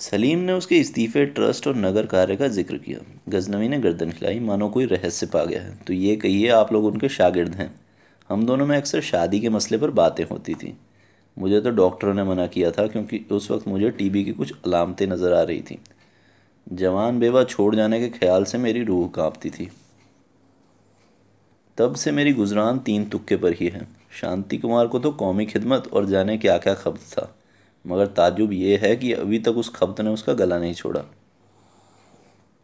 सलीम ने उसके इस्तीफे ट्रस्ट और नगर कार्य का जिक्र किया गजनवी ने गर्दन खिलाई मानो कोई रहस्य पा गया है तो ये कहिए आप लोग उनके शागिर्द हैं हम दोनों में अक्सर शादी के मसले पर बातें होती थी मुझे तो डॉक्टर ने मना किया था क्योंकि उस वक्त मुझे टीबी की कुछ अलामतें नज़र आ रही थी जवान बेवा छोड़ जाने के ख्याल से मेरी रूह कांपती थी तब से मेरी गुजरान तीन तुक्के पर ही है शांति कुमार को तो कौमी खिदमत और जाने क्या क्या खपत था मगर ताजुब यह है कि अभी तक उस खपत ने उसका गला नहीं छोड़ा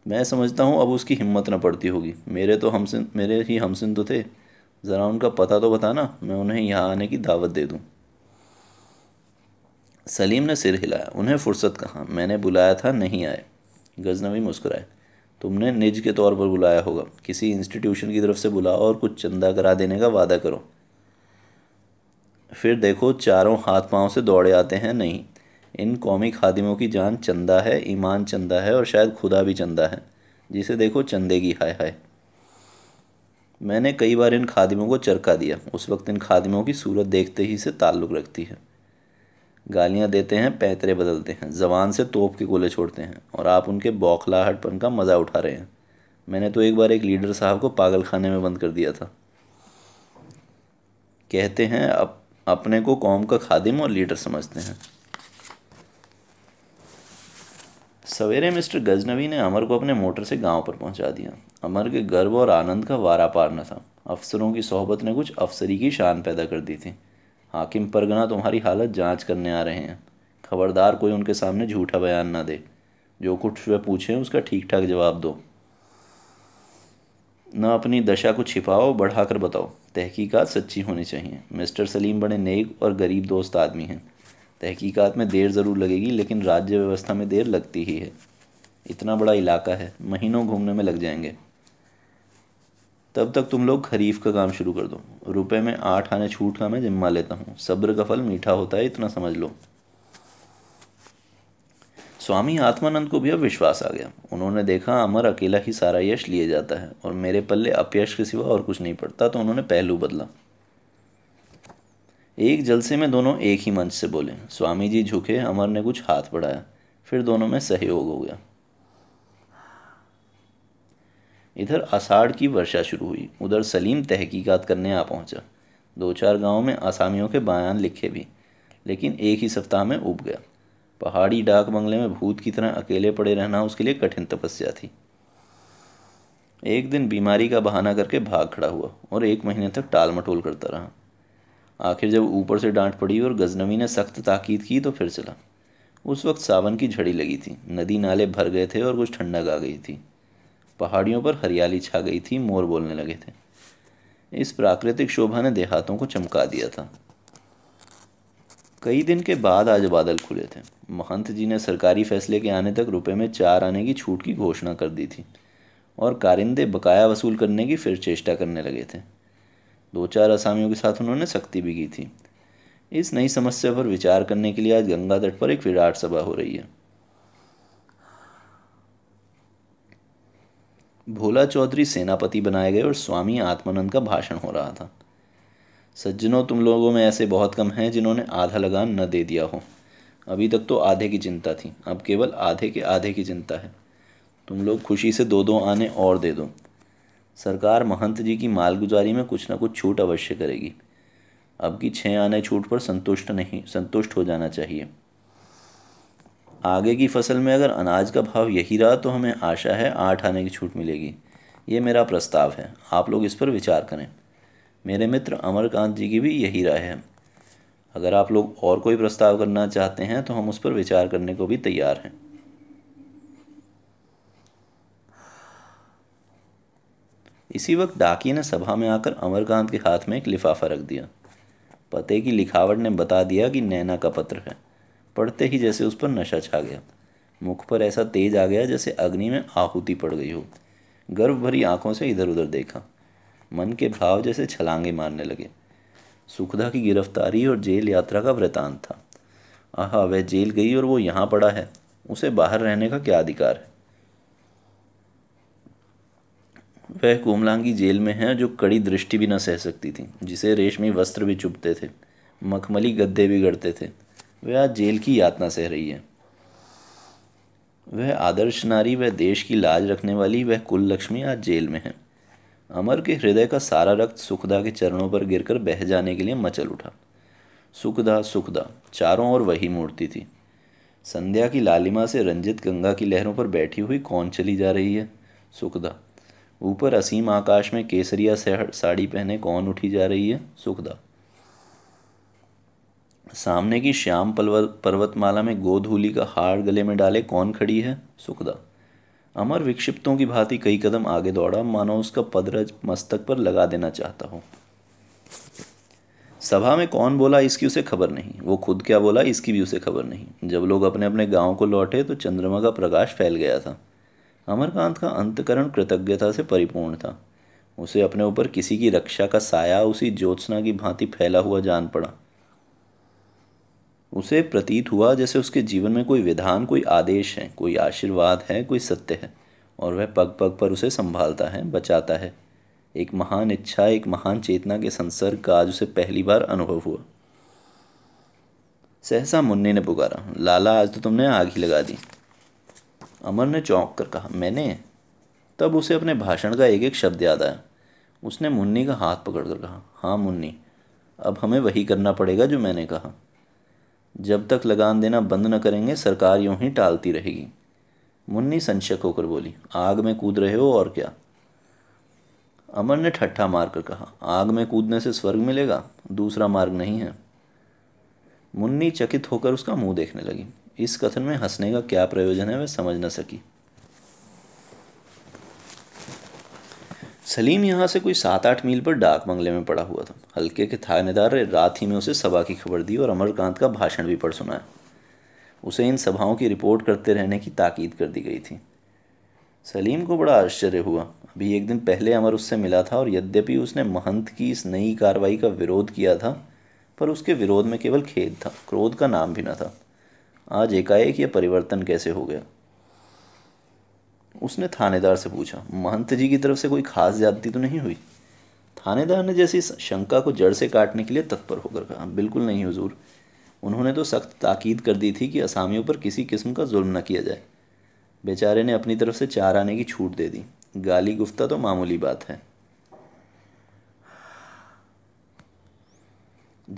मैं समझता हूँ अब उसकी हिम्मत न पड़ती होगी मेरे तो हमसिन मेरे ही हमसिन तो थे ज़रा उनका पता तो बताना मैं उन्हें यहाँ आने की दावत दे दूँ सलीम ने सिर हिलाया उन्हें फुर्सत कहा मैंने बुलाया था नहीं आए गजनवी मुस्कुराए तुमने निज के तौर पर बुलाया होगा किसी इंस्टीट्यूशन की तरफ से बुलाओ और कुछ चंदा करा देने का वादा करो फिर देखो चारों हाथ पाँव से दौड़े आते हैं नहीं इन कौमी खादिमों की जान चंदा है ईमान चंदा है और शायद खुदा भी चंदा है जिसे देखो चंदे की हाय हाय मैंने कई बार इन खादिमों को चरका दिया उस वक्त इन खादिमों की सूरत देखते ही से ताल्लुक़ रखती है गालियाँ देते हैं पैतरे बदलते हैं जबान से तोप के गोले छोड़ते हैं और आप उनके बौखलाहटपन का मज़ा उठा रहे हैं मैंने तो एक बार एक लीडर साहब को पागल खाने में बंद कर दिया था कहते हैं अप, अपने को कौम का खादिम और लीडर समझते हैं सवेरे मिस्टर गजनवी ने अमर को अपने मोटर से गांव पर पहुंचा दिया अमर के गर्व और आनंद का वारा पार न था अफसरों की सोहबत ने कुछ अफसरी की शान पैदा कर दी थी हाकिम परगना तुम्हारी हालत जांच करने आ रहे हैं खबरदार कोई उनके सामने झूठा बयान ना दे जो कुछ वह पूछें उसका ठीक ठाक जवाब दो न अपनी दशा को छिपाओ बढ़ा कर बताओ तहकीकात सच्ची होनी चाहिए मिस्टर सलीम बड़े नेक और गरीब दोस्त आदमी हैं तहकीकात में देर ज़रूर लगेगी लेकिन राज्य व्यवस्था में देर लगती ही है इतना बड़ा इलाका है महीनों घूमने में लग जाएंगे तब तक तुम लोग खरीफ का काम शुरू कर दो रुपए में आठ आने छूट का मैं जिम्मा लेता हूँ सब्र का फल मीठा होता है इतना समझ लो स्वामी आत्मानंद को भी अब विश्वास आ गया उन्होंने देखा अमर अकेला ही सारा यश लिए जाता है और मेरे पल्ले अपयश के सिवा और कुछ नहीं पड़ता तो उन्होंने पहलू बदला एक जलसे में दोनों एक ही मंच से बोले स्वामी जी झुके अमर ने कुछ हाथ बढ़ाया फिर दोनों में सहयोग हो गया इधर आषाढ़ की वर्षा शुरू हुई उधर सलीम तहकीकात करने आ पहुंचा दो चार गांव में आसामियों के बयान लिखे भी लेकिन एक ही सप्ताह में उब गया पहाड़ी डाक बंगले में भूत की तरह अकेले पड़े रहना उसके लिए कठिन तपस्या थी एक दिन बीमारी का बहाना करके भाग खड़ा हुआ और एक महीने तक टाल मटोल करता रहा आखिर जब ऊपर से डांट पड़ी और गजनवी ने सख्त ताकीद की तो फिर चला उस वक्त सावन की झड़ी लगी थी नदी नाले भर गए थे और कुछ ठंडक आ गई थी पहाड़ियों पर हरियाली छा गई थी मोर बोलने लगे थे इस प्राकृतिक शोभा ने देहातों को चमका दिया था कई दिन के बाद आज बादल खुले थे महंत जी ने सरकारी फैसले के आने तक रुपए में चार आने की छूट की घोषणा कर दी थी और कारिंदे बकाया वसूल करने की फिर चेष्टा करने लगे थे दो चार असामियों के साथ उन्होंने सख्ती भी की थी इस नई समस्या पर विचार करने के लिए आज गंगा तट पर एक विराट सभा हो रही है भोला चौधरी सेनापति बनाए गए और स्वामी आत्मानंद का भाषण हो रहा था सज्जनों तुम लोगों में ऐसे बहुत कम हैं जिन्होंने आधा लगान न दे दिया हो अभी तक तो आधे की चिंता थी अब केवल आधे के आधे की चिंता है तुम लोग खुशी से दो दो आने और दे दो सरकार महंत जी की मालगुजारी में कुछ ना कुछ छूट अवश्य करेगी अब की छः आने छूट पर संतुष्ट नहीं संतुष्ट हो जाना चाहिए आगे की फसल में अगर अनाज का भाव यही रहा तो हमें आशा है आठ आने की छूट मिलेगी ये मेरा प्रस्ताव है आप लोग इस पर विचार करें मेरे मित्र अमरकांत जी की भी यही राय है अगर आप लोग और कोई प्रस्ताव करना चाहते हैं तो हम उस पर विचार करने को भी तैयार हैं इसी वक्त डाकिया ने सभा में आकर अमरकांत के हाथ में एक लिफाफा रख दिया पते की लिखावट ने बता दिया कि नैना का पत्र है पढ़ते ही जैसे उस पर नशा छा गया मुख पर ऐसा तेज आ गया जैसे अग्नि में आहुति पड़ गई हो गर्व भरी आंखों से इधर उधर देखा मन के भाव जैसे छलांगे मारने लगे सुखदा की गिरफ्तारी और जेल यात्रा का वृतांत था आह वह जेल गई और वो यहाँ पड़ा है उसे बाहर रहने का क्या अधिकार है वह कोमलांगी जेल में है जो कड़ी दृष्टि भी न सह सकती थी जिसे रेशमी वस्त्र भी चुभते थे मखमली गद्दे भी गढ़ते थे वह आज जेल की यातना सह रही है वह आदर्श नारी वह देश की लाज रखने वाली वह कुल लक्ष्मी आज जेल में है अमर के हृदय का सारा रक्त सुखदा के चरणों पर गिरकर बह जाने के लिए मचल उठा सुखदा सुखदा चारों ओर वही मूर्ति थी संध्या की लालिमा से रंजित गंगा की लहरों पर बैठी हुई कौन चली जा रही है सुखदा ऊपर असीम आकाश में केसरिया साड़ी पहने कौन उठी जा रही है सुखदा सामने की श्याम पर्वतमाला में गोधूली का हार गले में डाले कौन खड़ी है सुखदा अमर विक्षिप्तों की भांति कई कदम आगे दौड़ा मानो उसका पदरज मस्तक पर लगा देना चाहता हो सभा में कौन बोला इसकी उसे खबर नहीं वो खुद क्या बोला इसकी भी उसे खबर नहीं जब लोग अपने अपने गांव को लौटे तो चंद्रमा का प्रकाश फैल गया था अमरकांत का अंतकरण कृतज्ञता से परिपूर्ण था उसे अपने ऊपर किसी की रक्षा का साया उसी ज्योत्सना की भांति फैला हुआ जान पड़ा उसे प्रतीत हुआ जैसे उसके जीवन में कोई विधान कोई आदेश है कोई आशीर्वाद है कोई सत्य है और वह पग पग पर उसे संभालता है बचाता है एक महान इच्छा एक महान चेतना के संसर्ग का आज उसे पहली बार अनुभव हुआ सहसा मुन्ने ने पुकारा लाला आज तो तुमने आग ही लगा दी अमर ने चौंक कर कहा मैंने तब उसे अपने भाषण का एक एक शब्द याद आया उसने मुन्नी का हाथ पकड़कर कहा हाँ मुन्नी अब हमें वही करना पड़ेगा जो मैंने कहा जब तक लगान देना बंद न करेंगे सरकार यूं ही टालती रहेगी मुन्नी संशक होकर बोली आग में कूद रहे हो और क्या अमर ने ठट्ठा मारकर कहा आग में कूदने से स्वर्ग मिलेगा दूसरा मार्ग नहीं है मुन्नी चकित होकर उसका मुंह देखने लगी इस कथन में हंसने का क्या प्रयोजन है वह समझ न सकी सलीम यहाँ से कोई सात आठ मील पर डाक बंगले में पड़ा हुआ था हल्के के थानेदार ने रात ही में उसे सभा की खबर दी और अमरकांत का भाषण भी पढ़ सुनाया उसे इन सभाओं की रिपोर्ट करते रहने की ताकीद कर दी गई थी सलीम को बड़ा आश्चर्य हुआ अभी एक दिन पहले अमर उससे मिला था और यद्यपि उसने महंत की इस नई कार्रवाई का विरोध किया था पर उसके विरोध में केवल खेद था क्रोध का नाम भी न था आज एकाएक यह परिवर्तन कैसे हो गया उसने थानेदार से पूछा महंत जी की तरफ से कोई खास ज्यादती तो नहीं हुई थानेदार ने जैसी शंका को जड़ से काटने के लिए तत्पर होकर कहा बिल्कुल नहीं हुजूर उन्होंने तो सख्त ताकीद कर दी थी कि असामियों पर किसी किस्म का जुल्म न किया जाए बेचारे ने अपनी तरफ से चार आने की छूट दे दी गाली गुफ्ता तो मामूली बात है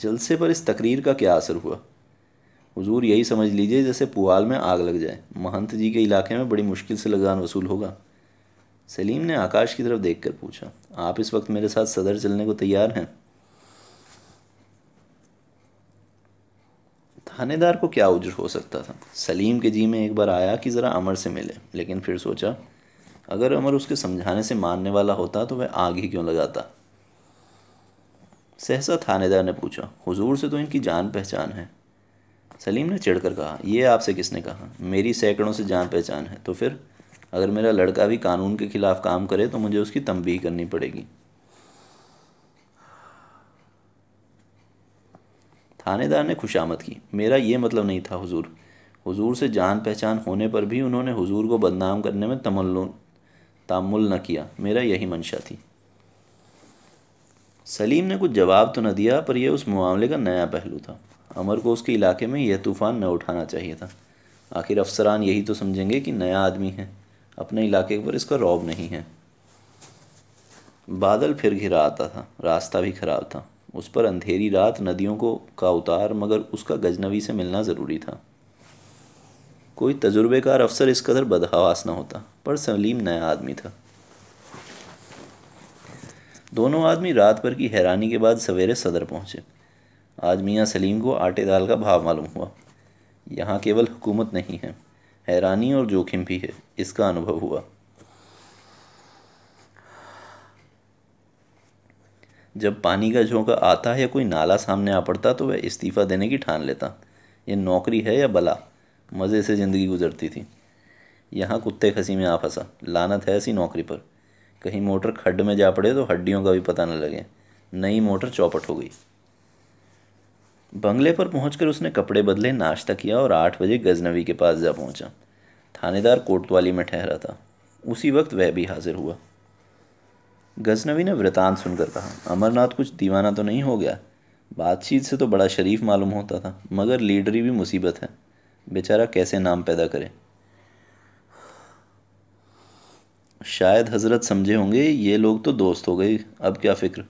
जलसे पर इस तकरीर का क्या असर हुआ हुजूर यही समझ लीजिए जैसे पुआल में आग लग जाए महंत जी के इलाके में बड़ी मुश्किल से लगान वसूल होगा सलीम ने आकाश की तरफ देखकर पूछा आप इस वक्त मेरे साथ सदर चलने को तैयार हैं थानेदार को क्या उज्र हो सकता था सलीम के जी में एक बार आया कि ज़रा अमर से मिले लेकिन फिर सोचा अगर अमर उसके समझाने से मानने वाला होता तो वह आग ही क्यों लगाता सहसा थानेदार ने पूछा हुजूर से तो इनकी जान पहचान है सलीम ने चिढ़कर कहा यह आपसे किसने कहा मेरी सैकड़ों से जान पहचान है तो फिर अगर मेरा लड़का भी कानून के खिलाफ काम करे तो मुझे उसकी तंबीह करनी पड़ेगी थानेदार ने खुशामद की मेरा ये मतलब नहीं था हुजूर हुजूर से जान पहचान होने पर भी उन्होंने हुजूर को बदनाम करने में तमल तामुल न किया मेरा यही मंशा थी सलीम ने कुछ जवाब तो न दिया पर यह उस मामले का नया पहलू था अमर को उसके इलाके में यह तूफ़ान न उठाना चाहिए था आखिर अफसरान यही तो समझेंगे कि नया आदमी है अपने इलाके पर इसका रौब नहीं है बादल फिर घिरा आता था रास्ता भी खराब था उस पर अंधेरी रात नदियों को का उतार मगर उसका गजनवी से मिलना ज़रूरी था कोई तजुर्बेकार अफसर इस कदर बदहवास न होता पर सलीम नया आदमी था दोनों आदमी रात भर की हैरानी के बाद सवेरे सदर पहुंचे आज मियाँ सलीम को आटे दाल का भाव मालूम हुआ यहाँ केवल हुकूमत नहीं है हैरानी और जोखिम भी है इसका अनुभव हुआ जब पानी का झोंका आता है या कोई नाला सामने आ पड़ता तो वह इस्तीफ़ा देने की ठान लेता ये नौकरी है या बला मज़े से ज़िंदगी गुजरती थी यहाँ कुत्ते खसी में आ फंसा लानत है ऐसी नौकरी पर कहीं मोटर खड्ड में जा पड़े तो हड्डियों का भी पता न लगे नई मोटर चौपट हो गई बंगले पर पहुंचकर उसने कपड़े बदले नाश्ता किया और आठ बजे गजनवी के पास जा पहुंचा थानेदार कोटवाली में ठहरा था उसी वक्त वह भी हाजिर हुआ गजनवी ने वृतांत सुनकर कहा अमरनाथ कुछ दीवाना तो नहीं हो गया बातचीत से तो बड़ा शरीफ मालूम होता था मगर लीडरी भी मुसीबत है बेचारा कैसे नाम पैदा करे शायद हजरत समझे होंगे ये लोग तो दोस्त हो गए अब क्या फ़िक्र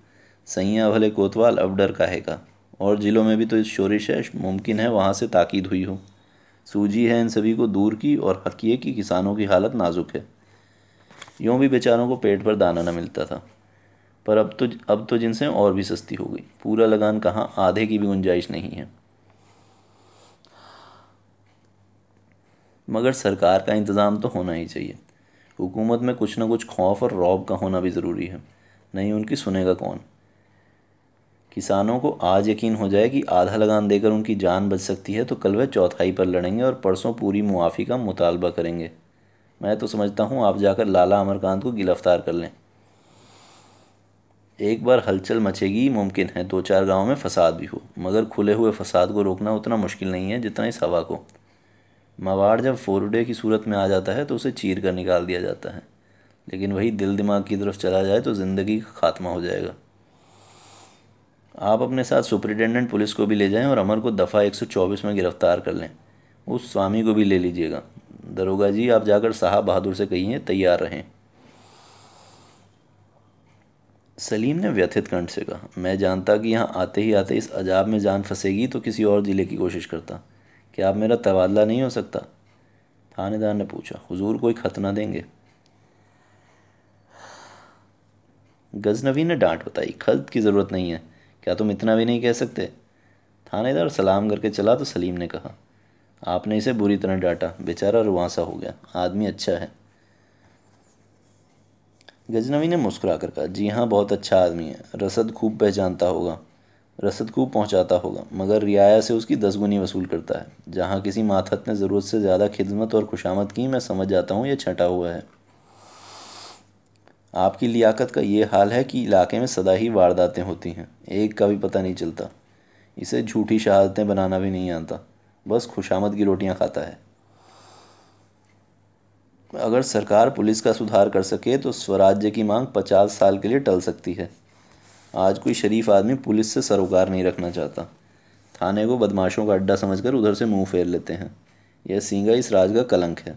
सैया भले कोतवाल अब डर काहे का और ज़िलों में भी तो इस शोरिश है मुमकिन है वहाँ से ताकीद हुई हो सूजी है इन सभी को दूर की और हकीय की किसानों की हालत नाजुक है यूँ भी बेचारों को पेट पर दाना न मिलता था पर अब तो अब तो जिनसे और भी सस्ती हो गई पूरा लगान कहाँ आधे की भी गुंजाइश नहीं है मगर सरकार का इंतज़ाम तो होना ही चाहिए हुकूमत में कुछ ना कुछ खौफ और रौब का होना भी ज़रूरी है नहीं उनकी सुनेगा कौन किसानों को आज यकीन हो जाए कि आधा लगान देकर उनकी जान बच सकती है तो कल वह चौथाई पर लड़ेंगे और परसों पूरी मुआफ़ी का मुतालबा करेंगे मैं तो समझता हूँ आप जाकर लाला अमरकांत को गिरफ्तार कर लें एक बार हलचल मचेगी मुमकिन है दो चार गांव में फसाद भी हो मगर खुले हुए फसाद को रोकना उतना मुश्किल नहीं है जितना इस हवा को मवाड़ जब फोरडे की सूरत में आ जाता है तो उसे चीर कर निकाल दिया जाता है लेकिन वही दिल दिमाग की तरफ चला जाए तो ज़िंदगी का खात्मा हो जाएगा आप अपने साथ सुपरिटेंडेंट पुलिस को भी ले जाएं और अमर को दफ़ा 124 में गिरफ्तार कर लें उस स्वामी को भी ले लीजिएगा दरोगा जी आप जाकर साहब बहादुर से कहिए तैयार रहें सलीम ने व्यथित कंठ से कहा मैं जानता कि यहाँ आते ही आते इस अजाब में जान फंसेगी तो किसी और ज़िले की कोशिश करता क्या आप मेरा तबादला नहीं हो सकता थानेदार ने पूछा हुजूर कोई ख़त ना देंगे गजनवी ने डांट बताई खत की ज़रूरत नहीं है क्या तुम इतना भी नहीं कह सकते थानेदार सलाम करके चला तो सलीम ने कहा आपने इसे बुरी तरह डांटा बेचारा रुआसा हो गया आदमी अच्छा है गजनवी ने मुस्कुरा कर कहा जी हाँ बहुत अच्छा आदमी है रसद खूब पहचानता होगा रसद खूब पहुंचाता होगा मगर रियाया से उसकी दस गुनी वसूल करता है जहाँ किसी माथत ने ज़रूरत से ज़्यादा खिदमत और खुशामद की मैं समझ जाता हूँ यह छटा हुआ है आपकी लियाकत का ये हाल है कि इलाके में सदा ही वारदातें होती हैं एक का भी पता नहीं चलता इसे झूठी शहादतें बनाना भी नहीं आता बस खुशामद की रोटियां खाता है अगर सरकार पुलिस का सुधार कर सके तो स्वराज्य की मांग पचास साल के लिए टल सकती है आज कोई शरीफ आदमी पुलिस से सरोकार नहीं रखना चाहता थाने को बदमाशों का अड्डा समझकर उधर से मुंह फेर लेते हैं यह सींगा इस राज का कलंक है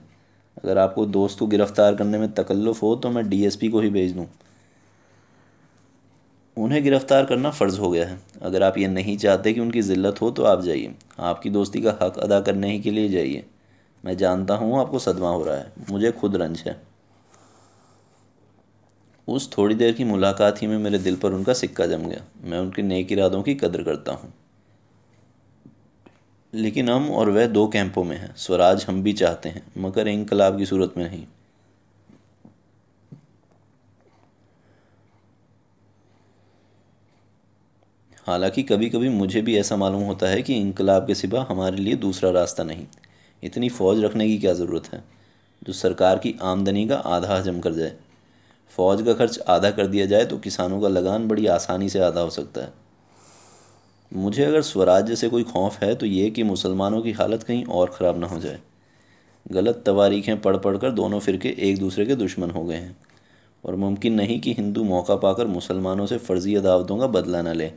अगर आपको दोस्त को गिरफ़्तार करने में तकल्लुफ़ हो तो मैं डीएसपी को ही भेज दूँ उन्हें गिरफ़्तार करना फ़र्ज़ हो गया है अगर आप ये नहीं चाहते कि उनकी ज़िल्लत हो तो आप जाइए आपकी दोस्ती का हक़ अदा करने ही के लिए जाइए मैं जानता हूँ आपको सदमा हो रहा है मुझे खुद रंज है उस थोड़ी देर की मुलाकात ही में मेरे दिल पर उनका सिक्का जम गया मैं उनके नेक इरादों की कदर करता हूँ लेकिन हम और वह दो कैंपों में हैं स्वराज हम भी चाहते हैं मगर इनकलाब की सूरत में नहीं हालांकि कभी कभी मुझे भी ऐसा मालूम होता है कि इनकलाब के सिवा हमारे लिए दूसरा रास्ता नहीं इतनी फ़ौज रखने की क्या ज़रूरत है जो सरकार की आमदनी का आधा हजम कर जाए फ़ौज का खर्च आधा कर दिया जाए तो किसानों का लगान बड़ी आसानी से आधा हो सकता है मुझे अगर स्वराज्य से कोई खौफ है तो ये कि मुसलमानों की हालत कहीं और ख़राब ना हो जाए गलत तवारीखें पढ़ पढ़ कर दोनों फ़िरके एक दूसरे के दुश्मन हो गए हैं और मुमकिन नहीं कि हिंदू मौका पाकर मुसलमानों से फ़र्ज़ी अदावतों का बदला न ले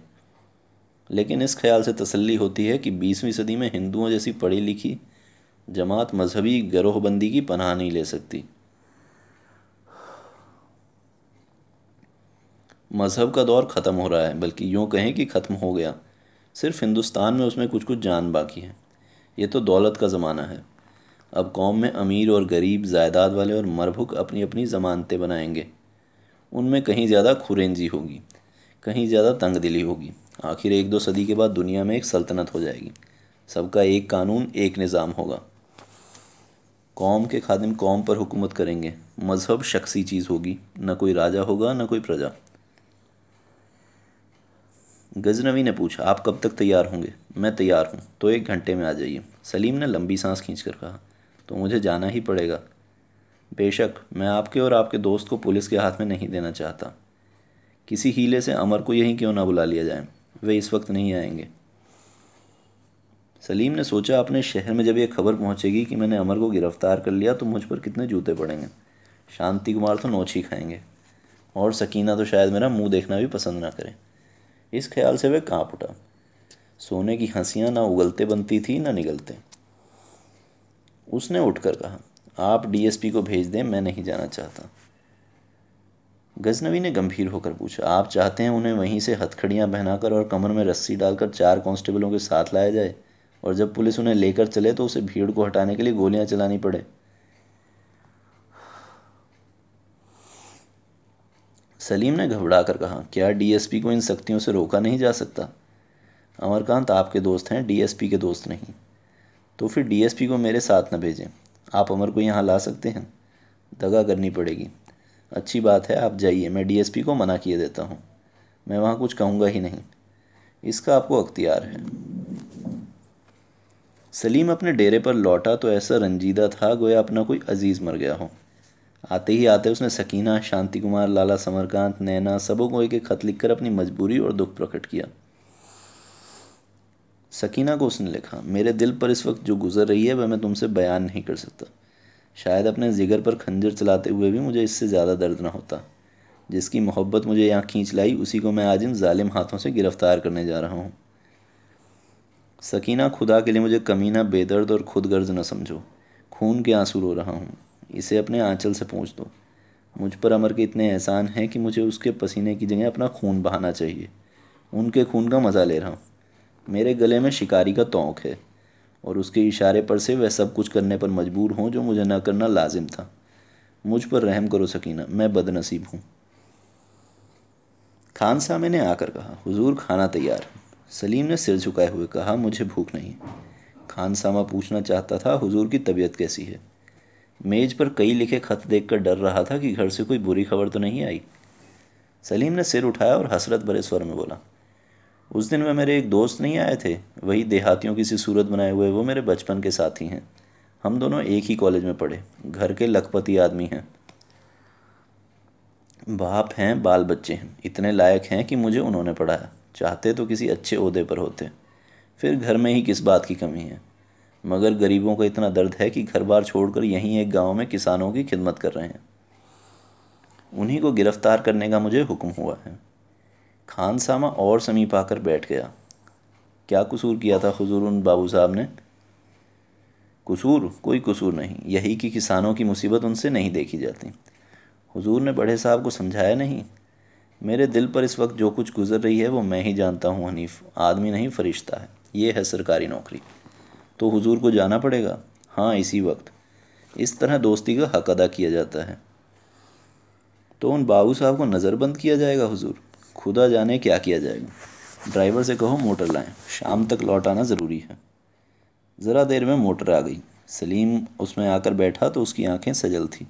लेकिन इस ख्याल से तसल्ली होती है कि बीसवीं सदी में हिंदुओं जैसी पढ़ी लिखी जमात मजहबी गरोहबंदी की पनाह नहीं ले सकती मज़हब का दौर ख़त्म हो रहा है बल्कि यूँ कहें कि ख़त्म हो गया सिर्फ हिंदुस्तान में उसमें कुछ कुछ जान बाकी है ये तो दौलत का ज़माना है अब कौम में अमीर और गरीब जायदाद वाले और मरभुक अपनी अपनी ज़मानतें बनाएंगे उनमें कहीं ज़्यादा खुरेंजी होगी कहीं ज़्यादा तंग दिली होगी आखिर एक दो सदी के बाद दुनिया में एक सल्तनत हो जाएगी सबका एक कानून एक निज़ाम होगा कौम के खादिम कौम पर हुकूमत करेंगे मज़हब शख्सी चीज़ होगी ना कोई राजा होगा ना कोई प्रजा गजनवी ने पूछा आप कब तक तैयार होंगे मैं तैयार हूँ तो एक घंटे में आ जाइए सलीम ने लंबी सांस खींच कर कहा तो मुझे जाना ही पड़ेगा बेशक मैं आपके और आपके दोस्त को पुलिस के हाथ में नहीं देना चाहता किसी हीले से अमर को यहीं क्यों ना बुला लिया जाए वे इस वक्त नहीं आएंगे सलीम ने सोचा अपने शहर में जब यह खबर पहुंचेगी कि मैंने अमर को गिरफ्तार कर लिया तो मुझ पर कितने जूते पड़ेंगे शांति कुमार तो नोच ही खाएंगे और सकीना तो शायद मेरा मुंह देखना भी पसंद ना करें इस ख्याल से वह कांप उठा सोने की हंसियां ना उगलते बनती थी ना निगलते उसने उठकर कहा आप डीएसपी को भेज दें मैं नहीं जाना चाहता गजनवी ने गंभीर होकर पूछा आप चाहते हैं उन्हें वहीं से हथखड़ियाँ पहनाकर और कमर में रस्सी डालकर चार कांस्टेबलों के साथ लाया जाए और जब पुलिस उन्हें लेकर चले तो उसे भीड़ को हटाने के लिए गोलियां चलानी पड़े सलीम ने घबरा कर कहा क्या डीएसपी को इन सख्तियों से रोका नहीं जा सकता अमरकांत आपके दोस्त हैं डीएसपी के दोस्त नहीं तो फिर डीएसपी को मेरे साथ न भेजें आप अमर को यहाँ ला सकते हैं दगा करनी पड़ेगी अच्छी बात है आप जाइए मैं डीएसपी को मना किए देता हूँ मैं वहाँ कुछ कहूँगा ही नहीं इसका आपको अख्तियार है सलीम अपने डेरे पर लौटा तो ऐसा रंजीदा था गोया अपना कोई अजीज़ मर गया हो आते ही आते उसने सकीना शांति कुमार लाला समरकांत नैना सबों को एक एक खत लिखकर अपनी मजबूरी और दुख प्रकट किया सकीना को उसने लिखा मेरे दिल पर इस वक्त जो गुजर रही है वह मैं तुमसे बयान नहीं कर सकता शायद अपने जिगर पर खंजर चलाते हुए भी मुझे इससे ज़्यादा दर्द ना होता जिसकी मोहब्बत मुझे यहाँ खींच लाई उसी को मैं आज इन ालिम हाथों से गिरफ़्तार करने जा रहा हूँ सकीना खुदा के लिए मुझे कमीना बेदर्द और खुद गर्ज न समझो खून के आंसू रो रहा हूँ इसे अपने आंचल से पहुँच दो मुझ पर अमर के इतने एहसान हैं कि मुझे उसके पसीने की जगह अपना खून बहाना चाहिए उनके खून का मज़ा ले रहा हूँ मेरे गले में शिकारी का तोंक है और उसके इशारे पर से वह सब कुछ करने पर मजबूर हों जो मुझे ना करना लाजिम था मुझ पर रहम करो सकीना मैं बदनसीब हूँ खान साहब ने आकर कहा हुजूर खाना तैयार सलीम ने सिर झुकाए हुए कहा मुझे भूख नहीं खान सामा पूछना चाहता था हुजूर की तबीयत कैसी है मेज पर कई लिखे खत देखकर डर रहा था कि घर से कोई बुरी खबर तो नहीं आई सलीम ने सिर उठाया और हसरत भरे स्वर में बोला उस दिन में मेरे एक दोस्त नहीं आए थे वही देहातियों की सी सूरत बनाए हुए वो मेरे बचपन के साथी हैं हम दोनों एक ही कॉलेज में पढ़े घर के लखपति आदमी हैं बाप हैं बाल बच्चे हैं इतने लायक हैं कि मुझे उन्होंने पढ़ाया चाहते तो किसी अच्छे अहदे पर होते फिर घर में ही किस बात की कमी है मगर गरीबों का इतना दर्द है कि घर बार छोड़कर यहीं एक गांव में किसानों की खिदमत कर रहे हैं उन्हीं को गिरफ्तार करने का मुझे हुक्म हुआ है खान सामा और समीप आकर बैठ गया क्या कसूर किया था हजूर उन बाबू साहब ने कसूर कोई कसूर नहीं यही कि किसानों की मुसीबत उनसे नहीं देखी जाती हुजूर ने बड़े साहब को समझाया नहीं मेरे दिल पर इस वक्त जो कुछ गुजर रही है वो मैं ही जानता हूँ हनीफ आदमी नहीं फरिश्ता है ये है सरकारी नौकरी तो हुजूर को जाना पड़ेगा हाँ इसी वक्त इस तरह दोस्ती का हक अदा किया जाता है तो उन बाबू साहब को नज़रबंद किया जाएगा हुजूर खुदा जाने क्या किया जाएगा ड्राइवर से कहो मोटर लाएं शाम तक लौट आना ज़रूरी है ज़रा देर में मोटर आ गई सलीम उसमें आकर बैठा तो उसकी आंखें सजल थीं